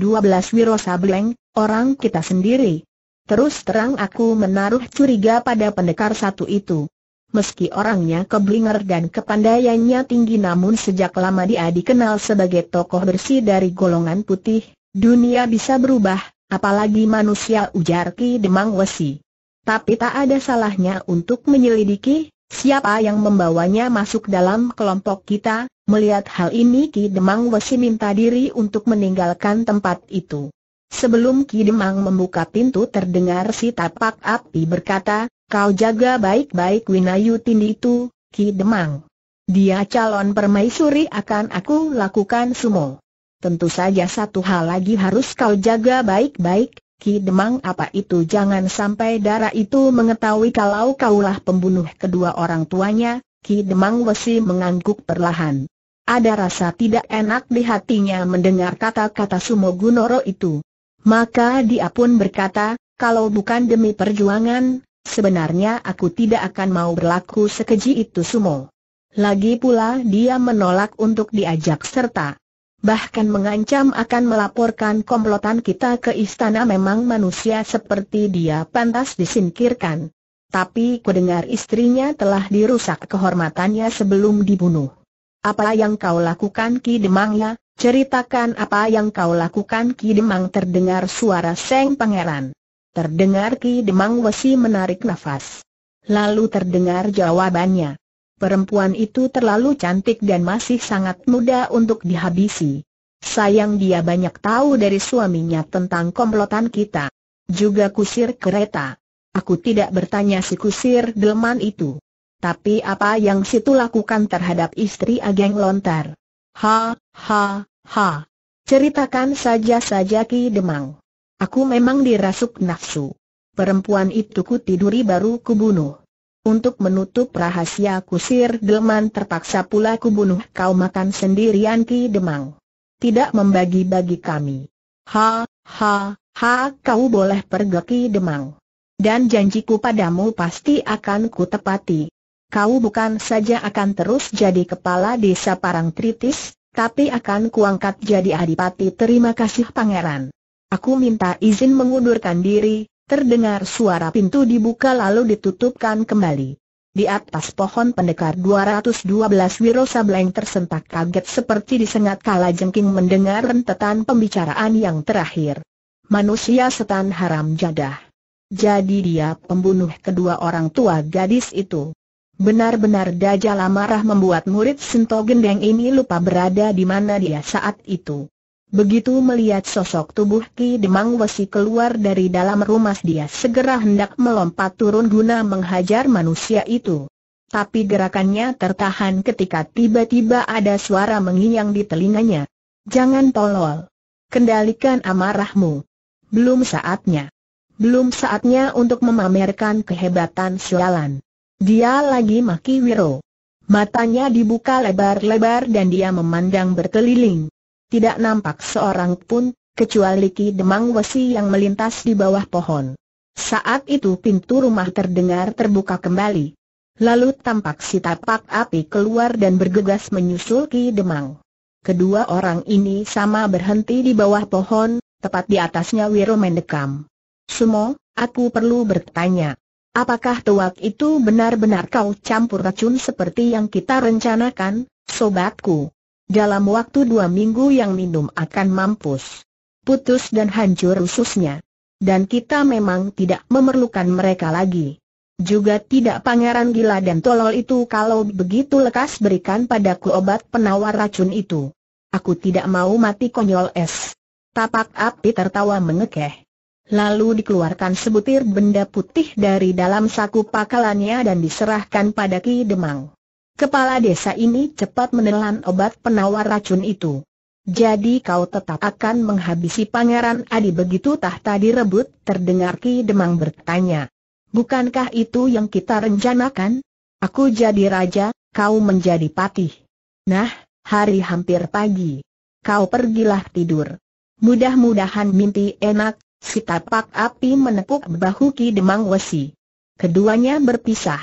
Wiro Sableng, orang kita sendiri. Terus terang aku menaruh curiga pada pendekar satu itu. Meski orangnya keblinger dan kepandaiannya tinggi namun sejak lama dia dikenal sebagai tokoh bersih dari golongan putih, dunia bisa berubah, apalagi manusia ujar Ki Demang Wesi. Tapi tak ada salahnya untuk menyelidiki, siapa yang membawanya masuk dalam kelompok kita, melihat hal ini Ki Demang Wesi minta diri untuk meninggalkan tempat itu. Sebelum Ki Demang membuka pintu terdengar si tapak api berkata, kau jaga baik-baik Winayu Tindi itu, Ki Demang. Dia calon permaisuri akan aku lakukan semua. Tentu saja satu hal lagi harus kau jaga baik-baik, Ki Demang apa itu jangan sampai darah itu mengetahui kalau kaulah pembunuh kedua orang tuanya, Ki Demang Wesi mengangguk perlahan. Ada rasa tidak enak di hatinya mendengar kata-kata Sumo Gunoro itu. Maka dia pun berkata, kalau bukan demi perjuangan, sebenarnya aku tidak akan mau berlaku sekeji itu Sumo. Lagi pula dia menolak untuk diajak serta bahkan mengancam akan melaporkan komplotan kita ke istana memang manusia seperti dia pantas disingkirkan. Tapi kudengar istrinya telah dirusak kehormatannya sebelum dibunuh. Apa yang kau lakukan Ki Demang ya? Ceritakan apa yang kau lakukan Ki Demang terdengar suara Seng Pangeran. Terdengar Ki Demang Wesi menarik nafas. Lalu terdengar jawabannya. Perempuan itu terlalu cantik dan masih sangat muda untuk dihabisi. Sayang dia banyak tahu dari suaminya tentang komplotan kita. Juga kusir kereta. Aku tidak bertanya si kusir delman itu. Tapi apa yang situ lakukan terhadap istri Ageng Lontar? Ha, ha, ha. Ceritakan saja-saja Ki Demang. Aku memang dirasuk nafsu. Perempuan itu ku tiduri baru kubunuh. Untuk menutup rahasia kusir delman terpaksa pula kubunuh kau makan sendirian Ki Demang. Tidak membagi-bagi kami. Ha, ha, ha kau boleh pergi Ki Demang. Dan janjiku padamu pasti akan kutepati. Kau bukan saja akan terus jadi kepala desa Parangtritis, tapi akan kuangkat jadi adipati terima kasih pangeran. Aku minta izin mengundurkan diri, Terdengar suara pintu dibuka lalu ditutupkan kembali. Di atas pohon pendekar 212 Wiro Sableng tersentak kaget seperti disengat kala jengking mendengar rentetan pembicaraan yang terakhir. Manusia setan haram jadah. Jadi dia pembunuh kedua orang tua gadis itu. Benar-benar dajal amarah membuat murid Sinto Gendeng ini lupa berada di mana dia saat itu. Begitu melihat sosok tubuh Ki Demang Wesi keluar dari dalam rumah dia segera hendak melompat turun guna menghajar manusia itu. Tapi gerakannya tertahan ketika tiba-tiba ada suara menginyang di telinganya. Jangan tolol. Kendalikan amarahmu. Belum saatnya. Belum saatnya untuk memamerkan kehebatan sualan. Dia lagi maki Wiro. Matanya dibuka lebar-lebar dan dia memandang berkeliling tidak nampak seorang pun, kecuali Ki Demang Wesi yang melintas di bawah pohon. Saat itu pintu rumah terdengar terbuka kembali. Lalu tampak si tapak api keluar dan bergegas menyusul Ki Demang. Kedua orang ini sama berhenti di bawah pohon, tepat di atasnya Wiro Mendekam. Sumo, aku perlu bertanya. Apakah tuak itu benar-benar kau campur racun seperti yang kita rencanakan, sobatku? dalam waktu dua minggu yang minum akan mampus. Putus dan hancur ususnya. Dan kita memang tidak memerlukan mereka lagi. Juga tidak pangeran gila dan tolol itu kalau begitu lekas berikan padaku obat penawar racun itu. Aku tidak mau mati konyol es. Tapak api tertawa mengekeh. Lalu dikeluarkan sebutir benda putih dari dalam saku pakalannya dan diserahkan pada Ki Demang. Kepala desa ini cepat menelan obat penawar racun itu. Jadi kau tetap akan menghabisi Pangeran Adi begitu tahta direbut, terdengar Ki Demang bertanya. Bukankah itu yang kita rencanakan? Aku jadi raja, kau menjadi patih. Nah, hari hampir pagi. Kau pergilah tidur. Mudah-mudahan mimpi enak, si tapak api menepuk bahu Ki Demang Wesi. Keduanya berpisah.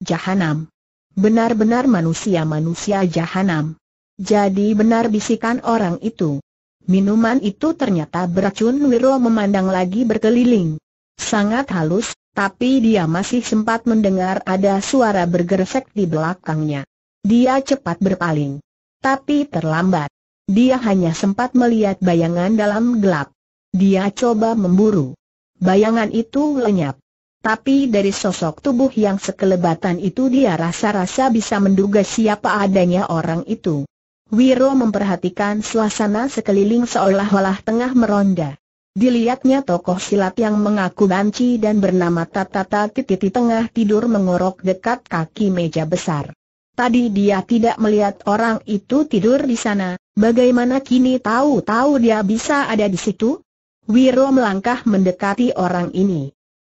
Jahanam. Benar-benar manusia-manusia jahanam. Jadi benar bisikan orang itu. Minuman itu ternyata beracun Wiro memandang lagi berkeliling. Sangat halus, tapi dia masih sempat mendengar ada suara bergeresek di belakangnya. Dia cepat berpaling. Tapi terlambat. Dia hanya sempat melihat bayangan dalam gelap. Dia coba memburu. Bayangan itu lenyap. Tapi dari sosok tubuh yang sekelebatan itu dia rasa-rasa bisa menduga siapa adanya orang itu. Wiro memperhatikan suasana sekeliling seolah-olah tengah meronda. Dilihatnya tokoh silat yang mengaku banci dan bernama Tatata Tititi tengah tidur mengorok dekat kaki meja besar. Tadi dia tidak melihat orang itu tidur di sana, bagaimana kini tahu-tahu dia bisa ada di situ? Wiro melangkah mendekati orang ini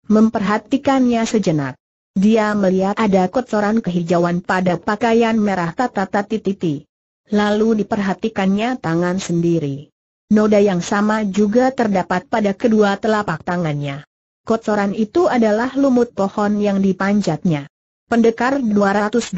memperhatikannya sejenak. Dia melihat ada kotoran kehijauan pada pakaian merah tata tati titi. Lalu diperhatikannya tangan sendiri. Noda yang sama juga terdapat pada kedua telapak tangannya. Kotoran itu adalah lumut pohon yang dipanjatnya. Pendekar 212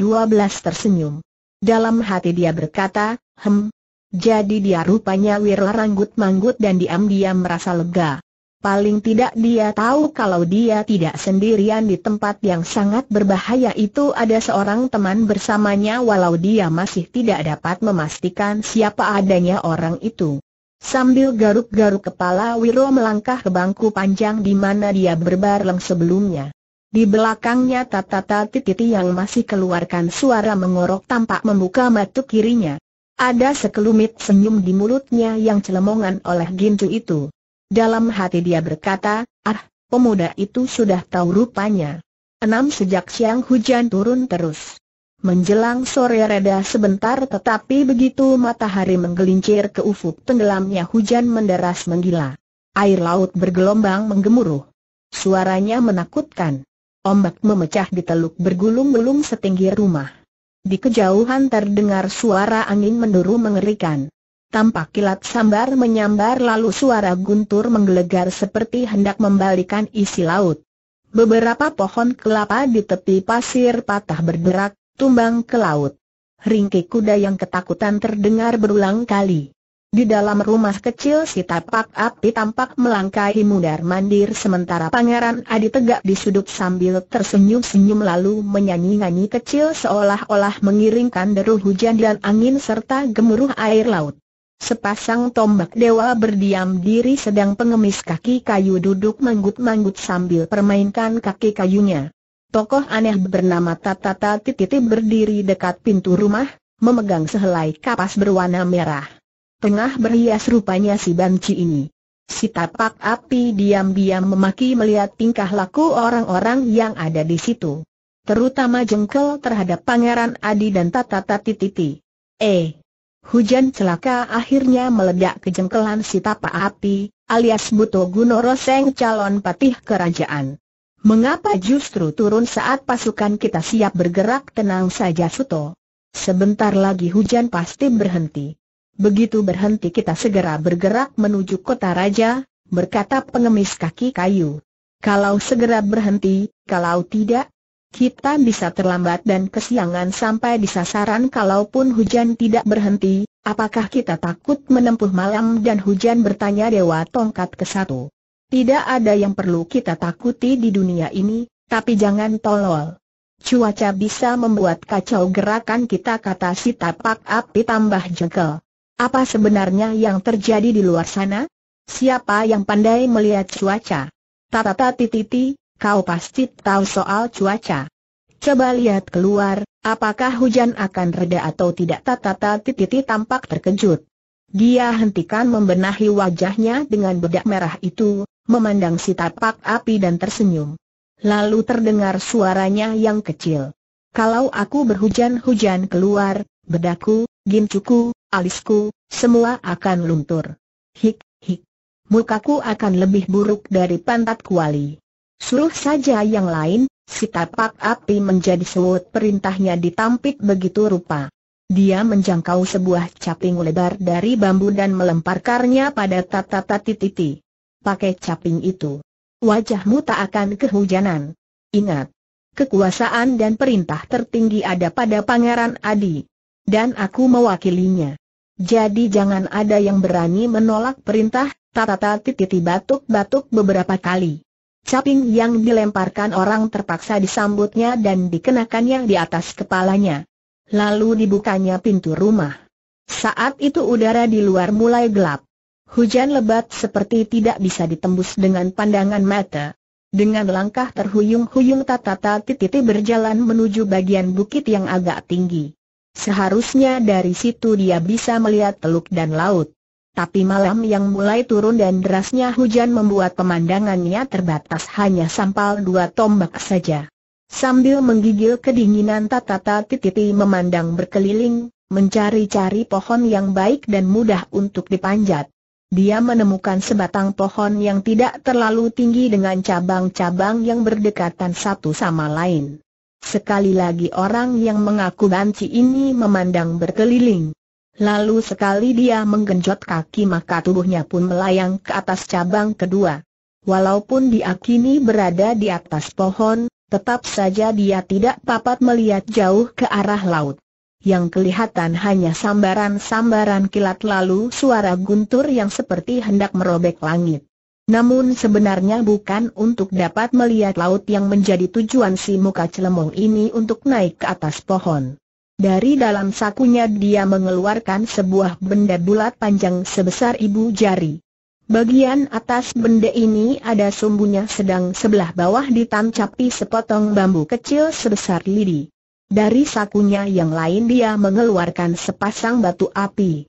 tersenyum. Dalam hati dia berkata, hem. Jadi dia rupanya ranggut manggut dan diam-diam merasa lega. Paling tidak dia tahu kalau dia tidak sendirian di tempat yang sangat berbahaya itu ada seorang teman bersamanya walau dia masih tidak dapat memastikan siapa adanya orang itu. Sambil garuk-garuk kepala Wiro melangkah ke bangku panjang di mana dia berbareng sebelumnya. Di belakangnya tata-tata titi Tititi yang masih keluarkan suara mengorok tampak membuka mata kirinya. Ada sekelumit senyum di mulutnya yang celemongan oleh gintu itu. Dalam hati dia berkata, ah, pemuda itu sudah tahu rupanya. Enam sejak siang hujan turun terus. Menjelang sore reda sebentar tetapi begitu matahari menggelincir ke ufuk tenggelamnya hujan menderas menggila. Air laut bergelombang menggemuruh. Suaranya menakutkan. Ombak memecah di teluk bergulung-gulung setinggi rumah. Di kejauhan terdengar suara angin menduru mengerikan. Tampak kilat sambar menyambar lalu suara guntur menggelegar seperti hendak membalikan isi laut. Beberapa pohon kelapa di tepi pasir patah bergerak, tumbang ke laut. Ringki kuda yang ketakutan terdengar berulang kali. Di dalam rumah kecil si tapak api tampak melangkahi mundar-mandir sementara pangeran Adi tegak di sudut sambil tersenyum-senyum lalu menyanyi-nyanyi kecil seolah-olah mengiringkan deru hujan dan angin serta gemuruh air laut. Sepasang tombak dewa berdiam diri sedang pengemis kaki kayu duduk manggut-manggut sambil permainkan kaki kayunya. Tokoh aneh bernama Tata Tatata Tititi berdiri dekat pintu rumah, memegang sehelai kapas berwarna merah. Tengah berhias rupanya si banci ini. Si tapak api diam-diam memaki melihat tingkah laku orang-orang yang ada di situ. Terutama jengkel terhadap Pangeran Adi dan Tatata Tititi. Eh, Hujan celaka akhirnya meledak kejengkelan jengkelan si tapa api, alias Buto Gunoro Seng calon patih kerajaan. Mengapa justru turun saat pasukan kita siap bergerak tenang saja Suto? Sebentar lagi hujan pasti berhenti. Begitu berhenti kita segera bergerak menuju kota raja, berkata pengemis kaki kayu. Kalau segera berhenti, kalau tidak, kita bisa terlambat dan kesiangan sampai di sasaran kalaupun hujan tidak berhenti, apakah kita takut menempuh malam dan hujan bertanya Dewa Tongkat ke satu. Tidak ada yang perlu kita takuti di dunia ini, tapi jangan tolol. Cuaca bisa membuat kacau gerakan kita kata si tapak api tambah jengkel. Apa sebenarnya yang terjadi di luar sana? Siapa yang pandai melihat cuaca? Tata tata titi kau pasti tahu soal cuaca. Coba lihat keluar, apakah hujan akan reda atau tidak tata titi tititi tampak terkejut. Dia hentikan membenahi wajahnya dengan bedak merah itu, memandang si tapak api dan tersenyum. Lalu terdengar suaranya yang kecil. Kalau aku berhujan-hujan keluar, bedaku, gincuku, alisku, semua akan luntur. Hik, hik. Mukaku akan lebih buruk dari pantat kuali. Suruh saja yang lain, si tapak api menjadi sewut perintahnya ditampik begitu rupa. Dia menjangkau sebuah caping lebar dari bambu dan melemparkannya pada tata tata titi. Pakai caping itu. Wajahmu tak akan kehujanan. Ingat. Kekuasaan dan perintah tertinggi ada pada Pangeran Adi. Dan aku mewakilinya. Jadi jangan ada yang berani menolak perintah, tata tati titi batuk-batuk beberapa kali. Caping yang dilemparkan orang terpaksa disambutnya dan dikenakannya di atas kepalanya. Lalu dibukanya pintu rumah. Saat itu udara di luar mulai gelap. Hujan lebat seperti tidak bisa ditembus dengan pandangan mata. Dengan langkah terhuyung-huyung Tatata Tititi berjalan menuju bagian bukit yang agak tinggi. Seharusnya dari situ dia bisa melihat teluk dan laut tapi malam yang mulai turun dan derasnya hujan membuat pemandangannya terbatas hanya sampal dua tombak saja. Sambil menggigil kedinginan Tatata Tititi memandang berkeliling, mencari-cari pohon yang baik dan mudah untuk dipanjat. Dia menemukan sebatang pohon yang tidak terlalu tinggi dengan cabang-cabang yang berdekatan satu sama lain. Sekali lagi orang yang mengaku banci ini memandang berkeliling. Lalu sekali dia menggenjot kaki maka tubuhnya pun melayang ke atas cabang kedua. Walaupun dia kini berada di atas pohon, tetap saja dia tidak dapat melihat jauh ke arah laut. Yang kelihatan hanya sambaran-sambaran kilat lalu suara guntur yang seperti hendak merobek langit. Namun sebenarnya bukan untuk dapat melihat laut yang menjadi tujuan si muka celemong ini untuk naik ke atas pohon. Dari dalam sakunya dia mengeluarkan sebuah benda bulat panjang sebesar ibu jari. Bagian atas benda ini ada sumbunya sedang sebelah bawah ditancapi sepotong bambu kecil sebesar lidi. Dari sakunya yang lain dia mengeluarkan sepasang batu api.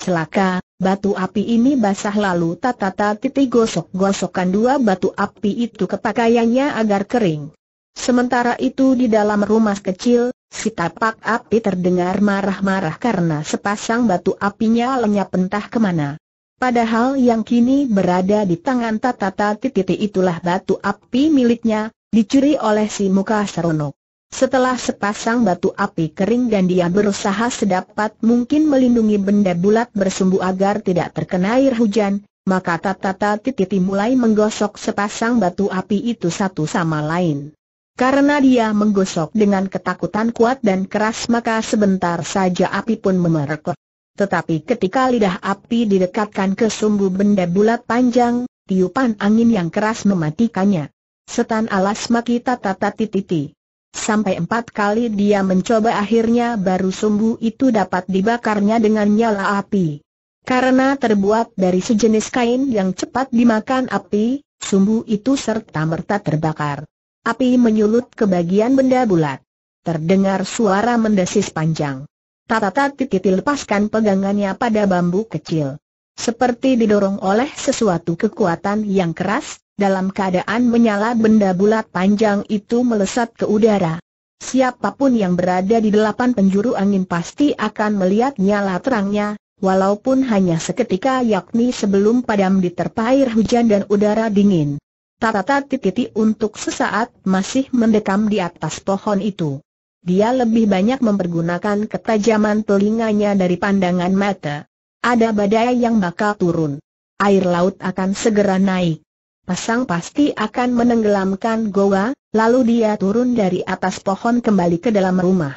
Celaka, batu api ini basah lalu tatata titi gosok gosokkan dua batu api itu ke pakaiannya agar kering. Sementara itu di dalam rumah kecil, si tapak api terdengar marah-marah karena sepasang batu apinya lenyap entah kemana. Padahal yang kini berada di tangan Tata Tati Titi itulah batu api miliknya, dicuri oleh si muka seronok. Setelah sepasang batu api kering dan dia berusaha sedapat mungkin melindungi benda bulat bersumbu agar tidak terkena air hujan, maka Tata Tati Titi mulai menggosok sepasang batu api itu satu sama lain. Karena dia menggosok dengan ketakutan kuat dan keras maka sebentar saja api pun memerekot. Tetapi ketika lidah api didekatkan ke sumbu benda bulat panjang, tiupan angin yang keras mematikannya. Setan alas maki tata titi. Sampai empat kali dia mencoba akhirnya baru sumbu itu dapat dibakarnya dengan nyala api. Karena terbuat dari sejenis kain yang cepat dimakan api, sumbu itu serta merta terbakar. Api menyulut ke bagian benda bulat. Terdengar suara mendesis panjang. Tatatat, titit lepaskan pegangannya pada bambu kecil. Seperti didorong oleh sesuatu kekuatan yang keras, dalam keadaan menyala benda bulat panjang itu melesat ke udara. Siapapun yang berada di delapan penjuru angin pasti akan melihat nyala terangnya, walaupun hanya seketika yakni sebelum padam diterpa air hujan dan udara dingin. Tata Tititi untuk sesaat masih mendekam di atas pohon itu. Dia lebih banyak mempergunakan ketajaman telinganya dari pandangan mata. Ada badai yang bakal turun. Air laut akan segera naik. Pasang pasti akan menenggelamkan goa, lalu dia turun dari atas pohon kembali ke dalam rumah.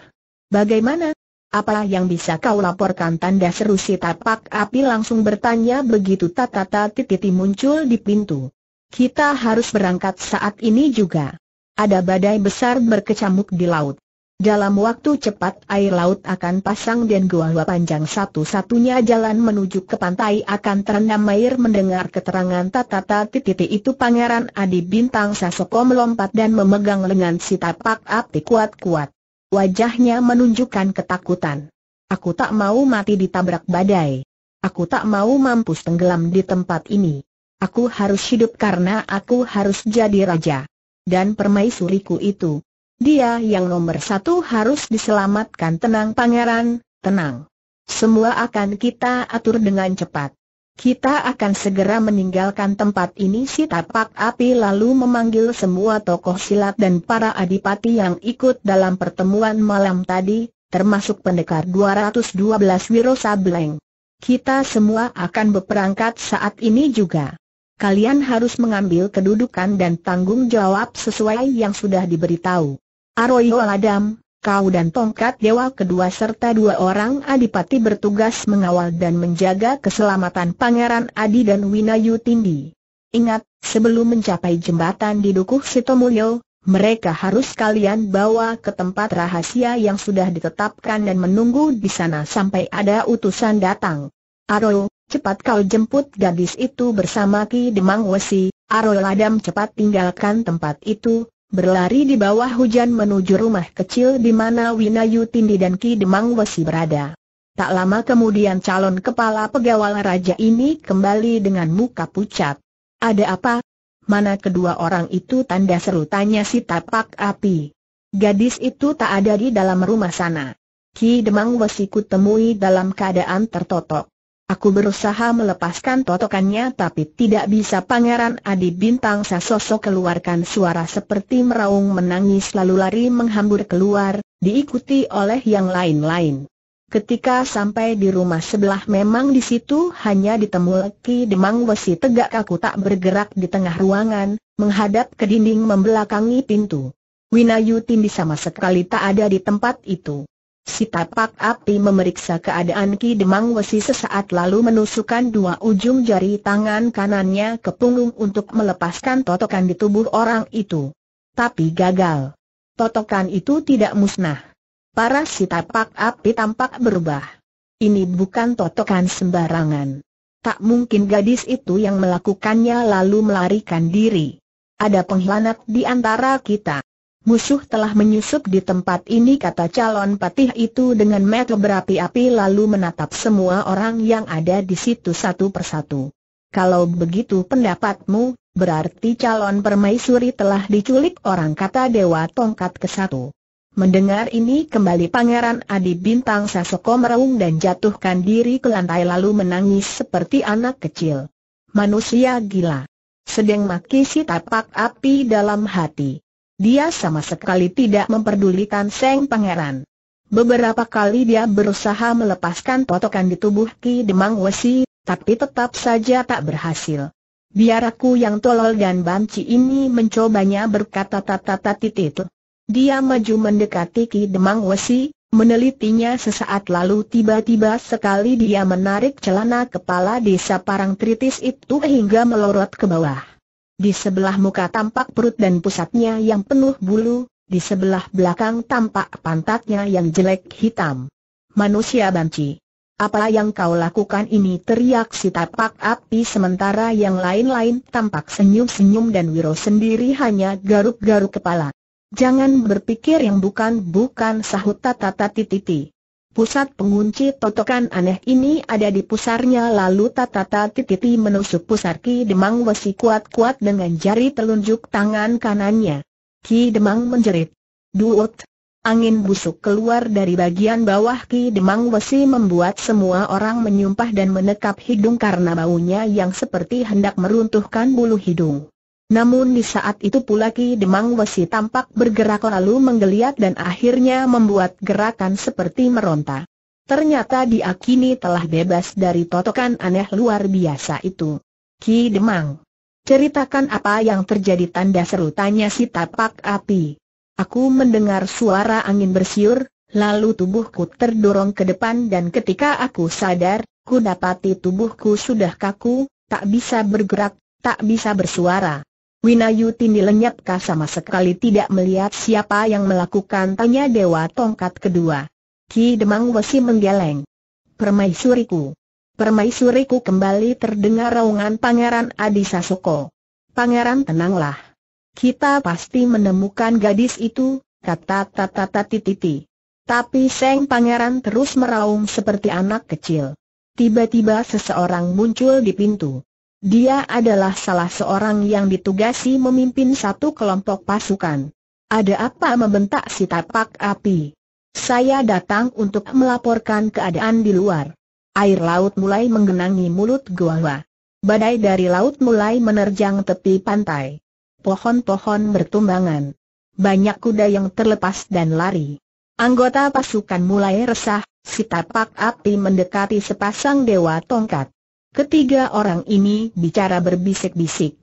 Bagaimana? Apa yang bisa kau laporkan tanda seru si tapak api langsung bertanya begitu Tata tata Tititi muncul di pintu. Kita harus berangkat saat ini juga. Ada badai besar berkecamuk di laut. Dalam waktu cepat air laut akan pasang dan gua-gua panjang satu-satunya jalan menuju ke pantai akan terendam air mendengar keterangan tata titi itu Pangeran Adi Bintang Sasoko melompat dan memegang lengan si tapak api kuat-kuat. Wajahnya menunjukkan ketakutan. Aku tak mau mati ditabrak badai. Aku tak mau mampus tenggelam di tempat ini. Aku harus hidup karena aku harus jadi raja. Dan permaisuriku itu. Dia yang nomor satu harus diselamatkan tenang pangeran, tenang. Semua akan kita atur dengan cepat. Kita akan segera meninggalkan tempat ini si tapak api lalu memanggil semua tokoh silat dan para adipati yang ikut dalam pertemuan malam tadi, termasuk pendekar 212 Wiro Sableng. Kita semua akan berperangkat saat ini juga kalian harus mengambil kedudukan dan tanggung jawab sesuai yang sudah diberitahu. Aroyo Adam, kau dan tongkat dewa kedua serta dua orang adipati bertugas mengawal dan menjaga keselamatan Pangeran Adi dan Winayu Tindi. Ingat, sebelum mencapai jembatan di Dukuh Sitomulyo, mereka harus kalian bawa ke tempat rahasia yang sudah ditetapkan dan menunggu di sana sampai ada utusan datang. Aroyo, Cepat kau jemput gadis itu bersama Ki Demang Wesi, Arul Adam cepat tinggalkan tempat itu, berlari di bawah hujan menuju rumah kecil di mana Winayu Tindi dan Ki Demang Wesi berada. Tak lama kemudian calon kepala pegawai raja ini kembali dengan muka pucat. Ada apa? Mana kedua orang itu tanda seru tanya si tapak api. Gadis itu tak ada di dalam rumah sana. Ki Demang Wesi kutemui dalam keadaan tertotok. Aku berusaha melepaskan totokannya tapi tidak bisa Pangeran Adi Bintang Sasoso keluarkan suara seperti meraung menangis lalu lari menghambur keluar, diikuti oleh yang lain-lain. Ketika sampai di rumah sebelah memang di situ hanya ditemui Ki Demang Wesi tegak kaku tak bergerak di tengah ruangan, menghadap ke dinding membelakangi pintu. Winayu Tindi sama sekali tak ada di tempat itu. Si tapak api memeriksa keadaan Ki Demang Wesi sesaat lalu menusukkan dua ujung jari tangan kanannya ke punggung untuk melepaskan totokan di tubuh orang itu. Tapi gagal. Totokan itu tidak musnah. Para si tapak api tampak berubah. Ini bukan totokan sembarangan. Tak mungkin gadis itu yang melakukannya lalu melarikan diri. Ada pengkhianat di antara kita. Musuh telah menyusup di tempat ini kata calon patih itu dengan metode berapi-api lalu menatap semua orang yang ada di situ satu persatu. Kalau begitu pendapatmu, berarti calon permaisuri telah diculik orang kata Dewa Tongkat ke satu. Mendengar ini kembali Pangeran Adi Bintang Sasoko meraung dan jatuhkan diri ke lantai lalu menangis seperti anak kecil. Manusia gila. Sedang maki si tapak api dalam hati. Dia sama sekali tidak memperdulikan Seng Pangeran. Beberapa kali dia berusaha melepaskan totokan di tubuh Ki Demang Wesi, tapi tetap saja tak berhasil. Biar aku yang tolol dan banci ini mencobanya berkata tata titit. Dia maju mendekati Ki Demang Wesi, menelitinya sesaat lalu tiba-tiba sekali dia menarik celana kepala desa Parang Tritis itu hingga melorot ke bawah. Di sebelah muka tampak perut dan pusatnya yang penuh bulu, di sebelah belakang tampak pantatnya yang jelek hitam. Manusia banci. Apa yang kau lakukan ini teriak si tapak api sementara yang lain-lain tampak senyum-senyum dan Wiro sendiri hanya garuk-garuk kepala. Jangan berpikir yang bukan-bukan sahut tata titi titi. Pusat pengunci totokan aneh ini ada di pusarnya lalu Tatata Tititi menusuk pusar Ki Demang Wesi kuat-kuat dengan jari telunjuk tangan kanannya. Ki Demang menjerit. Duut. Angin busuk keluar dari bagian bawah Ki Demang Wesi membuat semua orang menyumpah dan menekap hidung karena baunya yang seperti hendak meruntuhkan bulu hidung. Namun di saat itu pula Ki Demang Wesi tampak bergerak lalu menggeliat dan akhirnya membuat gerakan seperti meronta. Ternyata dia kini telah bebas dari totokan aneh luar biasa itu. Ki Demang, ceritakan apa yang terjadi tanda seru tanya si tapak api. Aku mendengar suara angin bersiur, lalu tubuhku terdorong ke depan dan ketika aku sadar, ku dapati tubuhku sudah kaku, tak bisa bergerak, tak bisa bersuara. Winayutini lenyapkah sama sekali tidak melihat siapa yang melakukan tanya Dewa Tongkat kedua. Ki Demang Wesi menggeleng. Permaisuriku. Permaisuriku kembali terdengar raungan Pangeran Adi Sasoko. Pangeran tenanglah. Kita pasti menemukan gadis itu, kata Tata Tati Titi. Tapi Seng Pangeran terus meraung seperti anak kecil. Tiba-tiba seseorang muncul di pintu. Dia adalah salah seorang yang ditugasi memimpin satu kelompok pasukan. Ada apa membentak si tapak api? Saya datang untuk melaporkan keadaan di luar. Air laut mulai menggenangi mulut gua. Badai dari laut mulai menerjang tepi pantai. Pohon-pohon bertumbangan. Banyak kuda yang terlepas dan lari. Anggota pasukan mulai resah, si tapak api mendekati sepasang dewa tongkat. Ketiga orang ini bicara berbisik-bisik.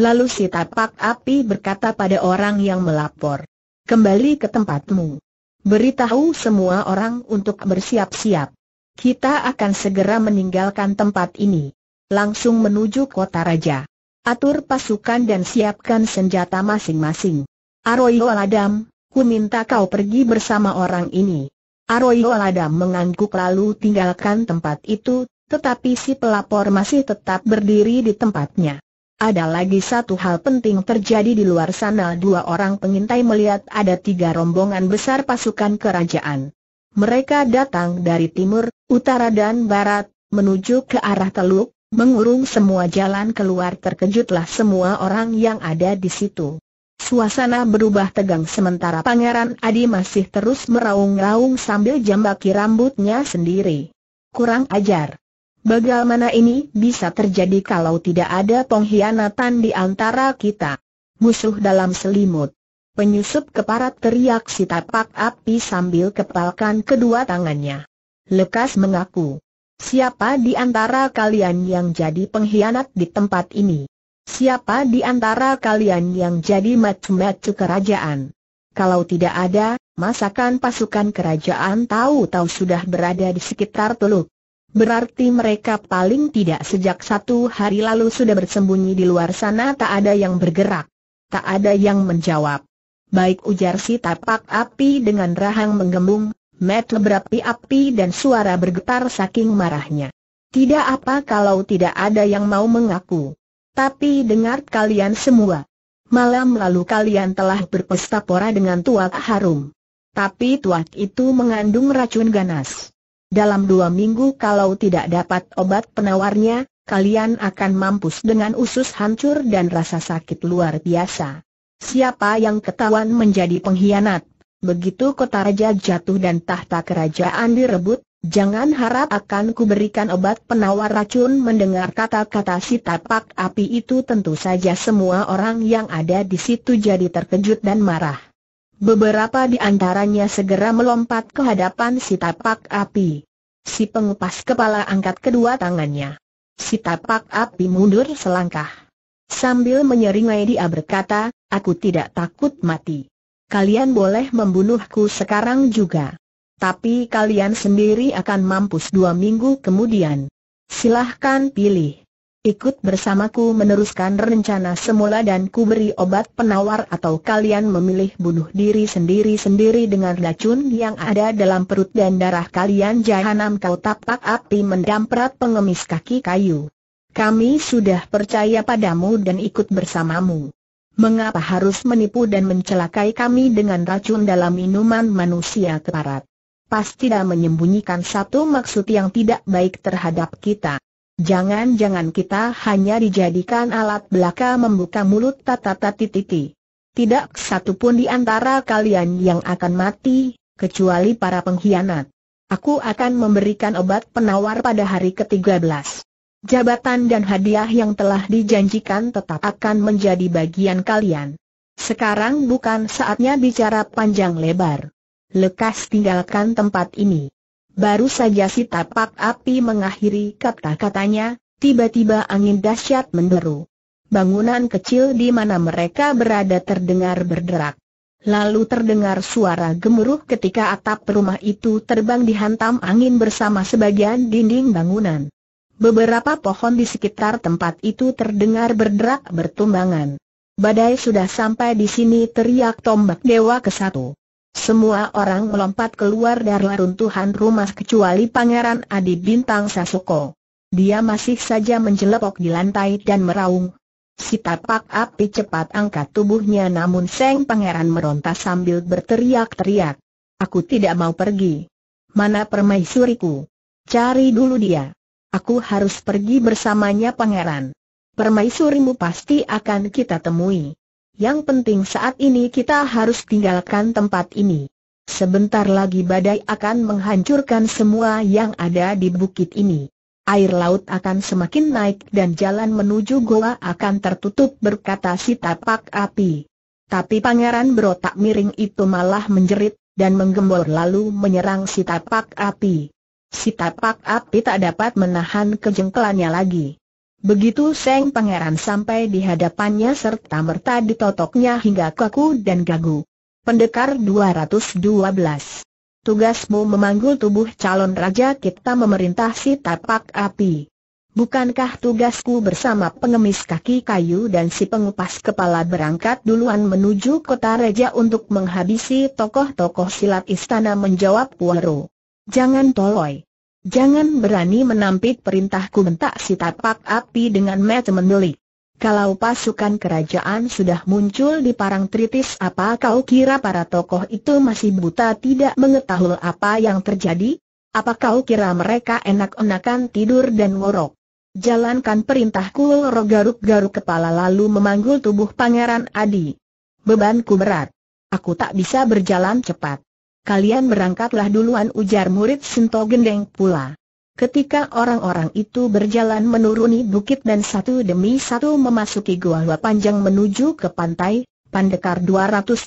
Lalu si tapak api berkata pada orang yang melapor. Kembali ke tempatmu. Beritahu semua orang untuk bersiap-siap. Kita akan segera meninggalkan tempat ini. Langsung menuju kota raja. Atur pasukan dan siapkan senjata masing-masing. Aroyo Aladam, ku minta kau pergi bersama orang ini. Aroyo Aladam mengangguk lalu tinggalkan tempat itu tetapi si pelapor masih tetap berdiri di tempatnya. Ada lagi satu hal penting terjadi di luar sana dua orang pengintai melihat ada tiga rombongan besar pasukan kerajaan. Mereka datang dari timur, utara dan barat, menuju ke arah teluk, mengurung semua jalan keluar terkejutlah semua orang yang ada di situ. Suasana berubah tegang sementara Pangeran Adi masih terus meraung-raung sambil jambaki rambutnya sendiri. Kurang ajar. Bagaimana ini bisa terjadi kalau tidak ada pengkhianatan di antara kita? Musuh dalam selimut. Penyusup keparat teriak si tapak api sambil kepalkan kedua tangannya. Lekas mengaku. Siapa di antara kalian yang jadi pengkhianat di tempat ini? Siapa di antara kalian yang jadi macu-macu kerajaan? Kalau tidak ada, masakan pasukan kerajaan tahu-tahu sudah berada di sekitar Teluk. Berarti mereka paling tidak sejak satu hari lalu sudah bersembunyi di luar sana tak ada yang bergerak. Tak ada yang menjawab. Baik ujar si tapak api dengan rahang menggembung, metle berapi-api dan suara bergetar saking marahnya. Tidak apa kalau tidak ada yang mau mengaku. Tapi dengar kalian semua. Malam lalu kalian telah berpesta pora dengan tuak harum. Tapi tuak itu mengandung racun ganas dalam dua minggu kalau tidak dapat obat penawarnya, kalian akan mampus dengan usus hancur dan rasa sakit luar biasa. Siapa yang ketahuan menjadi pengkhianat? Begitu kota raja jatuh dan tahta kerajaan direbut, jangan harap akan kuberikan obat penawar racun mendengar kata-kata si tapak api itu tentu saja semua orang yang ada di situ jadi terkejut dan marah. Beberapa di antaranya segera melompat ke hadapan si tapak api. Si pengupas kepala angkat kedua tangannya. Si tapak api mundur selangkah. Sambil menyeringai dia berkata, aku tidak takut mati. Kalian boleh membunuhku sekarang juga. Tapi kalian sendiri akan mampus dua minggu kemudian. Silahkan pilih ikut bersamaku meneruskan rencana semula dan ku beri obat penawar atau kalian memilih bunuh diri sendiri-sendiri dengan racun yang ada dalam perut dan darah kalian jahanam kau tapak api mendamprat pengemis kaki kayu. Kami sudah percaya padamu dan ikut bersamamu. Mengapa harus menipu dan mencelakai kami dengan racun dalam minuman manusia keparat? Pasti tidak menyembunyikan satu maksud yang tidak baik terhadap kita. Jangan-jangan kita hanya dijadikan alat belaka membuka mulut tatata tititi. Tidak satu pun di antara kalian yang akan mati, kecuali para pengkhianat. Aku akan memberikan obat penawar pada hari ke-13. Jabatan dan hadiah yang telah dijanjikan tetap akan menjadi bagian kalian. Sekarang bukan saatnya bicara panjang lebar. Lekas tinggalkan tempat ini. Baru saja si tapak api mengakhiri kata-katanya, tiba-tiba angin dahsyat menderu. Bangunan kecil di mana mereka berada terdengar berderak. Lalu terdengar suara gemuruh ketika atap rumah itu terbang dihantam angin bersama sebagian dinding bangunan. Beberapa pohon di sekitar tempat itu terdengar berderak bertumbangan. Badai sudah sampai di sini teriak tombak dewa ke satu. Semua orang melompat keluar dari runtuhan rumah kecuali Pangeran Adi Bintang Sasuko. Dia masih saja menjelepok di lantai dan meraung. Si tapak api cepat angkat tubuhnya namun Seng Pangeran meronta sambil berteriak-teriak. Aku tidak mau pergi. Mana permaisuriku? Cari dulu dia. Aku harus pergi bersamanya Pangeran. Permaisurimu pasti akan kita temui. Yang penting saat ini kita harus tinggalkan tempat ini. Sebentar lagi badai akan menghancurkan semua yang ada di bukit ini. Air laut akan semakin naik dan jalan menuju goa akan tertutup berkata si tapak api. Tapi pangeran berotak miring itu malah menjerit dan menggembor lalu menyerang si tapak api. Si tapak api tak dapat menahan kejengkelannya lagi. Begitu Seng Pangeran sampai di hadapannya serta merta ditotoknya hingga kaku dan gagu. Pendekar 212 Tugasmu memanggul tubuh calon raja kita memerintah si tapak api. Bukankah tugasku bersama pengemis kaki kayu dan si pengupas kepala berangkat duluan menuju kota raja untuk menghabisi tokoh-tokoh silat istana menjawab Puaro. Jangan toloi. Jangan berani menampik perintahku bentak si tapak api dengan mata mendeli. Kalau pasukan kerajaan sudah muncul di Parang Tritis apa kau kira para tokoh itu masih buta tidak mengetahui apa yang terjadi? Apa kau kira mereka enak-enakan tidur dan ngorok? Jalankan perintahku Loro garuk-garuk kepala lalu memanggul tubuh Pangeran Adi. Bebanku berat. Aku tak bisa berjalan cepat. Kalian berangkatlah duluan ujar murid Sento Gendeng pula. Ketika orang-orang itu berjalan menuruni bukit dan satu demi satu memasuki gua gua panjang menuju ke pantai, Pandekar 212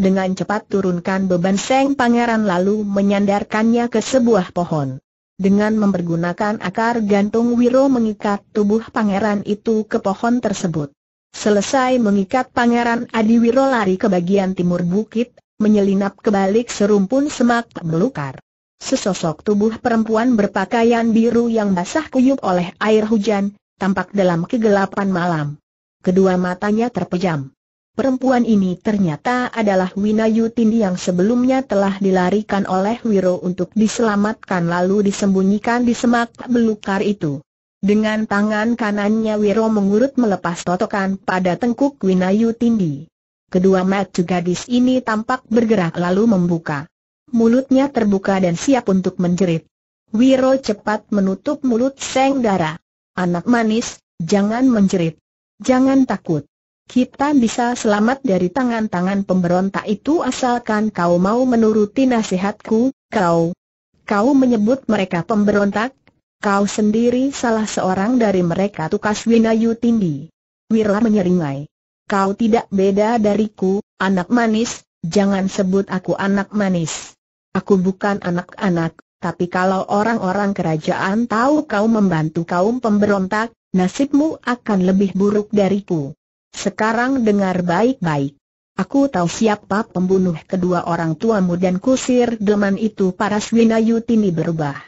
dengan cepat turunkan beban Seng Pangeran lalu menyandarkannya ke sebuah pohon. Dengan mempergunakan akar gantung Wiro mengikat tubuh pangeran itu ke pohon tersebut. Selesai mengikat pangeran Adiwiro lari ke bagian timur bukit, menyelinap ke balik serumpun semak belukar. Sesosok tubuh perempuan berpakaian biru yang basah kuyup oleh air hujan, tampak dalam kegelapan malam. Kedua matanya terpejam. Perempuan ini ternyata adalah Winayutin yang sebelumnya telah dilarikan oleh Wiro untuk diselamatkan lalu disembunyikan di semak belukar itu. Dengan tangan kanannya Wiro mengurut melepas totokan pada tengkuk Winayutindi. Kedua mata gadis ini tampak bergerak lalu membuka. Mulutnya terbuka dan siap untuk menjerit. Wiro cepat menutup mulut Seng Dara. Anak manis, jangan menjerit. Jangan takut. Kita bisa selamat dari tangan-tangan pemberontak itu asalkan kau mau menuruti nasihatku, kau. Kau menyebut mereka pemberontak, kau sendiri salah seorang dari mereka tukas Winayu tinggi. Wira menyeringai. Kau tidak beda dariku, anak manis, jangan sebut aku anak manis. Aku bukan anak-anak, tapi kalau orang-orang kerajaan tahu kau membantu kaum pemberontak, nasibmu akan lebih buruk dariku. Sekarang dengar baik-baik. Aku tahu siapa pembunuh kedua orang tuamu dan kusir deman itu para Swinayutini berubah.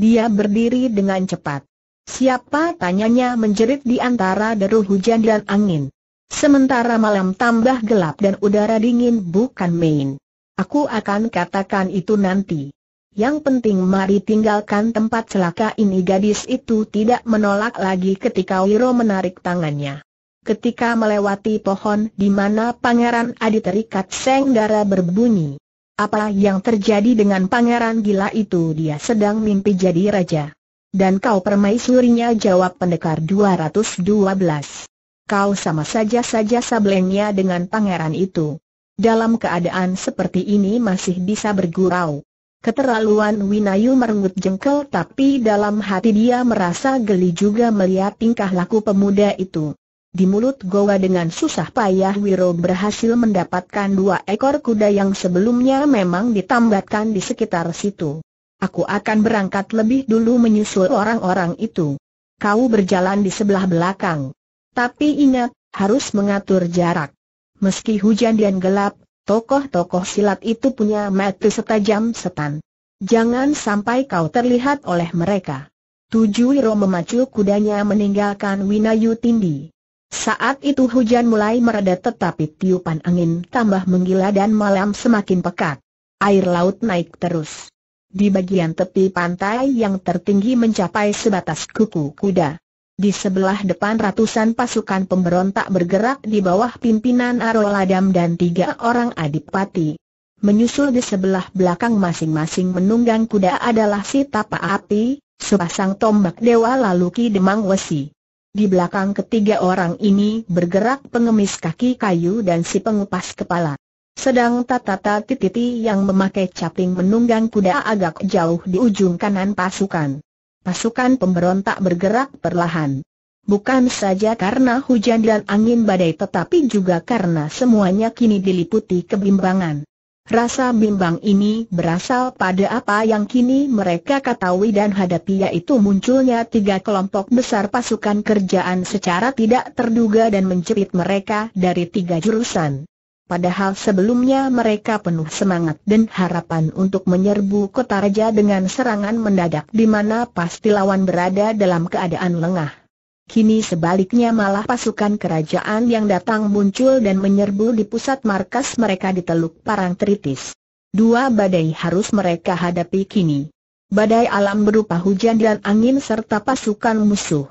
Dia berdiri dengan cepat. Siapa tanyanya menjerit di antara deru hujan dan angin. Sementara malam tambah gelap dan udara dingin bukan main. Aku akan katakan itu nanti. Yang penting mari tinggalkan tempat celaka ini gadis itu tidak menolak lagi ketika Wiro menarik tangannya. Ketika melewati pohon di mana Pangeran Adi terikat seng darah berbunyi. Apa yang terjadi dengan Pangeran gila itu dia sedang mimpi jadi raja. Dan kau permaisurinya jawab pendekar 212 kau sama saja-saja sablengnya dengan pangeran itu. Dalam keadaan seperti ini masih bisa bergurau. Keterlaluan Winayu merengut jengkel tapi dalam hati dia merasa geli juga melihat tingkah laku pemuda itu. Di mulut goa dengan susah payah Wiro berhasil mendapatkan dua ekor kuda yang sebelumnya memang ditambatkan di sekitar situ. Aku akan berangkat lebih dulu menyusul orang-orang itu. Kau berjalan di sebelah belakang. Tapi ingat, harus mengatur jarak. Meski hujan dan gelap, tokoh-tokoh silat itu punya mata setajam setan. Jangan sampai kau terlihat oleh mereka. Tujuh Wiro memacu kudanya meninggalkan Winayu Tindi. Saat itu hujan mulai mereda tetapi tiupan angin tambah menggila dan malam semakin pekat. Air laut naik terus. Di bagian tepi pantai yang tertinggi mencapai sebatas kuku kuda. Di sebelah depan ratusan pasukan pemberontak bergerak di bawah pimpinan Aroladam dan tiga orang adipati. Menyusul di sebelah belakang masing-masing menunggang kuda adalah si tapa api, sepasang tombak dewa lalu Ki Demang Wesi. Di belakang ketiga orang ini bergerak pengemis kaki kayu dan si pengupas kepala. Sedang Tatata Tititi yang memakai caping menunggang kuda agak jauh di ujung kanan pasukan pasukan pemberontak bergerak perlahan. Bukan saja karena hujan dan angin badai tetapi juga karena semuanya kini diliputi kebimbangan. Rasa bimbang ini berasal pada apa yang kini mereka ketahui dan hadapi yaitu munculnya tiga kelompok besar pasukan kerjaan secara tidak terduga dan menjepit mereka dari tiga jurusan. Padahal sebelumnya mereka penuh semangat dan harapan untuk menyerbu kota raja dengan serangan mendadak di mana pasti lawan berada dalam keadaan lengah. Kini sebaliknya malah pasukan kerajaan yang datang muncul dan menyerbu di pusat markas mereka di Teluk Parang Tritis. Dua badai harus mereka hadapi kini. Badai alam berupa hujan dan angin serta pasukan musuh.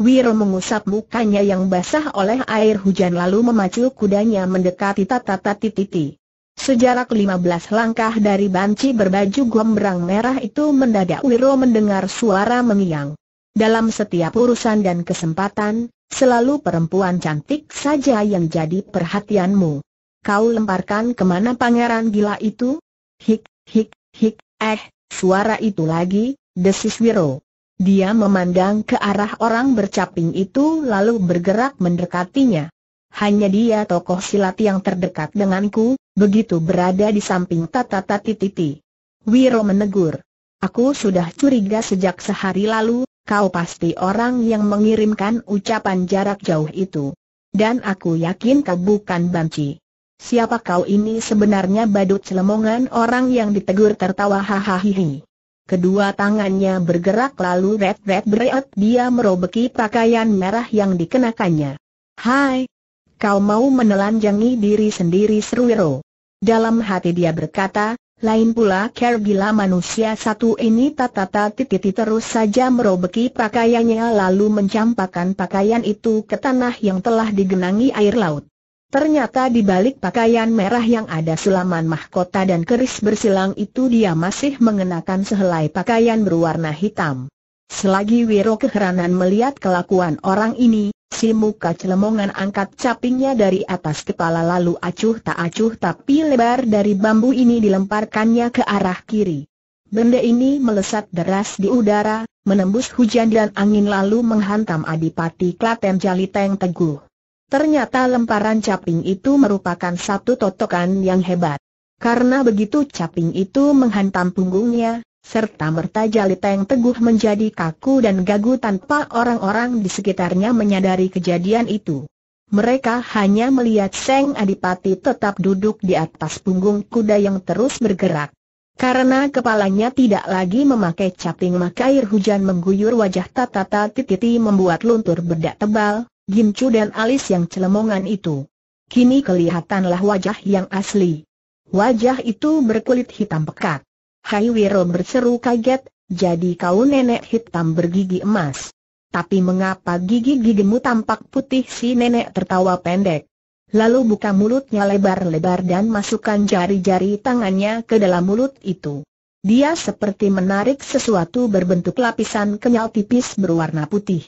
Wiro mengusap mukanya yang basah oleh air hujan lalu memacu kudanya mendekati Tata Titi. Sejarak 15 langkah dari banci berbaju gombrang merah itu mendadak Wiro mendengar suara mengiang. Dalam setiap urusan dan kesempatan, selalu perempuan cantik saja yang jadi perhatianmu. Kau lemparkan kemana pangeran gila itu? Hik, hik, hik, eh, suara itu lagi, desis Wiro. Dia memandang ke arah orang bercaping itu lalu bergerak mendekatinya. Hanya dia tokoh silat yang terdekat denganku, begitu berada di samping Tata Tati Titi. Wiro menegur. Aku sudah curiga sejak sehari lalu, kau pasti orang yang mengirimkan ucapan jarak jauh itu. Dan aku yakin kau bukan banci. Siapa kau ini sebenarnya badut selemongan orang yang ditegur tertawa hahaha. Kedua tangannya bergerak lalu red-red bereat dia merobeki pakaian merah yang dikenakannya. Hai! Kau mau menelanjangi diri sendiri Seruiro. Dalam hati dia berkata, lain pula care gila manusia satu ini tatata tititi terus saja merobeki pakaiannya lalu mencampakkan pakaian itu ke tanah yang telah digenangi air laut. Ternyata di balik pakaian merah yang ada sulaman mahkota dan keris bersilang itu dia masih mengenakan sehelai pakaian berwarna hitam. Selagi Wiro keheranan melihat kelakuan orang ini, si muka celemongan angkat capingnya dari atas kepala lalu acuh tak acuh tapi lebar dari bambu ini dilemparkannya ke arah kiri. Benda ini melesat deras di udara, menembus hujan dan angin lalu menghantam Adipati Klaten Jaliteng Teguh. Ternyata lemparan caping itu merupakan satu totokan yang hebat. Karena begitu caping itu menghantam punggungnya, serta merta jali teng Teguh menjadi kaku dan gagu tanpa orang-orang di sekitarnya menyadari kejadian itu. Mereka hanya melihat Seng Adipati tetap duduk di atas punggung kuda yang terus bergerak. Karena kepalanya tidak lagi memakai caping maka air hujan mengguyur wajah Tatata Tititi membuat luntur bedak tebal, Gincu dan alis yang celemongan itu. Kini kelihatanlah wajah yang asli. Wajah itu berkulit hitam pekat. Hai Wiro berseru kaget, jadi kau nenek hitam bergigi emas. Tapi mengapa gigi-gigimu tampak putih si nenek tertawa pendek? Lalu buka mulutnya lebar-lebar dan masukkan jari-jari tangannya ke dalam mulut itu. Dia seperti menarik sesuatu berbentuk lapisan kenyal tipis berwarna putih.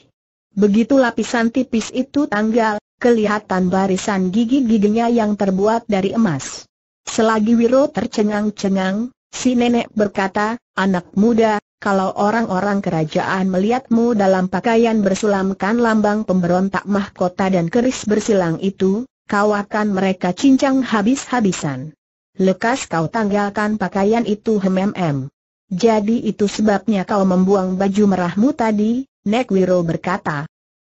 Begitu lapisan tipis itu tanggal, kelihatan barisan gigi-giginya yang terbuat dari emas. Selagi Wiro tercengang-cengang, si nenek berkata, anak muda, kalau orang-orang kerajaan melihatmu dalam pakaian bersulamkan lambang pemberontak mahkota dan keris bersilang itu, kau akan mereka cincang habis-habisan. Lekas kau tanggalkan pakaian itu hemem Jadi itu sebabnya kau membuang baju merahmu tadi, Nek Wiro berkata.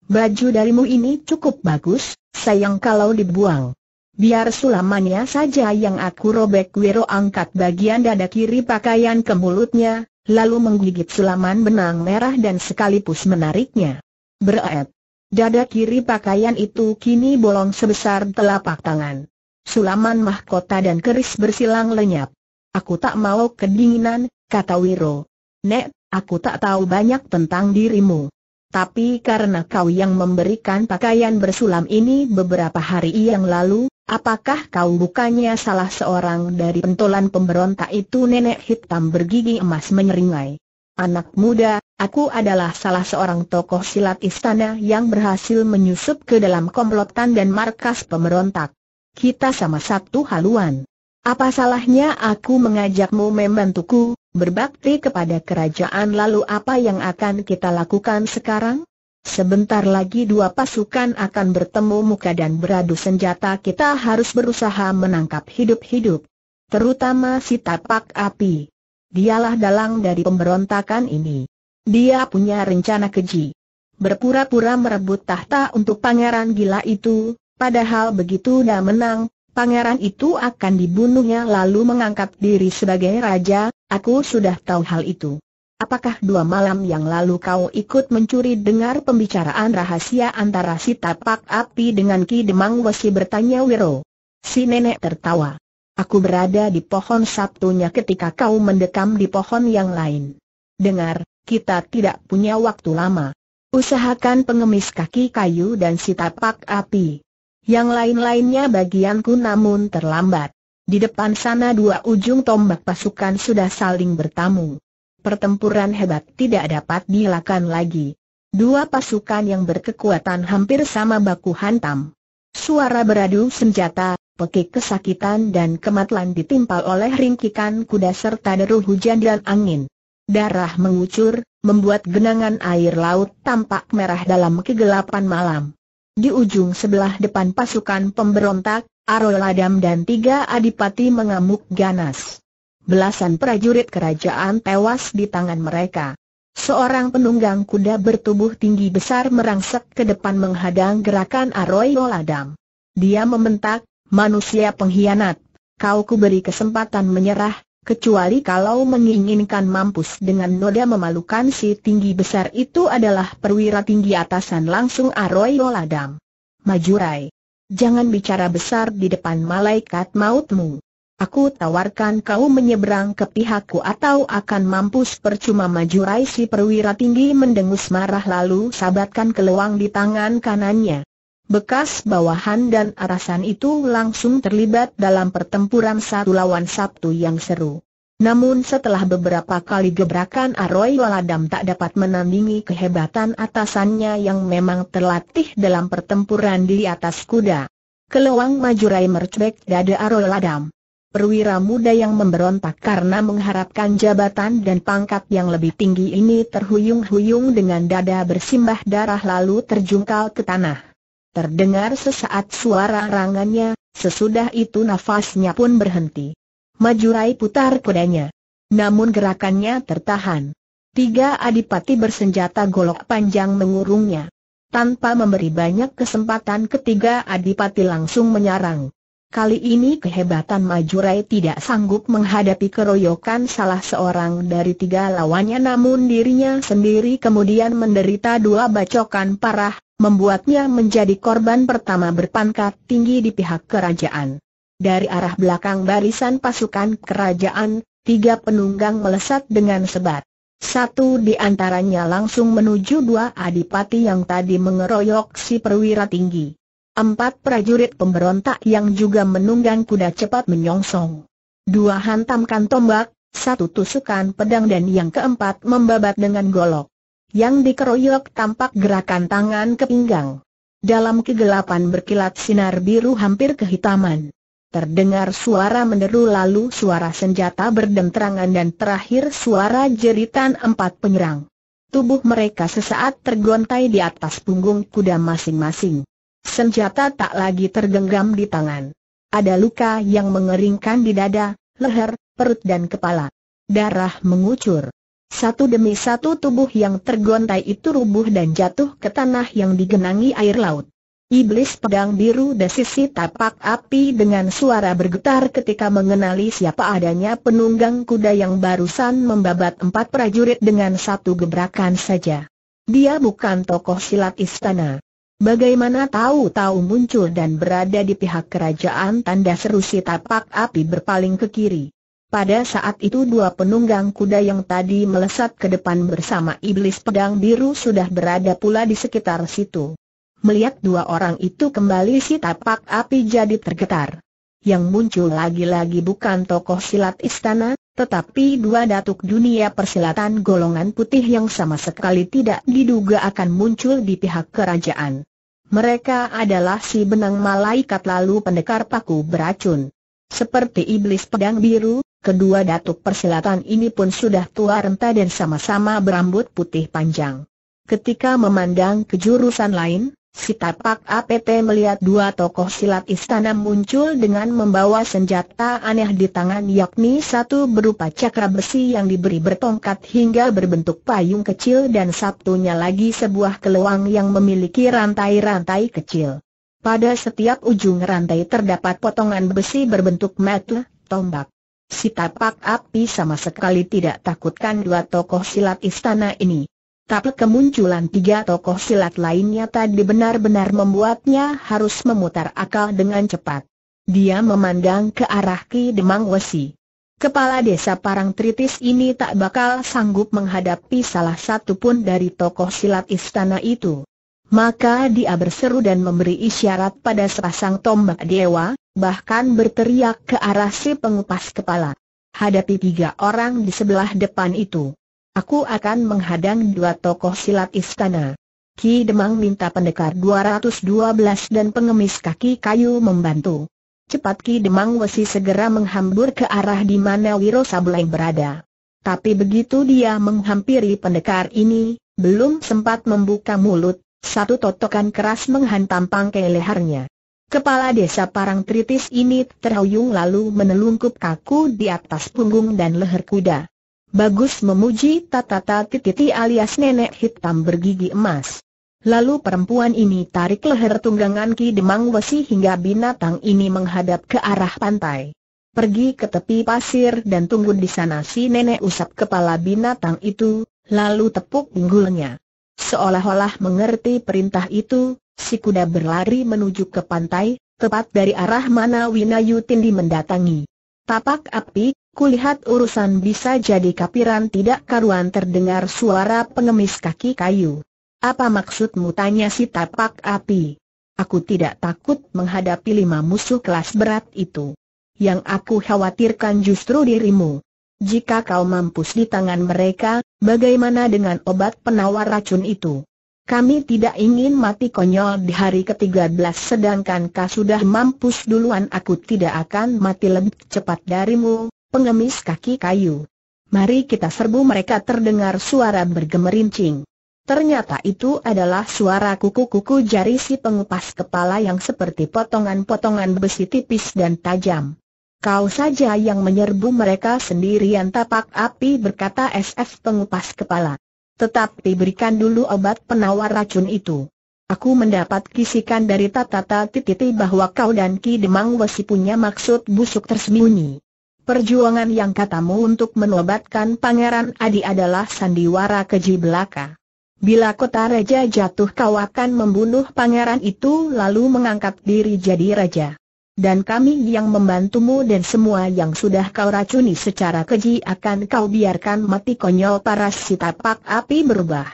Baju darimu ini cukup bagus, sayang kalau dibuang. Biar sulamannya saja yang aku robek Wiro angkat bagian dada kiri pakaian ke mulutnya, lalu menggigit sulaman benang merah dan sekalipus menariknya. Beret. Dada kiri pakaian itu kini bolong sebesar telapak tangan. Sulaman mahkota dan keris bersilang lenyap. Aku tak mau kedinginan, kata Wiro. Nek, Aku tak tahu banyak tentang dirimu. Tapi karena kau yang memberikan pakaian bersulam ini beberapa hari yang lalu, apakah kau bukannya salah seorang dari pentolan pemberontak itu nenek hitam bergigi emas menyeringai? Anak muda, aku adalah salah seorang tokoh silat istana yang berhasil menyusup ke dalam komplotan dan markas pemberontak. Kita sama satu haluan. Apa salahnya aku mengajakmu membantuku, berbakti kepada kerajaan lalu apa yang akan kita lakukan sekarang? Sebentar lagi dua pasukan akan bertemu muka dan beradu senjata kita harus berusaha menangkap hidup-hidup. Terutama si tapak api. Dialah dalang dari pemberontakan ini. Dia punya rencana keji. Berpura-pura merebut tahta untuk pangeran gila itu, padahal begitu dia menang, pangeran itu akan dibunuhnya lalu mengangkat diri sebagai raja, Aku sudah tahu hal itu. Apakah dua malam yang lalu kau ikut mencuri dengar pembicaraan rahasia antara si tapak api dengan Ki Demang Wesi bertanya Wiro. Si nenek tertawa. Aku berada di pohon Sabtunya ketika kau mendekam di pohon yang lain. Dengar, kita tidak punya waktu lama. Usahakan pengemis kaki kayu dan si tapak api. Yang lain-lainnya bagianku namun terlambat. Di depan sana dua ujung tombak pasukan sudah saling bertamu. Pertempuran hebat tidak dapat dilakukan lagi. Dua pasukan yang berkekuatan hampir sama baku hantam. Suara beradu senjata, pekik kesakitan dan kematian ditimpa oleh ringkikan kuda serta deru hujan dan angin. Darah mengucur, membuat genangan air laut tampak merah dalam kegelapan malam. Di ujung sebelah depan pasukan pemberontak, Aroladam dan tiga adipati mengamuk ganas. Belasan prajurit kerajaan tewas di tangan mereka. Seorang penunggang kuda bertubuh tinggi besar merangsek ke depan menghadang gerakan Aroi Oladam. Dia membentak, manusia pengkhianat, kau kuberi kesempatan menyerah, kecuali kalau menginginkan mampus dengan noda memalukan si tinggi besar itu adalah perwira tinggi atasan langsung Aroi Oladam. Majurai. Jangan bicara besar di depan malaikat mautmu. Aku tawarkan kau menyeberang ke pihakku atau akan mampus percuma maju Raisi perwira tinggi mendengus marah lalu sabatkan keluang di tangan kanannya. Bekas bawahan dan arasan itu langsung terlibat dalam pertempuran satu lawan satu yang seru. Namun setelah beberapa kali gebrakan Aroy Waladam tak dapat menandingi kehebatan atasannya yang memang terlatih dalam pertempuran di atas kuda. Keluang majurai mercepek dada Aroy Waladam. Perwira muda yang memberontak karena mengharapkan jabatan dan pangkat yang lebih tinggi ini terhuyung-huyung dengan dada bersimbah darah lalu terjungkal ke tanah. Terdengar sesaat suara rangannya, sesudah itu nafasnya pun berhenti. Majurai putar kudanya. Namun gerakannya tertahan. Tiga adipati bersenjata golok panjang mengurungnya. Tanpa memberi banyak kesempatan ketiga adipati langsung menyerang. Kali ini kehebatan Majurai tidak sanggup menghadapi keroyokan salah seorang dari tiga lawannya namun dirinya sendiri kemudian menderita dua bacokan parah, membuatnya menjadi korban pertama berpangkat tinggi di pihak kerajaan. Dari arah belakang barisan pasukan kerajaan, tiga penunggang melesat dengan sebat. Satu di antaranya langsung menuju dua adipati yang tadi mengeroyok si perwira tinggi. Empat prajurit pemberontak yang juga menunggang kuda cepat menyongsong. Dua hantamkan tombak, satu tusukan pedang dan yang keempat membabat dengan golok. Yang dikeroyok tampak gerakan tangan ke pinggang. Dalam kegelapan berkilat sinar biru hampir kehitaman. Terdengar suara menderu lalu suara senjata berdenterangan dan terakhir suara jeritan empat penyerang. Tubuh mereka sesaat tergontai di atas punggung kuda masing-masing. Senjata tak lagi tergenggam di tangan. Ada luka yang mengeringkan di dada, leher, perut dan kepala. Darah mengucur. Satu demi satu tubuh yang tergontai itu rubuh dan jatuh ke tanah yang digenangi air laut. Iblis pedang biru desisi tapak api dengan suara bergetar ketika mengenali siapa adanya penunggang kuda yang barusan membabat empat prajurit dengan satu gebrakan saja. Dia bukan tokoh silat istana. Bagaimana tahu-tahu muncul dan berada di pihak kerajaan tanda seru si tapak api berpaling ke kiri. Pada saat itu dua penunggang kuda yang tadi melesat ke depan bersama iblis pedang biru sudah berada pula di sekitar situ. Melihat dua orang itu kembali si tapak api jadi tergetar. Yang muncul lagi-lagi bukan tokoh silat istana, tetapi dua datuk dunia persilatan golongan putih yang sama sekali tidak diduga akan muncul di pihak kerajaan. Mereka adalah si benang malaikat lalu pendekar paku beracun. Seperti iblis pedang biru, kedua datuk persilatan ini pun sudah tua renta dan sama-sama berambut putih panjang. Ketika memandang ke jurusan lain, Si tapak APP melihat dua tokoh silat istana muncul dengan membawa senjata aneh di tangan yakni satu berupa cakra besi yang diberi bertongkat hingga berbentuk payung kecil dan satunya lagi sebuah keluang yang memiliki rantai-rantai kecil. Pada setiap ujung rantai terdapat potongan besi berbentuk metle, tombak. Si tapak api sama sekali tidak takutkan dua tokoh silat istana ini. Tapi kemunculan tiga tokoh silat lainnya tadi benar-benar membuatnya harus memutar akal dengan cepat. Dia memandang ke arah Ki Demang Wesi. Kepala desa Parang Tritis ini tak bakal sanggup menghadapi salah satu pun dari tokoh silat istana itu. Maka dia berseru dan memberi isyarat pada sepasang tombak dewa, bahkan berteriak ke arah si pengupas kepala. Hadapi tiga orang di sebelah depan itu. Aku akan menghadang dua tokoh silat istana. Ki Demang minta pendekar 212 dan pengemis kaki kayu membantu. Cepat Ki Demang Wesi segera menghambur ke arah di mana Wiro Sableng berada. Tapi begitu dia menghampiri pendekar ini, belum sempat membuka mulut, satu totokan keras menghantam pangkai lehernya. Kepala desa Parang Tritis ini terhuyung lalu menelungkup kaku di atas punggung dan leher kuda. Bagus memuji tata Tatata Tititi alias nenek hitam bergigi emas. Lalu perempuan ini tarik leher tunggangan Ki Demang Wesi hingga binatang ini menghadap ke arah pantai. Pergi ke tepi pasir dan tunggu di sana si nenek usap kepala binatang itu, lalu tepuk pinggulnya. Seolah-olah mengerti perintah itu, si kuda berlari menuju ke pantai, tepat dari arah mana Winayutindi mendatangi. Tapak api, Kulihat urusan bisa jadi kapiran tidak karuan terdengar suara pengemis kaki kayu. Apa maksudmu tanya si tapak api? Aku tidak takut menghadapi lima musuh kelas berat itu. Yang aku khawatirkan justru dirimu. Jika kau mampus di tangan mereka, bagaimana dengan obat penawar racun itu? Kami tidak ingin mati konyol di hari ke-13 sedangkan kau sudah mampus duluan aku tidak akan mati lebih cepat darimu, Pengemis kaki kayu. Mari kita serbu mereka terdengar suara bergemerincing. Ternyata itu adalah suara kuku-kuku jari si pengupas kepala yang seperti potongan-potongan besi tipis dan tajam. Kau saja yang menyerbu mereka sendirian tapak api berkata SF pengupas kepala. Tetapi berikan dulu obat penawar racun itu. Aku mendapat kisikan dari Tatata Titi bahwa kau dan Ki Demang Wesi punya maksud busuk tersembunyi. Perjuangan yang katamu untuk menobatkan Pangeran Adi adalah sandiwara keji belaka. Bila kota raja jatuh kau akan membunuh pangeran itu lalu mengangkat diri jadi raja. Dan kami yang membantumu dan semua yang sudah kau racuni secara keji akan kau biarkan mati konyol paras sitapak api berubah.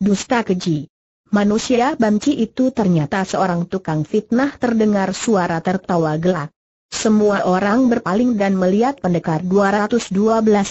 Dusta keji. Manusia banci itu ternyata seorang tukang fitnah terdengar suara tertawa gelak. Semua orang berpaling dan melihat pendekar 212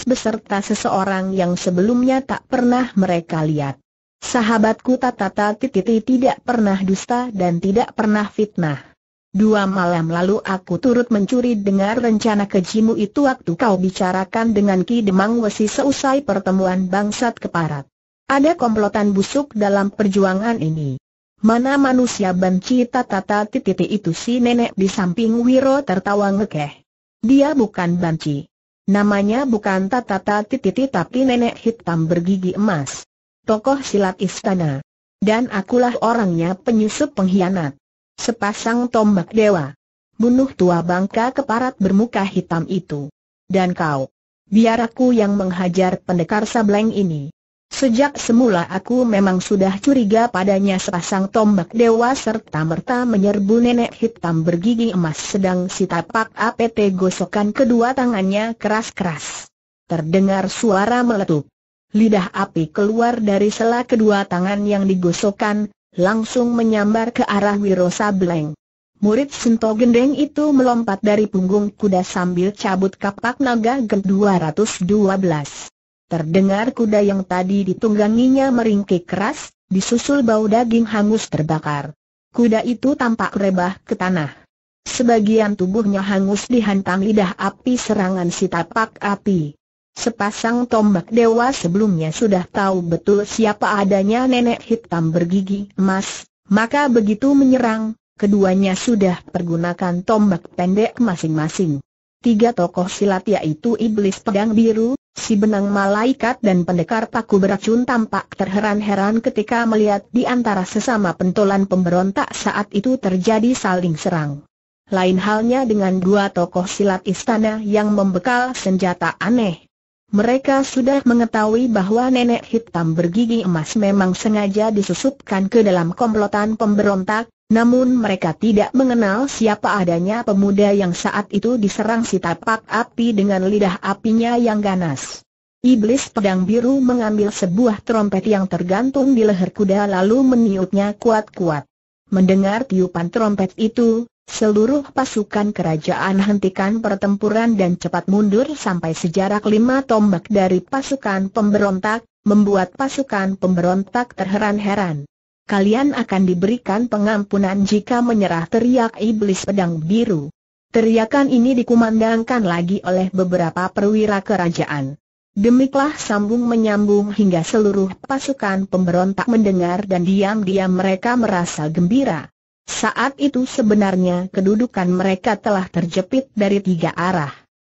beserta seseorang yang sebelumnya tak pernah mereka lihat. Sahabatku Tatata Tititi tidak pernah dusta dan tidak pernah fitnah. Dua malam lalu aku turut mencuri dengar rencana kejimu itu waktu kau bicarakan dengan Ki Demang Wesi seusai pertemuan bangsat keparat. Ada komplotan busuk dalam perjuangan ini. Mana manusia benci tata titi itu si nenek di samping Wiro tertawa ngekeh. Dia bukan benci. Namanya bukan tata titi tapi nenek hitam bergigi emas. Tokoh silat istana. Dan akulah orangnya penyusup pengkhianat. Sepasang tombak dewa. Bunuh tua bangka keparat bermuka hitam itu. Dan kau. Biar aku yang menghajar pendekar sableng ini. Sejak semula aku memang sudah curiga padanya sepasang tombak dewa serta merta menyerbu nenek hitam bergigi emas sedang si tapak APT gosokan kedua tangannya keras-keras. Terdengar suara meletup. Lidah api keluar dari sela kedua tangan yang digosokan, langsung menyambar ke arah Wiro Sableng. Murid Sento Gendeng itu melompat dari punggung kuda sambil cabut kapak naga ke 212. Terdengar kuda yang tadi ditungganginya meringkik keras, disusul bau daging hangus terbakar. Kuda itu tampak rebah ke tanah. Sebagian tubuhnya hangus dihantam lidah api serangan si tapak api. Sepasang tombak dewa sebelumnya sudah tahu betul siapa adanya nenek hitam bergigi emas, maka begitu menyerang, keduanya sudah pergunakan tombak pendek masing-masing. Tiga tokoh silat yaitu Iblis Pedang Biru, Si benang malaikat dan pendekar paku beracun tampak terheran-heran ketika melihat di antara sesama pentolan pemberontak saat itu terjadi saling serang. Lain halnya dengan dua tokoh silat istana yang membekal senjata aneh. Mereka sudah mengetahui bahwa nenek hitam bergigi emas memang sengaja disusupkan ke dalam komplotan pemberontak, namun mereka tidak mengenal siapa adanya pemuda yang saat itu diserang si tapak api dengan lidah apinya yang ganas. Iblis pedang biru mengambil sebuah trompet yang tergantung di leher kuda lalu meniupnya kuat-kuat. Mendengar tiupan trompet itu, seluruh pasukan kerajaan hentikan pertempuran dan cepat mundur sampai sejarak lima tombak dari pasukan pemberontak, membuat pasukan pemberontak terheran-heran kalian akan diberikan pengampunan jika menyerah teriak iblis pedang biru. Teriakan ini dikumandangkan lagi oleh beberapa perwira kerajaan. Demiklah sambung menyambung hingga seluruh pasukan pemberontak mendengar dan diam-diam mereka merasa gembira. Saat itu sebenarnya kedudukan mereka telah terjepit dari tiga arah.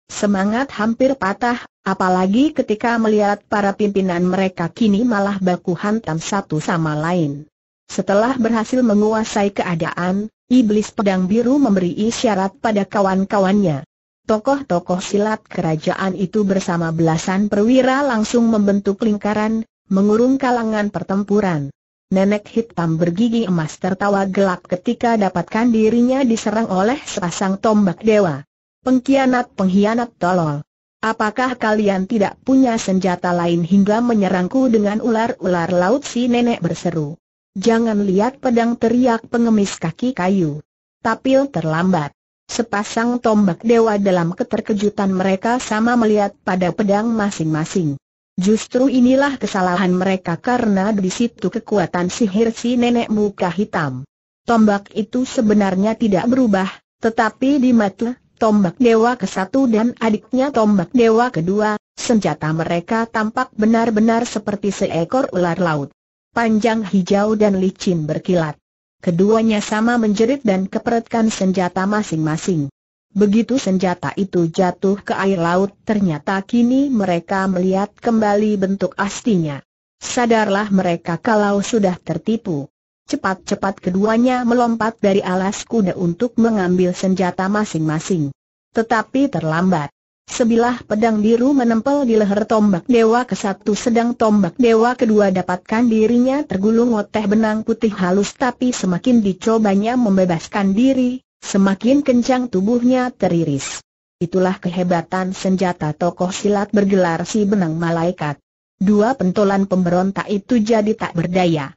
Semangat hampir patah, apalagi ketika melihat para pimpinan mereka kini malah baku hantam satu sama lain. Setelah berhasil menguasai keadaan, iblis pedang biru memberi isyarat pada kawan-kawannya. Tokoh-tokoh silat kerajaan itu bersama belasan perwira langsung membentuk lingkaran, mengurung kalangan pertempuran. Nenek hitam bergigi emas tertawa gelap ketika dapatkan dirinya diserang oleh sepasang tombak dewa. Pengkhianat-pengkhianat tolol. Apakah kalian tidak punya senjata lain hingga menyerangku dengan ular-ular laut si nenek berseru. Jangan lihat pedang teriak pengemis kaki kayu. Tapil terlambat. Sepasang tombak dewa dalam keterkejutan mereka sama melihat pada pedang masing-masing. Justru inilah kesalahan mereka karena di situ kekuatan sihir si nenek muka hitam. Tombak itu sebenarnya tidak berubah, tetapi di mata tombak dewa ke satu dan adiknya tombak dewa kedua, senjata mereka tampak benar-benar seperti seekor ular laut panjang hijau dan licin berkilat. Keduanya sama menjerit dan keperetkan senjata masing-masing. Begitu senjata itu jatuh ke air laut, ternyata kini mereka melihat kembali bentuk aslinya. Sadarlah mereka kalau sudah tertipu. Cepat-cepat keduanya melompat dari alas kuda untuk mengambil senjata masing-masing. Tetapi terlambat. Sebilah pedang biru menempel di leher tombak dewa ke satu sedang tombak dewa kedua dapatkan dirinya tergulung oteh benang putih halus tapi semakin dicobanya membebaskan diri, semakin kencang tubuhnya teriris. Itulah kehebatan senjata tokoh silat bergelar si benang malaikat. Dua pentolan pemberontak itu jadi tak berdaya.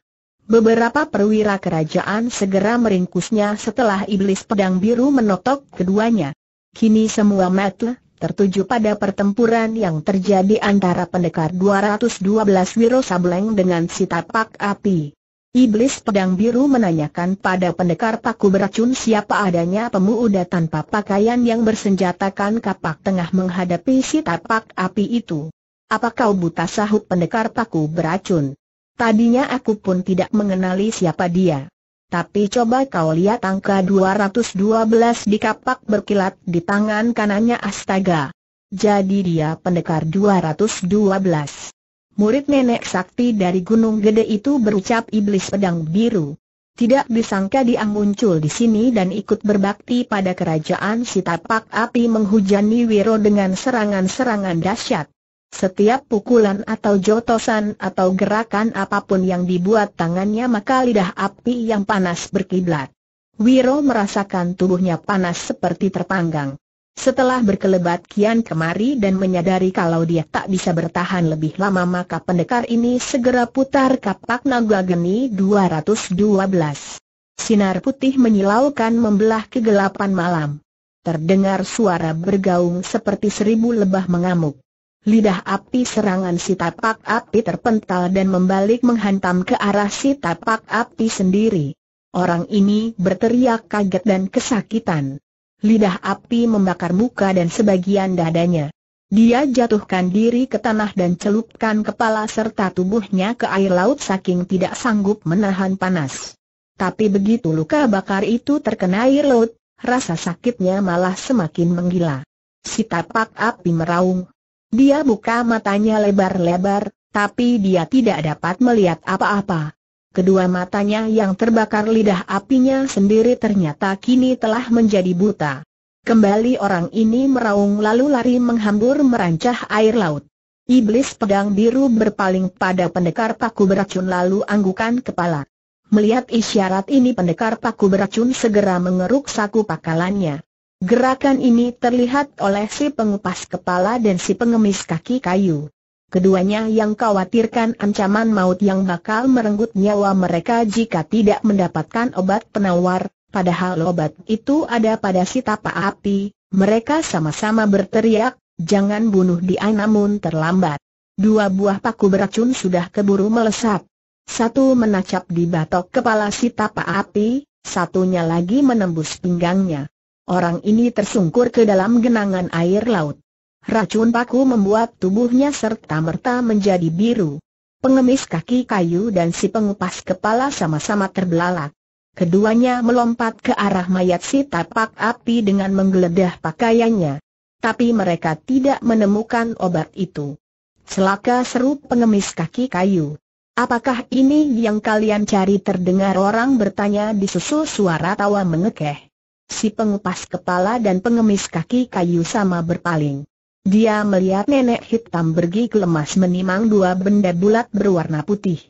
Beberapa perwira kerajaan segera meringkusnya setelah iblis pedang biru menotok keduanya. Kini semua mata tertuju pada pertempuran yang terjadi antara pendekar 212 Wiro Sableng dengan si tapak api. Iblis pedang biru menanyakan pada pendekar paku beracun siapa adanya pemuda tanpa pakaian yang bersenjatakan kapak tengah menghadapi si tapak api itu. Apa kau buta sahut pendekar paku beracun? Tadinya aku pun tidak mengenali siapa dia. Tapi coba kau lihat angka 212 di kapak berkilat di tangan kanannya astaga. Jadi dia pendekar 212. Murid nenek sakti dari Gunung Gede itu berucap iblis pedang biru. Tidak disangka dia muncul di sini dan ikut berbakti pada kerajaan si tapak api menghujani Wiro dengan serangan-serangan dahsyat. Setiap pukulan atau jotosan atau gerakan apapun yang dibuat tangannya maka lidah api yang panas berkiblat. Wiro merasakan tubuhnya panas seperti terpanggang. Setelah berkelebat kian kemari dan menyadari kalau dia tak bisa bertahan lebih lama maka pendekar ini segera putar kapak naga geni 212. Sinar putih menyilaukan membelah kegelapan malam. Terdengar suara bergaung seperti seribu lebah mengamuk. Lidah api serangan si tapak api terpental dan membalik menghantam ke arah si tapak api sendiri. Orang ini berteriak kaget dan kesakitan. Lidah api membakar muka dan sebagian dadanya. Dia jatuhkan diri ke tanah dan celupkan kepala serta tubuhnya ke air laut saking tidak sanggup menahan panas. Tapi begitu luka bakar itu terkena air laut, rasa sakitnya malah semakin menggila. Si tapak api meraung, dia buka matanya lebar-lebar, tapi dia tidak dapat melihat apa-apa. Kedua matanya yang terbakar lidah apinya sendiri ternyata kini telah menjadi buta. Kembali orang ini meraung lalu lari menghambur merancah air laut. Iblis pedang biru berpaling pada pendekar paku beracun lalu anggukan kepala. Melihat isyarat ini pendekar paku beracun segera mengeruk saku pakalannya. Gerakan ini terlihat oleh si pengupas kepala dan si pengemis kaki kayu. Keduanya yang khawatirkan ancaman maut yang bakal merenggut nyawa mereka jika tidak mendapatkan obat penawar, padahal obat itu ada pada si tapa api, mereka sama-sama berteriak, jangan bunuh dia namun terlambat. Dua buah paku beracun sudah keburu melesat. Satu menacap di batok kepala si tapa api, satunya lagi menembus pinggangnya. Orang ini tersungkur ke dalam genangan air laut. Racun paku membuat tubuhnya serta-merta menjadi biru. Pengemis kaki kayu dan si pengupas kepala sama-sama terbelalak. Keduanya melompat ke arah mayat si tapak api dengan menggeledah pakaiannya. Tapi mereka tidak menemukan obat itu. Selaka seru pengemis kaki kayu. Apakah ini yang kalian cari terdengar orang bertanya disusul suara tawa mengekeh. Si pengupas kepala dan pengemis kaki kayu sama berpaling. Dia melihat nenek hitam ke lemas menimang dua benda bulat berwarna putih.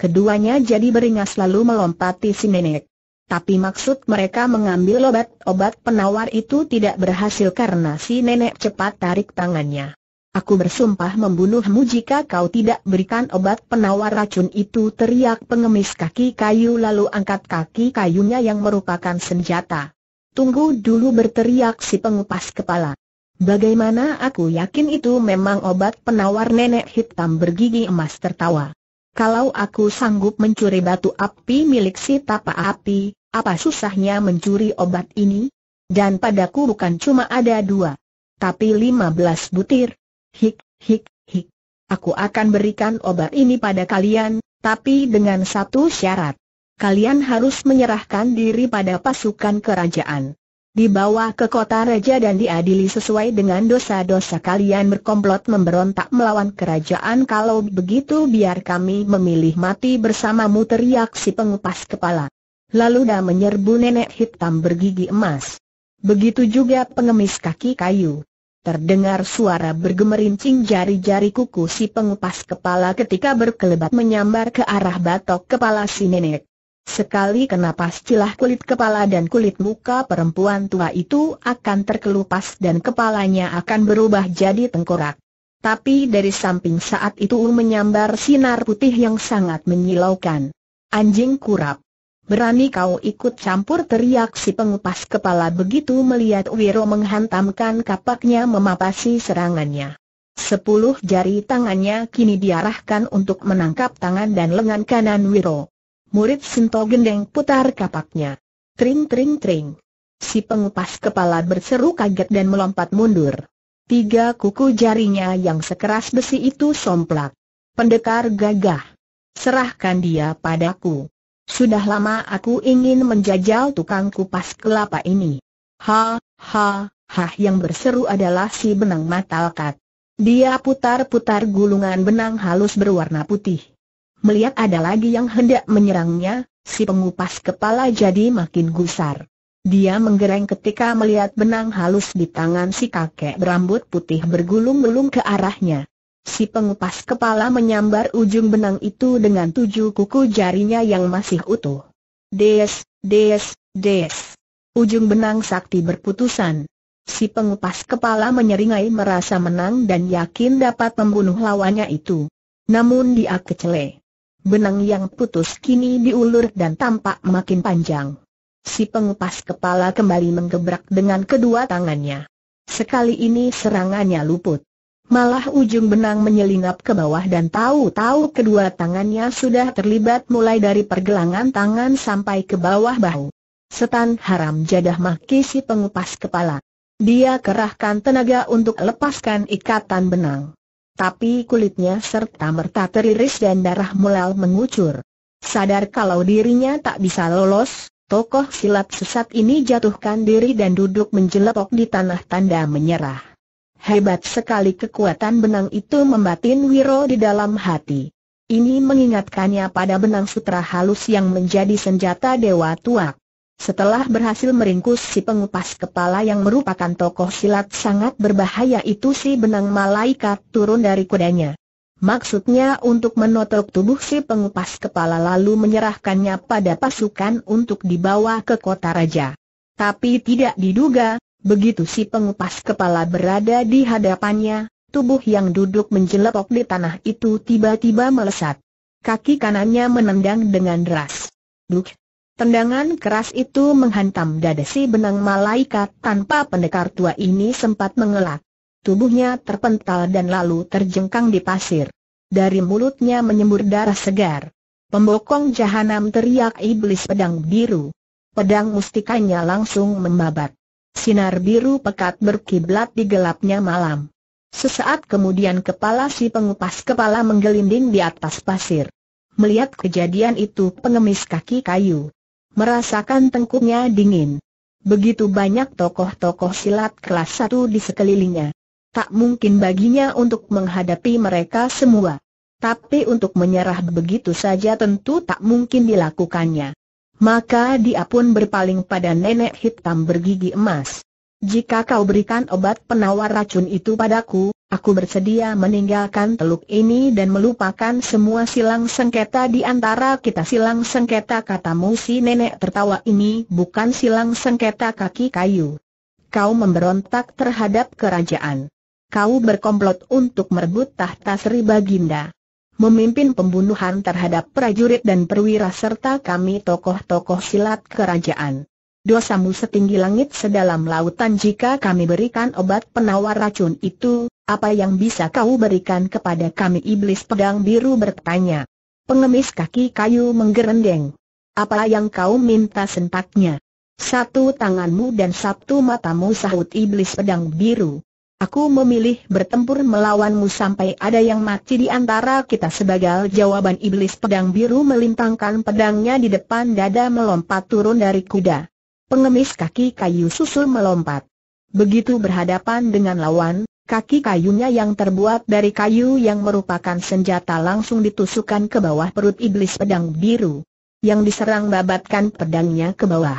Keduanya jadi beringas lalu melompati si nenek. Tapi maksud mereka mengambil obat-obat penawar itu tidak berhasil karena si nenek cepat tarik tangannya. Aku bersumpah membunuhmu jika kau tidak berikan obat penawar racun itu teriak pengemis kaki kayu lalu angkat kaki kayunya yang merupakan senjata. Tunggu dulu berteriak si pengupas kepala. Bagaimana aku yakin itu memang obat penawar nenek hitam bergigi emas tertawa. Kalau aku sanggup mencuri batu api milik si tapa api, apa susahnya mencuri obat ini? Dan padaku bukan cuma ada dua, tapi lima belas butir. Hik, hik, hik. Aku akan berikan obat ini pada kalian, tapi dengan satu syarat kalian harus menyerahkan diri pada pasukan kerajaan. Dibawa ke kota raja dan diadili sesuai dengan dosa-dosa kalian berkomplot memberontak melawan kerajaan kalau begitu biar kami memilih mati bersamamu teriak si pengupas kepala. Lalu dah menyerbu nenek hitam bergigi emas. Begitu juga pengemis kaki kayu. Terdengar suara bergemerincing jari-jari kuku si pengupas kepala ketika berkelebat menyambar ke arah batok kepala si nenek. Sekali kena pastilah kulit kepala dan kulit muka perempuan tua itu akan terkelupas dan kepalanya akan berubah jadi tengkorak. Tapi dari samping saat itu menyambar sinar putih yang sangat menyilaukan. Anjing kurap. Berani kau ikut campur teriak si pengupas kepala begitu melihat Wiro menghantamkan kapaknya memapasi serangannya. Sepuluh jari tangannya kini diarahkan untuk menangkap tangan dan lengan kanan Wiro. Murid Sinto Gendeng putar kapaknya. Tring tring tring. Si pengupas kepala berseru kaget dan melompat mundur. Tiga kuku jarinya yang sekeras besi itu somplak. Pendekar gagah. Serahkan dia padaku. Sudah lama aku ingin menjajal tukang kupas kelapa ini. Ha, ha, ha yang berseru adalah si benang matalkat. Dia putar-putar gulungan benang halus berwarna putih melihat ada lagi yang hendak menyerangnya, si pengupas kepala jadi makin gusar. Dia menggereng ketika melihat benang halus di tangan si kakek berambut putih bergulung-gulung ke arahnya. Si pengupas kepala menyambar ujung benang itu dengan tujuh kuku jarinya yang masih utuh. Des, des, des. Ujung benang sakti berputusan. Si pengupas kepala menyeringai merasa menang dan yakin dapat membunuh lawannya itu. Namun dia kecele. Benang yang putus kini diulur dan tampak makin panjang. Si pengupas kepala kembali menggebrak dengan kedua tangannya. Sekali ini serangannya luput. Malah ujung benang menyelinap ke bawah dan tahu-tahu kedua tangannya sudah terlibat mulai dari pergelangan tangan sampai ke bawah bahu. Setan haram jadah maki si pengupas kepala. Dia kerahkan tenaga untuk lepaskan ikatan benang. Tapi kulitnya serta merta teriris dan darah mulai mengucur. Sadar kalau dirinya tak bisa lolos, tokoh silat sesat ini jatuhkan diri dan duduk menjelepok di tanah tanda menyerah. Hebat sekali kekuatan benang itu membatin Wiro di dalam hati. Ini mengingatkannya pada benang sutra halus yang menjadi senjata Dewa Tuak. Setelah berhasil meringkus si pengupas kepala yang merupakan tokoh silat sangat berbahaya itu si benang malaikat turun dari kudanya. Maksudnya untuk menotok tubuh si pengupas kepala lalu menyerahkannya pada pasukan untuk dibawa ke kota raja. Tapi tidak diduga, begitu si pengupas kepala berada di hadapannya, tubuh yang duduk menjelepok di tanah itu tiba-tiba melesat. Kaki kanannya menendang dengan deras. Duh! Tendangan keras itu menghantam dada si benang malaikat tanpa pendekar tua ini sempat mengelak. Tubuhnya terpental dan lalu terjengkang di pasir. Dari mulutnya menyembur darah segar. Pembokong jahanam teriak iblis pedang biru. Pedang mustikanya langsung membabat. Sinar biru pekat berkiblat di gelapnya malam. Sesaat kemudian kepala si pengupas kepala menggelinding di atas pasir. Melihat kejadian itu pengemis kaki kayu merasakan tengkuknya dingin. Begitu banyak tokoh-tokoh silat kelas satu di sekelilingnya. Tak mungkin baginya untuk menghadapi mereka semua. Tapi untuk menyerah begitu saja tentu tak mungkin dilakukannya. Maka dia pun berpaling pada nenek hitam bergigi emas. Jika kau berikan obat penawar racun itu padaku, Aku bersedia meninggalkan teluk ini dan melupakan semua silang sengketa di antara kita silang sengketa kata musi nenek tertawa ini bukan silang sengketa kaki kayu. Kau memberontak terhadap kerajaan. Kau berkomplot untuk merebut tahta Sri Baginda. Memimpin pembunuhan terhadap prajurit dan perwira serta kami tokoh-tokoh silat kerajaan. Dosamu setinggi langit sedalam lautan jika kami berikan obat penawar racun itu, apa yang bisa kau berikan kepada kami iblis pedang biru bertanya. Pengemis kaki kayu menggerendeng. Apa yang kau minta sentaknya? Satu tanganmu dan satu matamu sahut iblis pedang biru. Aku memilih bertempur melawanmu sampai ada yang mati di antara kita sebagai jawaban iblis pedang biru melintangkan pedangnya di depan dada melompat turun dari kuda. Pengemis kaki kayu susul melompat. Begitu berhadapan dengan lawan, Kaki kayunya yang terbuat dari kayu yang merupakan senjata langsung ditusukkan ke bawah perut iblis pedang biru. Yang diserang babatkan pedangnya ke bawah.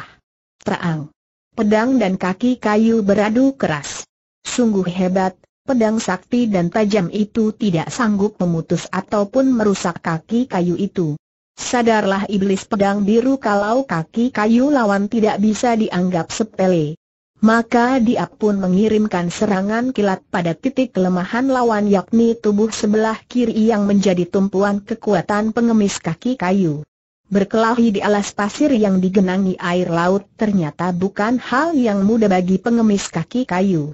Terang. Pedang dan kaki kayu beradu keras. Sungguh hebat, pedang sakti dan tajam itu tidak sanggup memutus ataupun merusak kaki kayu itu. Sadarlah iblis pedang biru kalau kaki kayu lawan tidak bisa dianggap sepele maka dia pun mengirimkan serangan kilat pada titik kelemahan lawan yakni tubuh sebelah kiri yang menjadi tumpuan kekuatan pengemis kaki kayu. Berkelahi di alas pasir yang digenangi air laut ternyata bukan hal yang mudah bagi pengemis kaki kayu.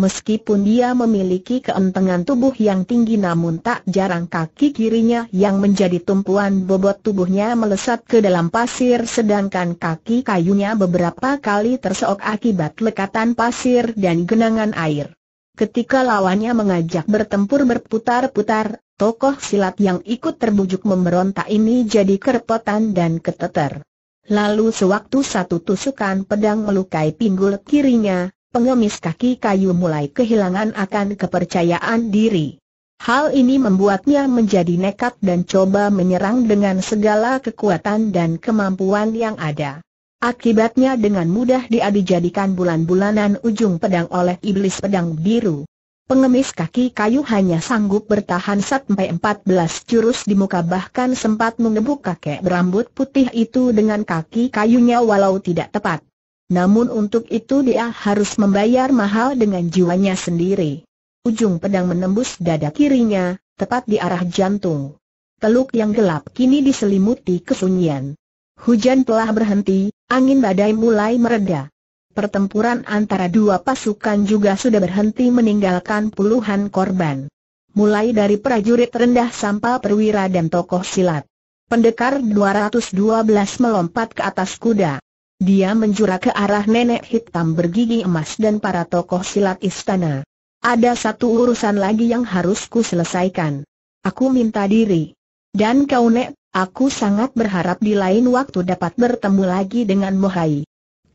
Meskipun dia memiliki keentengan tubuh yang tinggi namun tak jarang kaki kirinya yang menjadi tumpuan bobot tubuhnya melesat ke dalam pasir sedangkan kaki kayunya beberapa kali terseok akibat lekatan pasir dan genangan air. Ketika lawannya mengajak bertempur berputar-putar, tokoh silat yang ikut terbujuk memberontak ini jadi kerepotan dan keteter. Lalu sewaktu satu tusukan pedang melukai pinggul kirinya, pengemis kaki kayu mulai kehilangan akan kepercayaan diri. Hal ini membuatnya menjadi nekat dan coba menyerang dengan segala kekuatan dan kemampuan yang ada. Akibatnya dengan mudah dia dijadikan bulan-bulanan ujung pedang oleh iblis pedang biru. Pengemis kaki kayu hanya sanggup bertahan sampai 14 jurus di muka bahkan sempat mengebuk kakek berambut putih itu dengan kaki kayunya walau tidak tepat. Namun untuk itu dia harus membayar mahal dengan jiwanya sendiri. Ujung pedang menembus dada kirinya, tepat di arah jantung. Teluk yang gelap kini diselimuti kesunyian. Hujan telah berhenti, angin badai mulai mereda. Pertempuran antara dua pasukan juga sudah berhenti meninggalkan puluhan korban. Mulai dari prajurit rendah sampai perwira dan tokoh silat. Pendekar 212 melompat ke atas kuda. Dia menjura ke arah nenek hitam bergigi emas dan para tokoh silat istana. Ada satu urusan lagi yang harus ku selesaikan. Aku minta diri. Dan kau nek, aku sangat berharap di lain waktu dapat bertemu lagi dengan Mohai.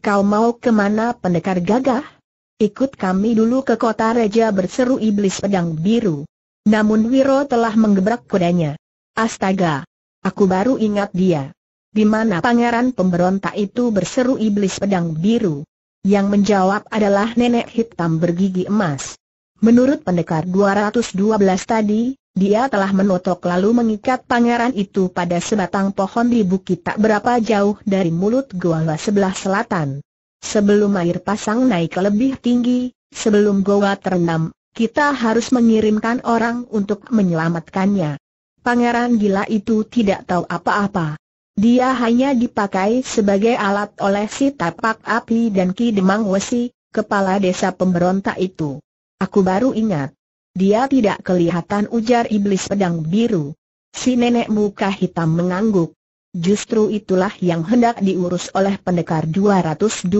Kau mau kemana pendekar gagah? Ikut kami dulu ke kota Raja berseru iblis pedang biru. Namun Wiro telah menggebrak kudanya. Astaga! Aku baru ingat dia di mana pangeran pemberontak itu berseru iblis pedang biru. Yang menjawab adalah nenek hitam bergigi emas. Menurut pendekar 212 tadi, dia telah menotok lalu mengikat pangeran itu pada sebatang pohon di bukit tak berapa jauh dari mulut goa sebelah selatan. Sebelum air pasang naik ke lebih tinggi, sebelum goa terendam, kita harus mengirimkan orang untuk menyelamatkannya. Pangeran gila itu tidak tahu apa-apa. Dia hanya dipakai sebagai alat oleh si tapak api dan Ki Demang Wesi, kepala desa pemberontak itu. Aku baru ingat. Dia tidak kelihatan ujar iblis pedang biru. Si nenek muka hitam mengangguk. Justru itulah yang hendak diurus oleh pendekar 212.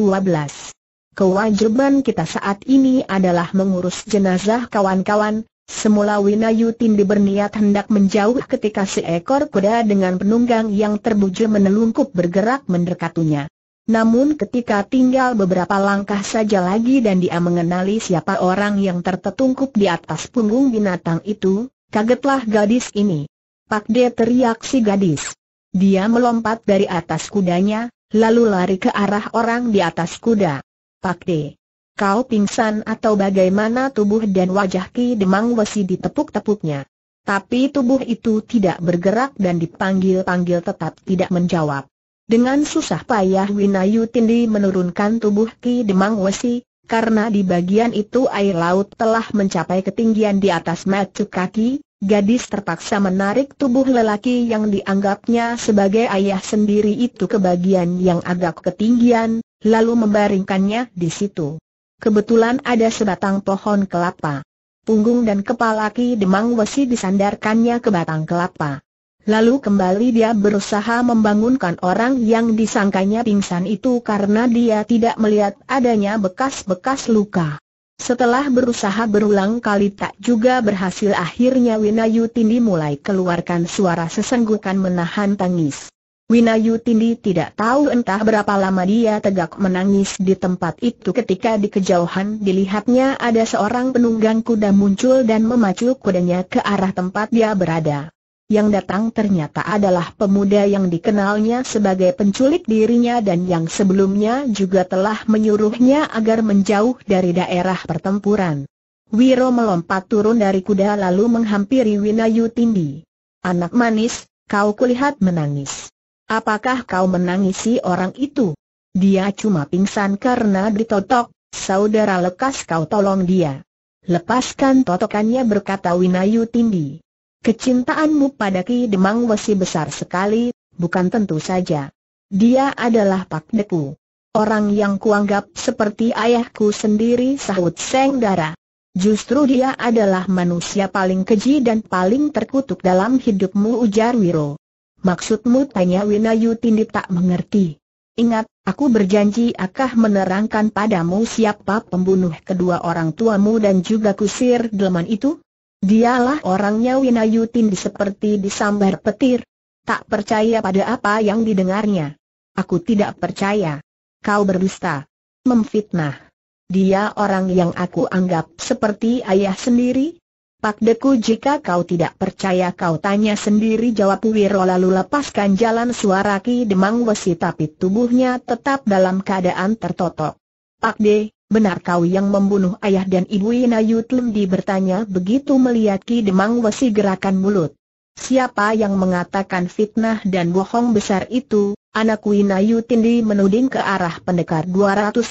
Kewajiban kita saat ini adalah mengurus jenazah kawan-kawan, Semula Winayu Tindi berniat hendak menjauh ketika seekor kuda dengan penunggang yang terbujur menelungkup bergerak mendekatinya. Namun ketika tinggal beberapa langkah saja lagi dan dia mengenali siapa orang yang tertetungkup di atas punggung binatang itu, kagetlah gadis ini. Pak De teriak si gadis. Dia melompat dari atas kudanya, lalu lari ke arah orang di atas kuda. Pak De, Kau pingsan atau bagaimana tubuh dan wajah Ki Demang Wesi ditepuk-tepuknya. Tapi tubuh itu tidak bergerak dan dipanggil-panggil tetap tidak menjawab. Dengan susah payah Winayu Tindi menurunkan tubuh Ki Demang Wesi, karena di bagian itu air laut telah mencapai ketinggian di atas mata kaki, gadis terpaksa menarik tubuh lelaki yang dianggapnya sebagai ayah sendiri itu ke bagian yang agak ketinggian, lalu membaringkannya di situ kebetulan ada sebatang pohon kelapa. Punggung dan kepala Ki Demang Wesi disandarkannya ke batang kelapa. Lalu kembali dia berusaha membangunkan orang yang disangkanya pingsan itu karena dia tidak melihat adanya bekas-bekas luka. Setelah berusaha berulang kali tak juga berhasil akhirnya Winayu Tindi mulai keluarkan suara sesenggukan menahan tangis. Winayu Tindi tidak tahu entah berapa lama dia tegak menangis di tempat itu ketika di kejauhan dilihatnya ada seorang penunggang kuda muncul dan memacu kudanya ke arah tempat dia berada. Yang datang ternyata adalah pemuda yang dikenalnya sebagai penculik dirinya dan yang sebelumnya juga telah menyuruhnya agar menjauh dari daerah pertempuran. Wiro melompat turun dari kuda lalu menghampiri Winayu Tindi. Anak manis, kau kulihat menangis. Apakah kau menangisi orang itu? Dia cuma pingsan karena ditotok, saudara lekas kau tolong dia. Lepaskan totokannya berkata Winayu Tindi. Kecintaanmu pada Ki Demang Wesi besar sekali, bukan tentu saja. Dia adalah Pak Deku. Orang yang kuanggap seperti ayahku sendiri sahut Seng Dara. Justru dia adalah manusia paling keji dan paling terkutuk dalam hidupmu ujar Wiro. Maksudmu tanya Winayu Tindip tak mengerti. Ingat, aku berjanji akan menerangkan padamu siapa pembunuh kedua orang tuamu dan juga kusir delman itu. Dialah orangnya Winayu Tindip seperti disambar petir. Tak percaya pada apa yang didengarnya. Aku tidak percaya. Kau berdusta. Memfitnah. Dia orang yang aku anggap seperti ayah sendiri, Pak Deku jika kau tidak percaya kau tanya sendiri jawab Wiro lalu lepaskan jalan suara Ki Demang Wesi tapi tubuhnya tetap dalam keadaan tertotok. Pak De, benar kau yang membunuh ayah dan ibu Inayu Tlemdi bertanya begitu melihat Ki Demang Wesi gerakan mulut. Siapa yang mengatakan fitnah dan bohong besar itu? Anak Wina Tindi menuding ke arah pendekar 212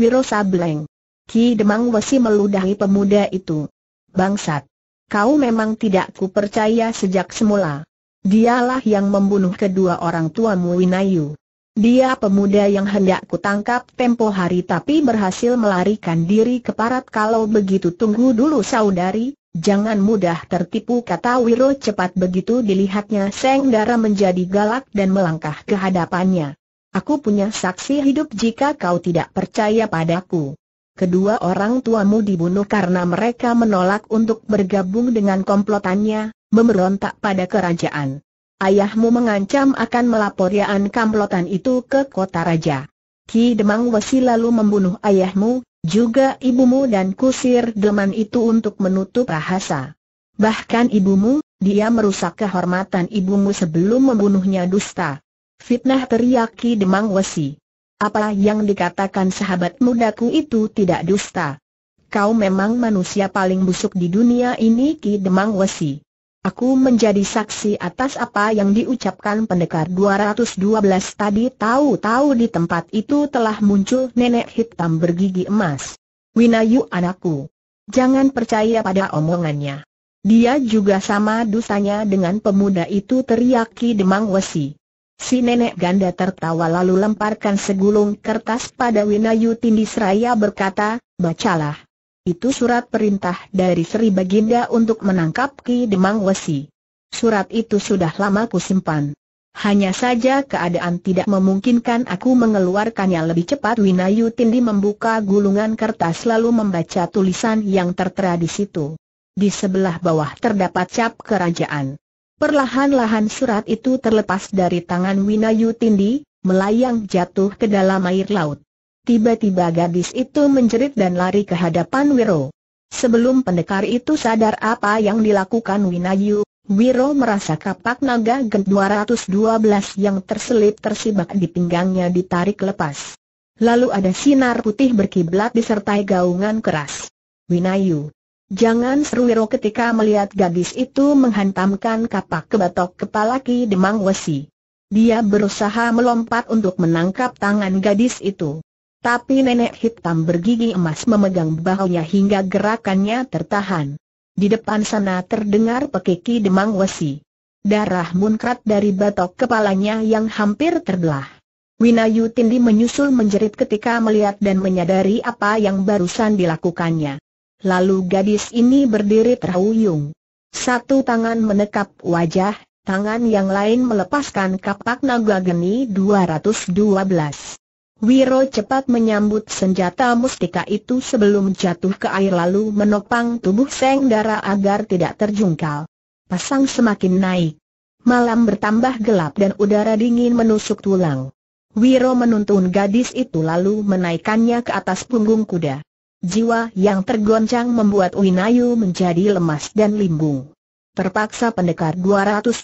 Wiro Sableng. Ki Demang Wesi meludahi pemuda itu. Bangsat. Kau memang tidak ku percaya sejak semula. Dialah yang membunuh kedua orang tuamu Winayu. Dia pemuda yang hendak kutangkap tempo hari tapi berhasil melarikan diri ke parat kalau begitu tunggu dulu saudari, jangan mudah tertipu kata Wiro cepat begitu dilihatnya Seng Dara menjadi galak dan melangkah ke hadapannya. Aku punya saksi hidup jika kau tidak percaya padaku kedua orang tuamu dibunuh karena mereka menolak untuk bergabung dengan komplotannya, memberontak pada kerajaan. Ayahmu mengancam akan melaporkan komplotan itu ke kota raja. Ki Demang Wesi lalu membunuh ayahmu, juga ibumu dan kusir Deman itu untuk menutup rahasia. Bahkan ibumu, dia merusak kehormatan ibumu sebelum membunuhnya dusta. Fitnah teriak Ki Demang Wesi. Apa yang dikatakan sahabat mudaku itu tidak dusta. Kau memang manusia paling busuk di dunia ini Ki Demang Wesi. Aku menjadi saksi atas apa yang diucapkan pendekar 212 tadi tahu-tahu di tempat itu telah muncul nenek hitam bergigi emas. Winayu anakku. Jangan percaya pada omongannya. Dia juga sama dosanya dengan pemuda itu teriaki Demang Wesi. Si nenek ganda tertawa lalu lemparkan segulung kertas pada Winayu Tindisraya berkata, bacalah. Itu surat perintah dari Sri Baginda untuk menangkap Ki Demang Wesi. Surat itu sudah lama kusimpan. Hanya saja keadaan tidak memungkinkan aku mengeluarkannya lebih cepat Winayu Tindi membuka gulungan kertas lalu membaca tulisan yang tertera di situ. Di sebelah bawah terdapat cap kerajaan. Perlahan-lahan surat itu terlepas dari tangan Winayu Tindi, melayang jatuh ke dalam air laut. Tiba-tiba gadis itu menjerit dan lari ke hadapan Wiro. Sebelum pendekar itu sadar apa yang dilakukan Winayu, Wiro merasa kapak naga gen 212 yang terselip tersibak di pinggangnya ditarik lepas. Lalu ada sinar putih berkiblat disertai gaungan keras. Winayu, Jangan seru Wiro ketika melihat gadis itu menghantamkan kapak ke batok kepala Ki Demang Wesi. Dia berusaha melompat untuk menangkap tangan gadis itu. Tapi nenek hitam bergigi emas memegang bahunya hingga gerakannya tertahan. Di depan sana terdengar pekiki Demang Wesi. Darah munkrat dari batok kepalanya yang hampir terbelah. Winayu Tindi menyusul menjerit ketika melihat dan menyadari apa yang barusan dilakukannya. Lalu gadis ini berdiri terhuyung. Satu tangan menekap wajah, tangan yang lain melepaskan kapak naga geni 212. Wiro cepat menyambut senjata mustika itu sebelum jatuh ke air lalu menopang tubuh Seng Dara agar tidak terjungkal. Pasang semakin naik. Malam bertambah gelap dan udara dingin menusuk tulang. Wiro menuntun gadis itu lalu menaikannya ke atas punggung kuda. Jiwa yang tergoncang membuat Winayu menjadi lemas dan limbung. Terpaksa pendekar 212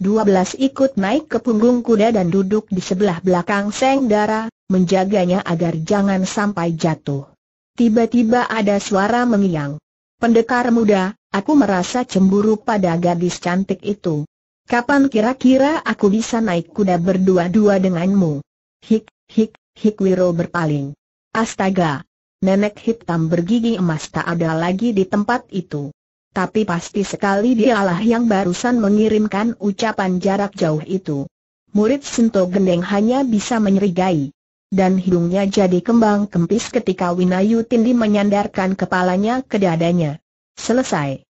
ikut naik ke punggung kuda dan duduk di sebelah belakang Seng Dara, menjaganya agar jangan sampai jatuh. Tiba-tiba ada suara mengiang. Pendekar muda, aku merasa cemburu pada gadis cantik itu. Kapan kira-kira aku bisa naik kuda berdua-dua denganmu? Hik, hik, hik Wiro berpaling. Astaga, nenek hitam bergigi emas tak ada lagi di tempat itu. Tapi pasti sekali dialah yang barusan mengirimkan ucapan jarak jauh itu. Murid Sento Gendeng hanya bisa menyerigai. Dan hidungnya jadi kembang kempis ketika Winayu Tindi menyandarkan kepalanya ke dadanya. Selesai.